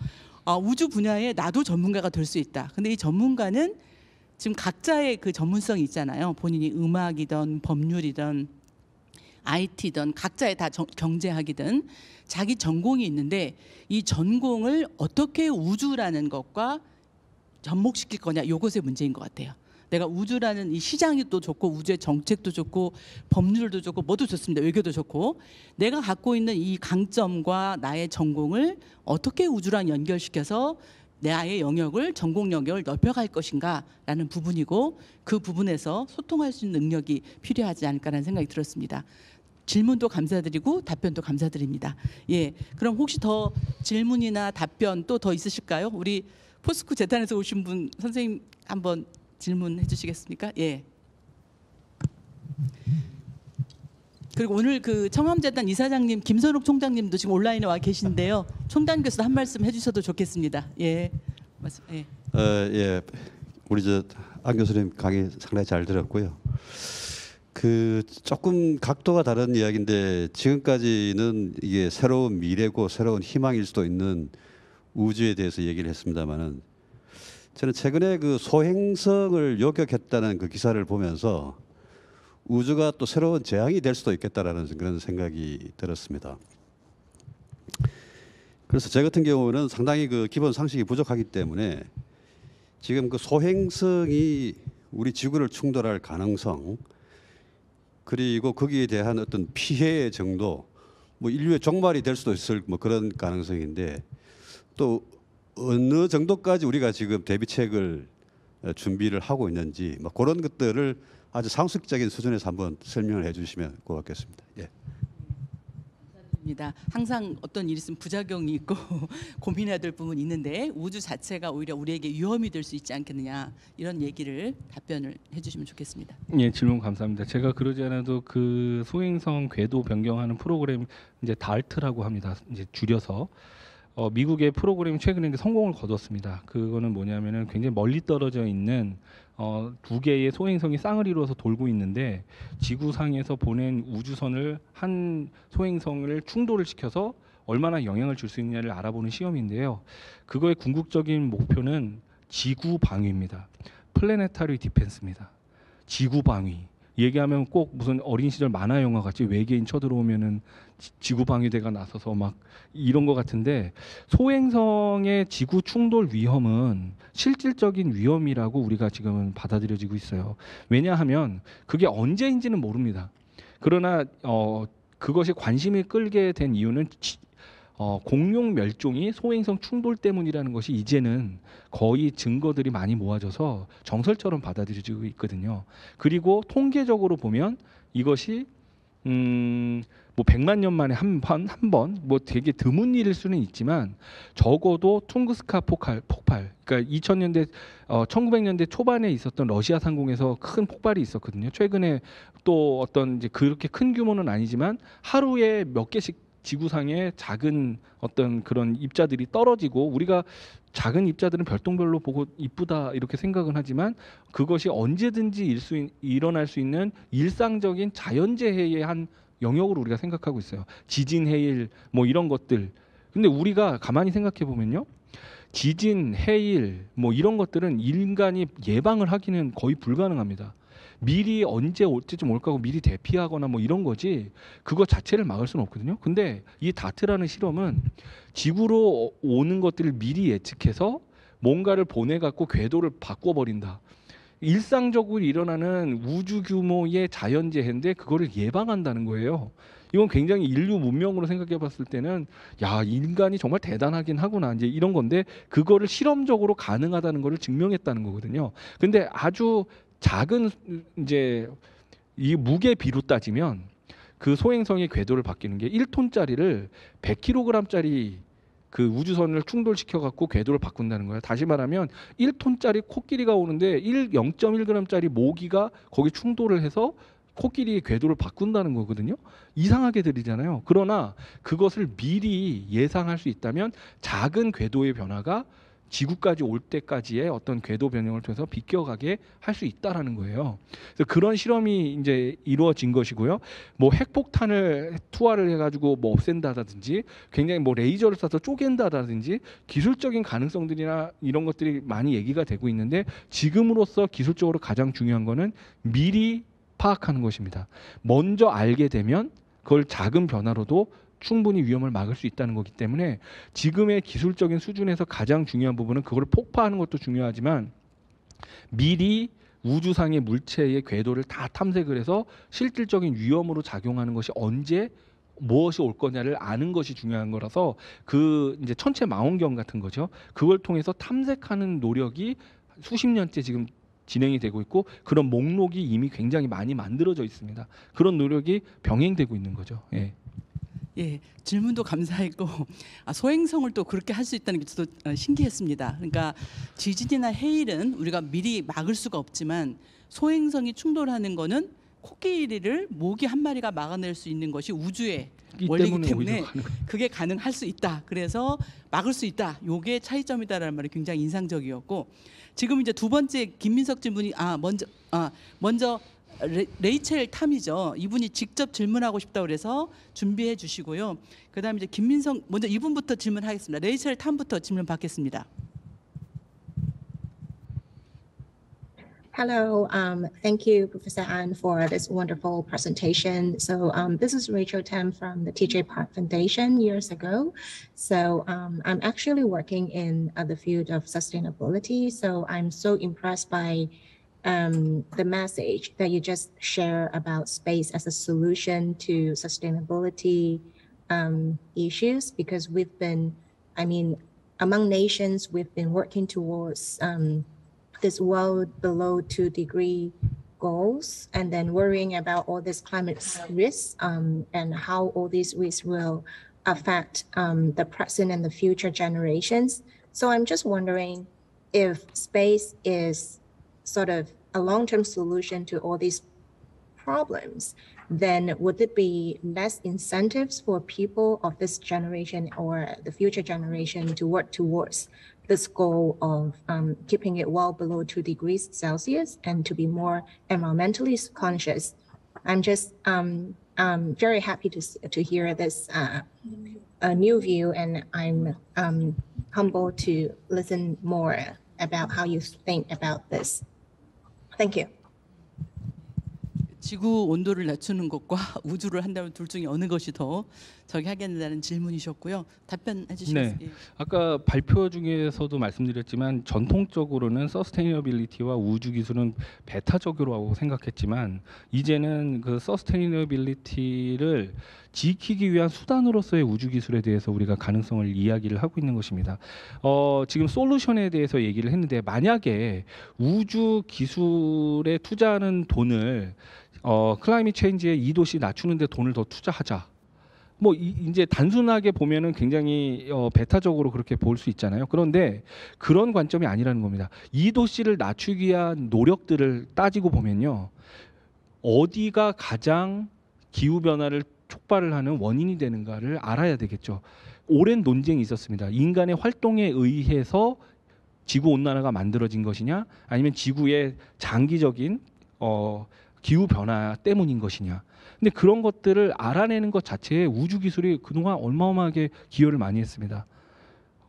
Speaker 2: 아, 우주 분야에 나도 전문가가 될 수 있다. 근데 이 전문가는 지금 각자의 그 전문성이 있잖아요. 본인이 음악이든 법률이든 IT든 각자의 다 정, 경제학이든 자기 전공이 있는데 이 전공을 어떻게 우주라는 것과 접목시킬 거냐 요것의 문제인 것 같아요. 내가 우주라는 이 시장이 또 좋고 우주의 정책도 좋고 법률도 좋고 모두 좋습니다. 외교도 좋고 내가 갖고 있는 이 강점과 나의 전공을 어떻게 우주랑 연결시켜서 내 아이의 영역을 전공 영역을 넓혀갈 것인가라는 부분이고 그 부분에서 소통할 수 있는 능력이 필요하지 않을까라는 생각이 들었습니다. 질문도 감사드리고 답변도 감사드립니다. 예, 그럼 혹시 더 질문이나 답변 또 더 있으실까요? 우리 포스코 재단에서 오신 분 선생님 한번 질문해 주시겠습니까? 예. 그리고 오늘 그 청암재단 이사장님 김선욱 총장님도 지금 온라인에 와 계신데요. 총장께서한 말씀 해주셔도 좋겠습니다. 예, 말씀. 예.
Speaker 4: 어, 예. 우리 저안 교수님 강의 상당히 잘 들었고요. 그 조금 각도가 다른 이야기인데 지금까지는 이게 새로운 미래고 새로운 희망일 수도 있는 우주에 대해서 얘기를 했습니다만은 저는 최근에 그 소행성을 요격했다는 그 기사를 보면서 우주가 또 새로운 재앙이 될 수도 있겠다라는 그런 생각이 들었습니다. 그래서 저 같은 경우는 상당히 그 기본 상식이 부족하기 때문에 지금 그 소행성이 우리 지구를 충돌할 가능성 그리고 거기에 대한 어떤 피해 정도 뭐 인류의 종말이 될 수도 있을 뭐 그런 가능성인데 또 어느 정도까지 우리가 지금 대비책을 준비를 하고 있는지 막 뭐 그런 것들을 아주 상식적인 수준에서 한번 설명을 해주시면 고맙겠습니다. 예.
Speaker 2: 항상 어떤 일 있으면 부작용이 있고 <laughs> 고민해야 될 부분이 있는데 우주 자체가 오히려 우리에게 위험이 될 수 있지 않겠느냐 이런 얘기를 답변을 해주시면 좋겠습니다.
Speaker 1: 예, 질문 감사합니다. 제가 그러지 않아도 그 소행성 궤도 변경하는 프로그램 이제 달트라고 합니다. 이제 줄여서 어, 미국의 프로그램 최근에 성공을 거뒀습니다. 그거는 뭐냐면은 굉장히 멀리 떨어져 있는 어, 두 개의 소행성이 쌍을 이루어서 돌고 있는데 지구상에서 보낸 우주선을 한 소행성을 충돌을 시켜서 얼마나 영향을 줄 수 있냐를 알아보는 시험인데요. 그거의 궁극적인 목표는 지구 방위입니다. 플래네타리 디펜스입니다. 지구 방위. 얘기하면 꼭 무슨 어린 시절 만화 영화 같이 외계인 쳐들어오면은 지구 방위대가 나서서 막 이런 것 같은데 소행성의 지구 충돌 위험은 실질적인 위험이라고 우리가 지금은 받아들여지고 있어요. 왜냐하면 그게 언제인지는 모릅니다. 그러나 어 그것이 관심이 끌게 된 이유는 어, 공룡 멸종이 소행성 충돌 때문이라는 것이 이제는 거의 증거들이 많이 모아져서 정설처럼 받아들여지고 있거든요. 그리고 통계적으로 보면 이것이 음, 뭐 100만 년 만에 한번한번 뭐 되게 드문 일일 수는 있지만 적어도 퉁그스카 폭발 폭발 그러니까 2000년대 어 1900년대 초반에 있었던 러시아 상공에서 큰 폭발이 있었거든요. 최근에 또 어떤 이제 그렇게 큰 규모는 아니지만 하루에 몇 개씩 지구상의 작은 어떤 그런 입자들이 떨어지고 우리가 작은 입자들은 별똥별로 보고 이쁘다 이렇게 생각은 하지만 그것이 언제든지 일수, 일어날 수 있는 일상적인 자연재해의 한 영역으로 우리가 생각하고 있어요. 지진, 해일 뭐 이런 것들. 근데 우리가 가만히 생각해 보면요. 지진, 해일 뭐 이런 것들은 인간이 예방을 하기는 거의 불가능합니다. 미리 언제 올지좀 올까 하고 미리 대피하거나 뭐 이런 거지 그거 자체를 막을 수는 없거든요. 근데 이 다트라는 실험은 지구로 오는 것들을 미리 예측해서 뭔가를 보내 갖고 궤도를 바꿔 버린다. 일상적으로 일어나는 우주 규모의 자연재해인데 그거를 예방한다는 거예요. 이건 굉장히 인류 문명으로 생각해 봤을 때는 야 인간이 정말 대단하긴 하구나 이제 이런 건데 그거를 실험적으로 가능하다는 거를 증명했다는 거거든요 근데 아주 작은 이제 이 무게 비로 따지면 그 소행성의 궤도를 바뀌는 게 1톤짜리를 100kg짜리 그 우주선을 충돌시켜 갖고 궤도를 바꾼다는 거예요. 다시 말하면 1톤짜리 코끼리가 오는데 1 0.1g짜리 모기가 거기 충돌을 해서 코끼리의 궤도를 바꾼다는 거거든요. 이상하게 들리잖아요. 그러나 그것을 미리 예상할 수 있다면 작은 궤도의 변화가 지구까지 올 때까지의 어떤 궤도 변형을 통해서 비껴가게 할 수 있다라는 거예요. 그래서 그런 실험이 이제 이루어진 것이고요. 뭐 핵폭탄을 투하를 해가지고 뭐 없앤다든지 굉장히 뭐 레이저를 쏴서 쪼갠다든지 기술적인 가능성들이나 이런 것들이 많이 얘기가 되고 있는데 지금으로서 기술적으로 가장 중요한 거는 미리 파악하는 것입니다. 먼저 알게 되면 그걸 작은 변화로도 충분히 위험을 막을 수 있다는 거기 때문에 지금의 기술적인 수준에서 가장 중요한 부분은 그걸 폭파하는 것도 중요하지만 미리 우주상의 물체의 궤도를 다 탐색을 해서 실질적인 위험으로 작용하는 것이 언제 무엇이 올 거냐를 아는 것이 중요한 거라서 그 이제 천체 망원경 같은 거죠. 그걸 통해서 탐색하는 노력이 수십 년째 지금 진행이 되고 있고 그런 목록이 이미 굉장히 많이 만들어져 있습니다. 그런 노력이 병행되고 있는 거죠. 예.
Speaker 2: 예, 질문도 감사했고 아, 소행성을 또 그렇게 할 수 있다는 게 저도 어, 신기했습니다. 그러니까 지진이나 해일은 우리가 미리 막을 수가 없지만 소행성이 충돌하는 거는 코끼리를 모기 한 마리가 막아낼 수 있는 것이 우주의 원리이기 때문에 그게 가능할 수 있다. 그래서 막을 수 있다. 요게 차이점이다라는 말이 굉장히 인상적이었고 지금 이제 두 번째 김민석 질문이 아 먼저 아 먼저 레, 이첼 탐이죠. 이분이 직접 질문하고 싶다 그래서 준비해 주시고요. 그다음에 이제 김민성 먼저 이분부터 질문하겠습니다. 레이첼 탐부터 질문 받겠습니다.
Speaker 3: Hello, um, thank you, Professor Anne, for this wonderful presentation. So um, this is Rachel Tam from the TJ Park Foundation years ago. So um, I'm actually working in uh, the field of sustainability. So I'm so impressed by um, the message that you just share about space as a solution to sustainability um, issues because we've been, I mean, among nations, we've been working towards um, this world below two degree goals and then worrying about all these climate risks um, and how all these risks will affect um, the present and the future generations. So I'm just wondering if space is sort of a long-term solution to all these problems, then would it be less incentives for people of this generation or the future generation to work towards this goal of um, keeping it well below two degrees Celsius and to be more environmentally conscious? I'm just um, um very happy to, to hear this uh, a new view and I'm um, humbled to listen more about how you think about this.
Speaker 2: Thank you. 지구 온도를 낮추는 것과 <laughs> 우주를 한다면 둘 중에 어느 것이 더 저기 하겠는다는 질문이셨고요. 답변해 주시겠어요? 네.
Speaker 1: 아까 발표 중에서도 말씀드렸지만 전통적으로는 서스테이너빌리티와 우주 기술은 배타적으로 생각했지만 이제는 그 서스테이너빌리티를 지키기 위한 수단으로서의 우주 기술에 대해서 우리가 가능성을 이야기를 하고 있는 것입니다. 어, 지금 솔루션에 대해서 얘기를 했는데 만약에 우주 기술에 투자하는 돈을 어, 클라이밋 체인지의 2도씨 낮추는데 돈을 더 투자하자. 뭐 이, 이제 단순하게 보면은 굉장히 어, 배타적으로 그렇게 볼 수 있잖아요. 그런데 그런 관점이 아니라는 겁니다. 이 도시를 낮추기 위한 노력들을 따지고 보면요. 어디가 가장 기후 변화를 촉발을 하는 원인이 되는가를 알아야 되겠죠. 오랜 논쟁이 있었습니다. 인간의 활동에 의해서 지구 온난화가 만들어진 것이냐, 아니면 지구의 장기적인 어, 기후 변화 때문인 것이냐. 근데 그런 것들을 알아내는 것 자체에 우주 기술이 그동안 어마어마하게 기여를 많이 했습니다.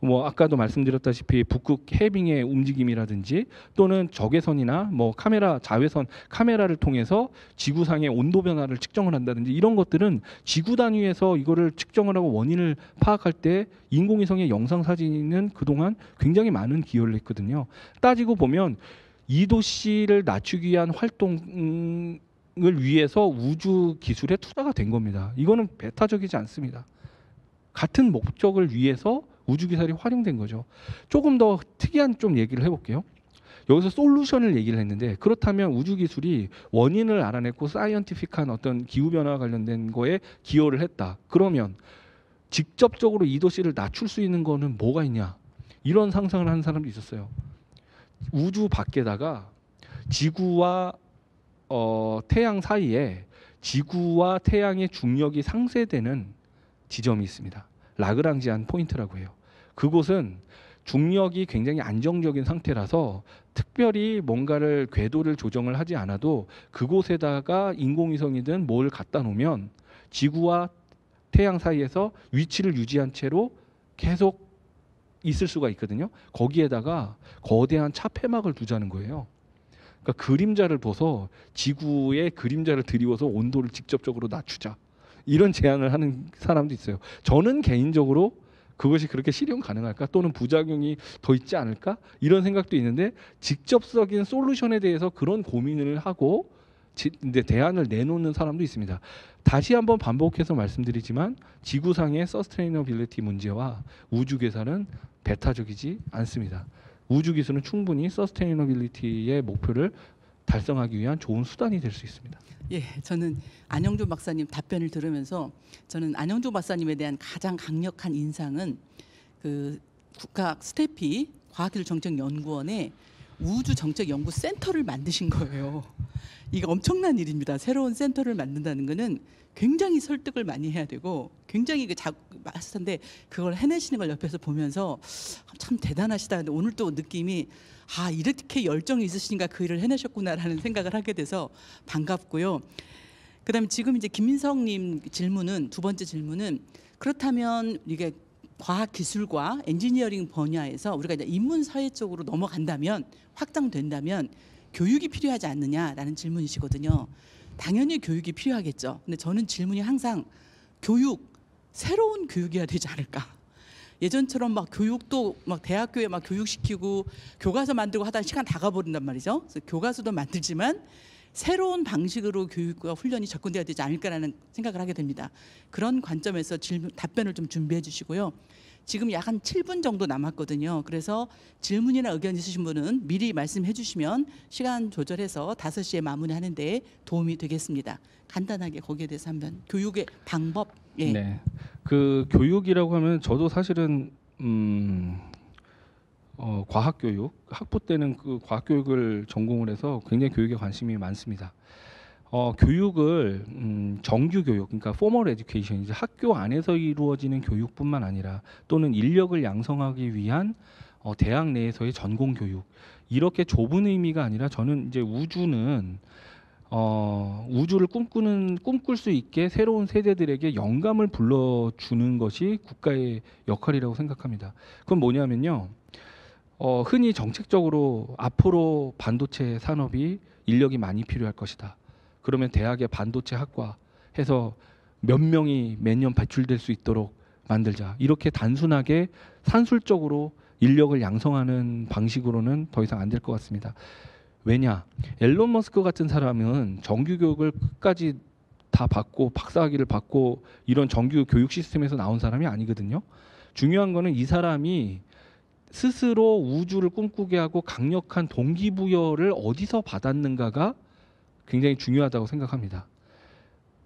Speaker 1: 뭐 아까도 말씀드렸다시피 북극 해빙의 움직임이라든지 또는 적외선이나 뭐 카메라 자외선 카메라를 통해서 지구상의 온도 변화를 측정을 한다든지 이런 것들은 지구 단위에서 이거를 측정을 하고 원인을 파악할 때 인공위성의 영상 사진은 그동안 굉장히 많은 기여를 했거든요. 따지고 보면 이 도시를 낮추기 위한 활동 음, 을 위해서 우주 기술에 투자가 된 겁니다. 이거는 배타적이지 않습니다. 같은 목적을 위해서 우주 기술이 활용된 거죠. 조금 더 특이한 좀 얘기를 해볼게요. 여기서 솔루션을 얘기를 했는데 그렇다면 우주 기술이 원인을 알아냈고 사이언티픽한 어떤 기후 변화 관련된 거에 기여를 했다. 그러면 직접적으로 이 도시를 낮출 수 있는 거는 뭐가 있냐? 이런 상상을 하는 사람도 있었어요. 우주 밖에다가 지구와 어, 태양 사이에 지구와 태양의 중력이 상쇄되는 지점이 있습니다. 라그랑지안 포인트라고 해요. 그곳은 중력이 굉장히 안정적인 상태라서 특별히 뭔가를 궤도를 조정을 하지 않아도 그곳에다가 인공위성이든 뭘 갖다 놓으면 지구와 태양 사이에서 위치를 유지한 채로 계속 있을 수가 있거든요. 거기에다가 거대한 차폐막을 두자는 거예요. 그러니까 그림자를 보서 지구의 그림자를 드리워서 온도를 직접적으로 낮추자 이런 제안을 하는 사람도 있어요. 저는 개인적으로 그것이 그렇게 실현 가능할까 또는 부작용이 더 있지 않을까 이런 생각도 있는데 직접적인 솔루션에 대해서 그런 고민을 하고 근데 대안을 내놓는 사람도 있습니다. 다시 한번 반복해서 말씀드리지만 지구상의 서스테이너빌리티 문제와 우주 계산은 배타적이지 않습니다. 우주 기술은 충분히 서스테이너빌리티의 목표를 달성하기 위한 좋은 수단이 될 수 있습니다.
Speaker 2: 예, 저는 안영조 박사님 답변을 들으면서 저는 안영조 박사님에 대한 가장 강력한 인상은 그 국가 스태피 과학기술정책연구원에 우주정책연구센터를 만드신 거예요. 이게 엄청난 일입니다. 새로운 센터를 만든다는 거는 굉장히 설득을 많이 해야 되고 굉장히 그 하시던데 그걸 해내시는 걸 옆에서 보면서 아, 참 대단하시다. 근데 오늘 또 느낌이 아 이렇게 열정이 있으시니까 그 일을 해내셨구나라는 생각을 하게 돼서 반갑고요. 그다음에 지금 이제 김민성님 질문은 두 번째 질문은 그렇다면 이게 과학 기술과 엔지니어링 분야에서 우리가 이제 인문 사회 쪽으로 넘어간다면 확장된다면 교육이 필요하지 않느냐라는 질문이시거든요. 당연히 교육이 필요하겠죠. 근데 저는 질문이 항상 교육 새로운 교육이어야 되지 않을까. 예전처럼 막 교육도 막 대학교에 막 교육시키고 교과서 만들고 하다 시간 다 가버린단 말이죠. 그래서 교과서도 만들지만 새로운 방식으로 교육과 훈련이 접근돼야 되지 않을까라는 생각을 하게 됩니다. 그런 관점에서 질문, 답변을 좀 준비해 주시고요. 지금 약한 7분 정도 남았거든요. 그래서 질문이나 의견 있으신 분은 미리 말씀해 주시면 시간 조절해서 5시에 마무리하는데 도움이 되겠습니다. 간단하게 거기에 대해서 한번 교육의 방법. 예. 네.
Speaker 1: 그 교육이라고 하면 저도 사실은 음 어, 과학 교육 학부 때는 그 과학 교육을 전공을 해서 굉장히 교육에 관심이 많습니다. 어, 교육을 음, 정규 교육, 그러니까 포멀 에듀케이션, 이제 학교 안에서 이루어지는 교육뿐만 아니라 또는 인력을 양성하기 위한 어, 대학 내에서의 전공 교육 이렇게 좁은 의미가 아니라 저는 이제 우주는 어, 우주를 꿈꾸는 꿈꿀 수 있게 새로운 세대들에게 영감을 불러주는 것이 국가의 역할이라고 생각합니다. 그건 뭐냐면요. 어, 흔히 정책적으로 앞으로 반도체 산업이 인력이 많이 필요할 것이다. 그러면 대학의 반도체 학과 해서 몇 명이 매년 배출될 수 있도록 만들자. 이렇게 단순하게 산술적으로 인력을 양성하는 방식으로는 더 이상 안 될 것 같습니다. 왜냐? 앨런 머스크 같은 사람은 정규 교육을 끝까지 다 받고 박사학위를 받고 이런 정규 교육 시스템에서 나온 사람이 아니거든요. 중요한 거는 이 사람이 스스로 우주를 꿈꾸게 하고 강력한 동기부여를 어디서 받았는가가 굉장히 중요하다고 생각합니다.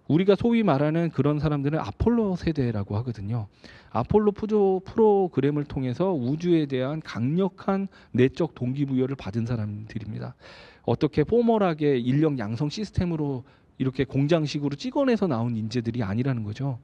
Speaker 1: 우리가 소위 말하는 그런 사람들은 아폴로 세대라고 하거든요. 아폴로 프로그램을 통해서 우주에 대한 강력한 내적 동기부여를 받은 사람들입니다. 어떻게 포멀하게 인력 양성 시스템으로 이렇게 공장식으로 찍어내서 나온 인재들이 아니라는 거죠.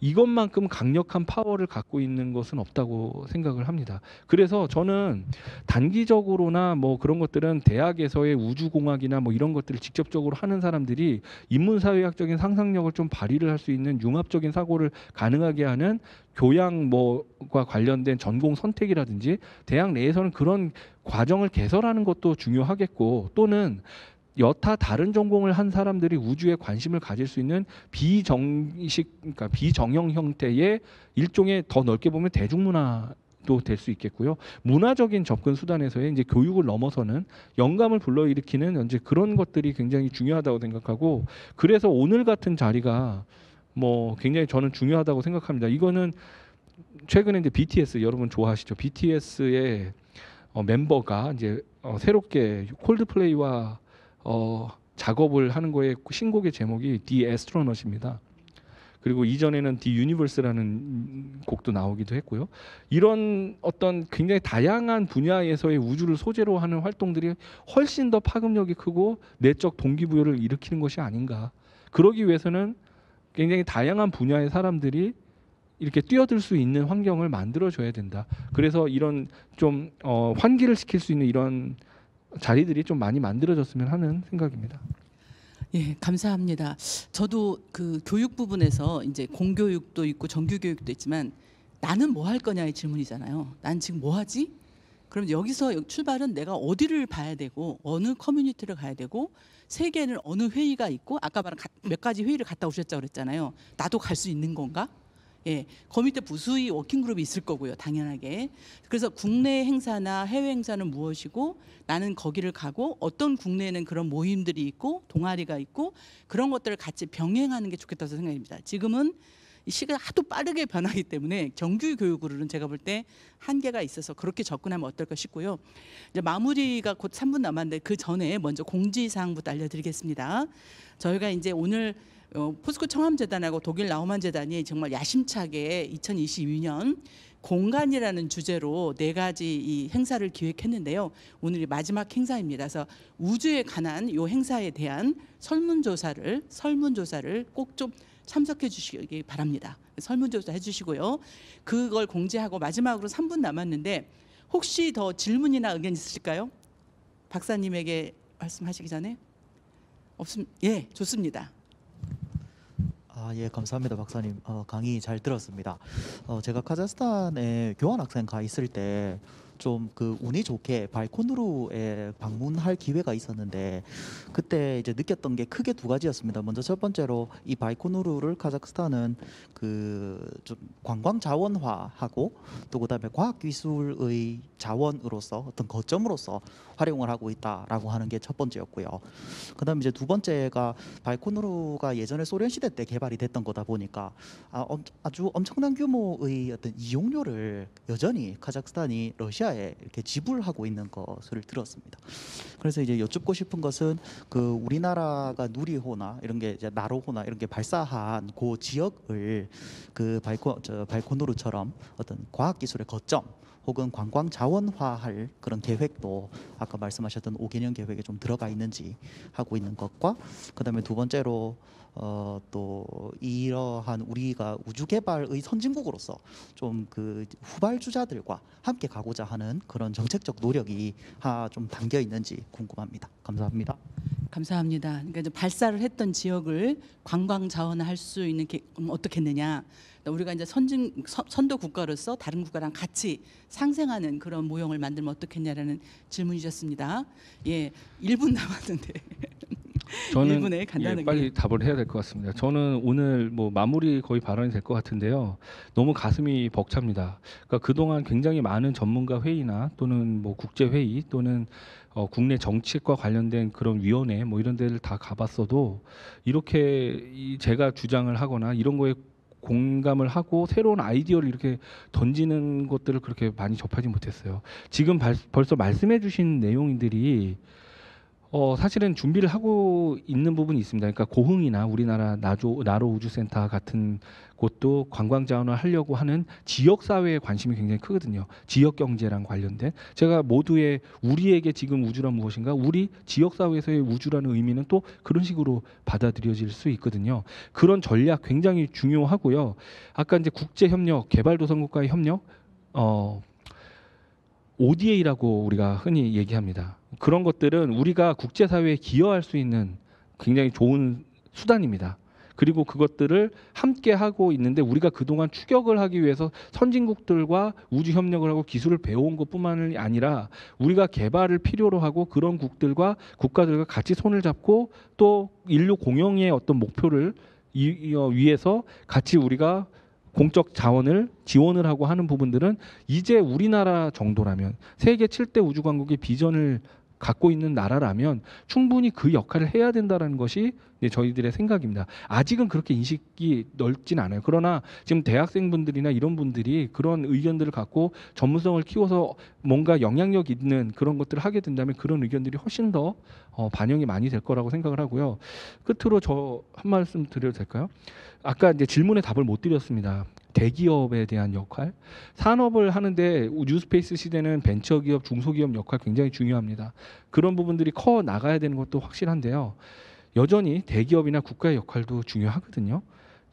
Speaker 1: 이것만큼 강력한 파워를 갖고 있는 것은 없다고 생각을 합니다. 그래서 저는 단기적으로나 뭐 그런 것들은 대학에서의 우주공학이나 뭐 이런 것들을 직접적으로 하는 사람들이 인문사회학적인 상상력을 좀 발휘를 할 수 있는 융합적인 사고를 가능하게 하는 교양 뭐과 관련된 전공 선택이라든지 대학 내에서는 그런 과정을 개설하는 것도 중요하겠고 또는 여타 다른 전공을 한 사람들이 우주에 관심을 가질 수 있는 비정식 그러니까 비정형 형태의 일종의 더 넓게 보면 대중문화 도될 수 있겠고요. 문화적인 접근 수단에서의 이제 교육을 넘어서는 영감을 불러일으키는 이제 그런 것들이 굉장히 중요하다고 생각하고 그래서 오늘 같은 자리가 뭐 굉장히 저는 중요하다고 생각합니다. 이거는 최근에 이제 BTS 여러분 좋아하시죠? BTS의 어, 멤버가 이제 어, 새롭게 콜드플레이와 어, 작업을 하는 거에 신곡의 제목이 The Astronaut입니다. 그리고 이전에는 The Universe라는 곡도 나오기도 했고요. 이런 어떤 굉장히 다양한 분야에서의 우주를 소재로 하는 활동들이 훨씬 더 파급력이 크고 내적 동기부여를 일으키는 것이 아닌가. 그러기 위해서는 굉장히 다양한 분야의 사람들이 이렇게 뛰어들 수 있는 환경을 만들어줘야 된다. 그래서 이런 좀 어, 환기를 시킬 수 있는 이런 자리들이 좀 많이 만들어졌으면 하는 생각입니다. 예, 감사합니다.
Speaker 2: 저도 그 교육 부분에서 이제 공교육도 있고 정규교육도 있지만 나는 뭐 할 거냐의 질문이잖아요. 난 지금 뭐 하지? 그럼 여기서 출발은 내가 어디를 봐야 되고 어느 커뮤니티를 가야 되고 세계는 어느 회의가 있고 아까 말한 몇 가지 회의를 갔다 오셨다고 그랬잖아요. 나도 갈 수 있는 건가? 예, 그 밑에 부수의 워킹그룹이 있을 거고요, 당연하게. 그래서 국내 행사나 해외 행사는 무엇이고 나는 거기를 가고 어떤 국내에는 그런 모임들이 있고 동아리가 있고 그런 것들을 같이 병행하는 게 좋겠다고 생각입니다. 지금은 시가 하도 빠르게 변하기 때문에 정규 교육으로는 제가 볼 때 한계가 있어서 그렇게 접근하면 어떨까 싶고요. 이제 마무리가 곧 3분 남았는데 그 전에 먼저 공지사항부터 알려드리겠습니다. 저희가 이제 오늘 어, 포스코 청암재단하고 독일 라우만재단이 정말 야심차게 2022년 공간이라는 주제로 네 가지 이 행사를 기획했는데요. 오늘이 마지막 행사입니다. 그래서 우주에 관한 이 행사에 대한 설문조사를 설문조사를 꼭 좀 참석해 주시기 바랍니다. 설문조사 해주시고요. 그걸 공지하고 마지막으로 3분 남았는데 혹시 더 질문이나 의견 있으실까요? 박사님에게 말씀하시기 전에 없음 예 좋습니다.
Speaker 4: 아, 예, 감사합니다, 박사님. 어, 강의 잘 들었습니다. 어, 제가 카자흐스탄에 교환 학생 가 있을 때 좀그 운이 좋게 발코니로에 방문할 기회가 있었는데 그때 이제 느꼈던 게 크게 두 가지였습니다. 먼저 첫 번째로 이 바이코누르를 카자흐스탄은 그좀 관광 자원화하고 또 그다음에 과학 기술의 자원으로서 어떤 거점으로서 활용을 하고 있다라고 하는 게 첫 번째였고요. 그다음 이제 두 번째가 바이코누르가 예전에 소련 시대 때 개발이 됐던 거다 보니까 아, 아주 엄청난 규모의 어떤 이용료를 여전히 카자흐스탄이 러시아 투자에 이렇게 지불하고 있는 것을 들었습니다. 그래서 이제 여쭙고 싶은 것은 그 우리나라가 누리호나 이런 게 이제 나로호나 이런 게 발사한 그 지역을 그 발코 저 발코노르처럼 어떤 과학 기술의 거점 혹은 관광 자원화할 그런 계획도 아까 말씀하셨던 5개년 계획에 좀 들어가 있는지 하고 있는 것과 그다음에 두 번째로 어, 또 이러한 우리가 우주 개발의 선진국으로서 좀 그 후발주자들과 함께 가고자 하는 그런 정책적 노력이 좀 담겨 있는지 궁금합니다.
Speaker 2: 감사합니다. 감사합니다. 그러니까 이제 발사를 했던 지역을 관광 자원할수 있는 게 어떻겠느냐. 그러니까 우리가 이제 선진 서, 선도 국가로서 다른 국가랑 같이 상생하는 그런 모형을 만들면 어떻겠냐라는 질문이셨습니다. 예, 1분 남았는데.
Speaker 1: 저는 1분에 간단하게 예, 빨리 답을 해야 될 것 같습니다. 저는 오늘 뭐 마무리 거의 발언이 될 것 같은데요. 너무 가슴이 벅찹니다. 그러니까 그동안 굉장히 많은 전문가 회의나 또는 뭐 국제 회의 또는 어, 국내 정치과 관련된 그런 위원회 뭐 이런 데를 다 가봤어도 이렇게 이 제가 주장을 하거나 이런 거에 공감을 하고 새로운 아이디어를 이렇게 던지는 것들을 그렇게 많이 접하지 못했어요. 지금 발, 벌써 말씀해 주신 내용들이 어 사실은 준비를 하고 있는 부분이 있습니다. 그러니까 고흥이나 우리나라 나조 나로 우주센터 같은 곳도 관광 자원을 하려고 하는 지역 사회에 관심이 굉장히 크거든요. 지역 경제랑 관련된 제가 모두의 우리에게 지금 우주란 무엇인가, 우리 지역 사회에서의 우주라는 의미는 또 그런 식으로 받아들여질 수 있거든요. 그런 전략 굉장히 중요하고요. 아까 이제 국제 협력, 개발도상국과의 협력, 어 ODA라고 우리가 흔히 얘기합니다. 그런 것들은 우리가 국제사회에 기여할 수 있는 굉장히 좋은 수단입니다. 그리고 그것들을 함께 하고 있는데 우리가 그동안 추격을 하기 위해서 선진국들과 우주 협력을 하고 기술을 배워온 것뿐만 아니라 우리가 개발을 필요로 하고 그런 국들과 국가들과 같이 손을 잡고 또 인류 공영의 어떤 목표를 어, 위해서 같이 우리가 공적 자원을 지원을 하고 하는 부분들은 이제 우리나라 정도라면 세계 7대 우주강국의 비전을 갖고 있는 나라라면 충분히 그 역할을 해야 된다는 것이 저희들의 생각입니다. 아직은 그렇게 인식이 넓진 않아요. 그러나 지금 대학생분들이나 이런 분들이 그런 의견들을 갖고 전문성을 키워서 뭔가 영향력 있는 그런 것들을 하게 된다면 그런 의견들이 훨씬 더 어, 반영이 많이 될 거라고 생각을 하고요. 끝으로 저 한 말씀 드려도 될까요? 아까 이제 질문에 답을 못 드렸습니다. 대기업에 대한 역할, 산업을 하는데 뉴스페이스 시대는 벤처기업, 중소기업 역할 굉장히 중요합니다. 그런 부분들이 커 나가야 되는 것도 확실한데요. 여전히 대기업이나 국가의 역할도 중요하거든요.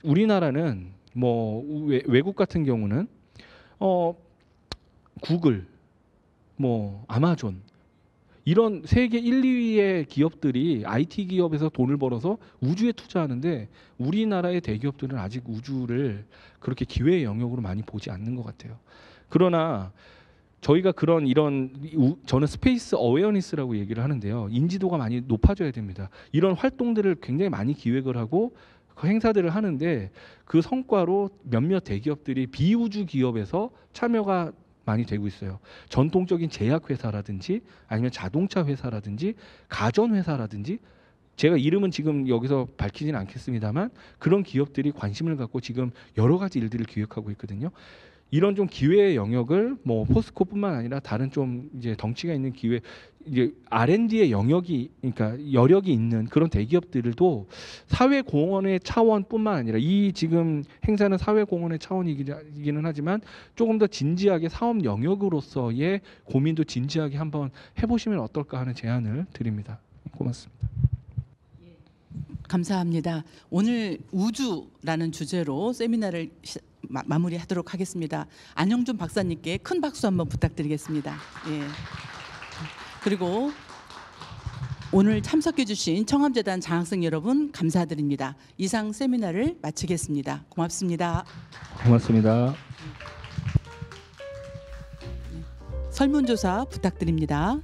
Speaker 1: 우리나라는 뭐 외, 국 같은 경우는 어 구글, 뭐 아마존 이런 세계 1, 2위의 기업들이 IT 기업에서 돈을 벌어서 우주에 투자하는데 우리나라의 대기업들은 아직 우주를 그렇게 기회의 영역으로 많이 보지 않는 것 같아요. 그러나 저희가 그런 이런 저는 스페이스 어웨어니스라고 얘기를 하는데요. 인지도가 많이 높아져야 됩니다. 이런 활동들을 굉장히 많이 기획을 하고 그 행사들을 하는데 그 성과로 몇몇 대기업들이 비우주 기업에서 참여가 많이 되고 있어요. 전통적인 제약회사라든지 아니면 자동차 회사라든지 가전회사라든지 제가 이름은 지금 여기서 밝히지 않겠습니다만 그런 기업들이 관심을 갖고 지금 여러 가지 일들을 기획하고 있거든요. 이런 좀 기회의 영역을 뭐 포스코뿐만 아니라 다른 좀 이제 덩치가 있는 기회 이제 R&D의 영역이 그러니까 여력이 있는 그런 대기업들도 사회 공헌의 차원뿐만 아니라 이 지금 행사는 사회 공헌의 차원이기는 하지만 조금 더 진지하게 사업 영역으로서의 고민도 진지하게 한번 해보시면 어떨까 하는 제안을 드립니다. 고맙습니다.
Speaker 2: 예. 감사합니다. 오늘 우주라는 주제로 세미나를 마, 무리하도록 하겠습니다. 안영준 박사님께 큰 박수 한번 부탁드리겠습니다. 예. 그리고 오늘 참석해 주신 청암재단 장학생 여러분 감사드립니다. 이상 세미나를 마치겠습니다. 고맙습니다.
Speaker 1: 고맙습니다.
Speaker 2: 설문조사 부탁드립니다.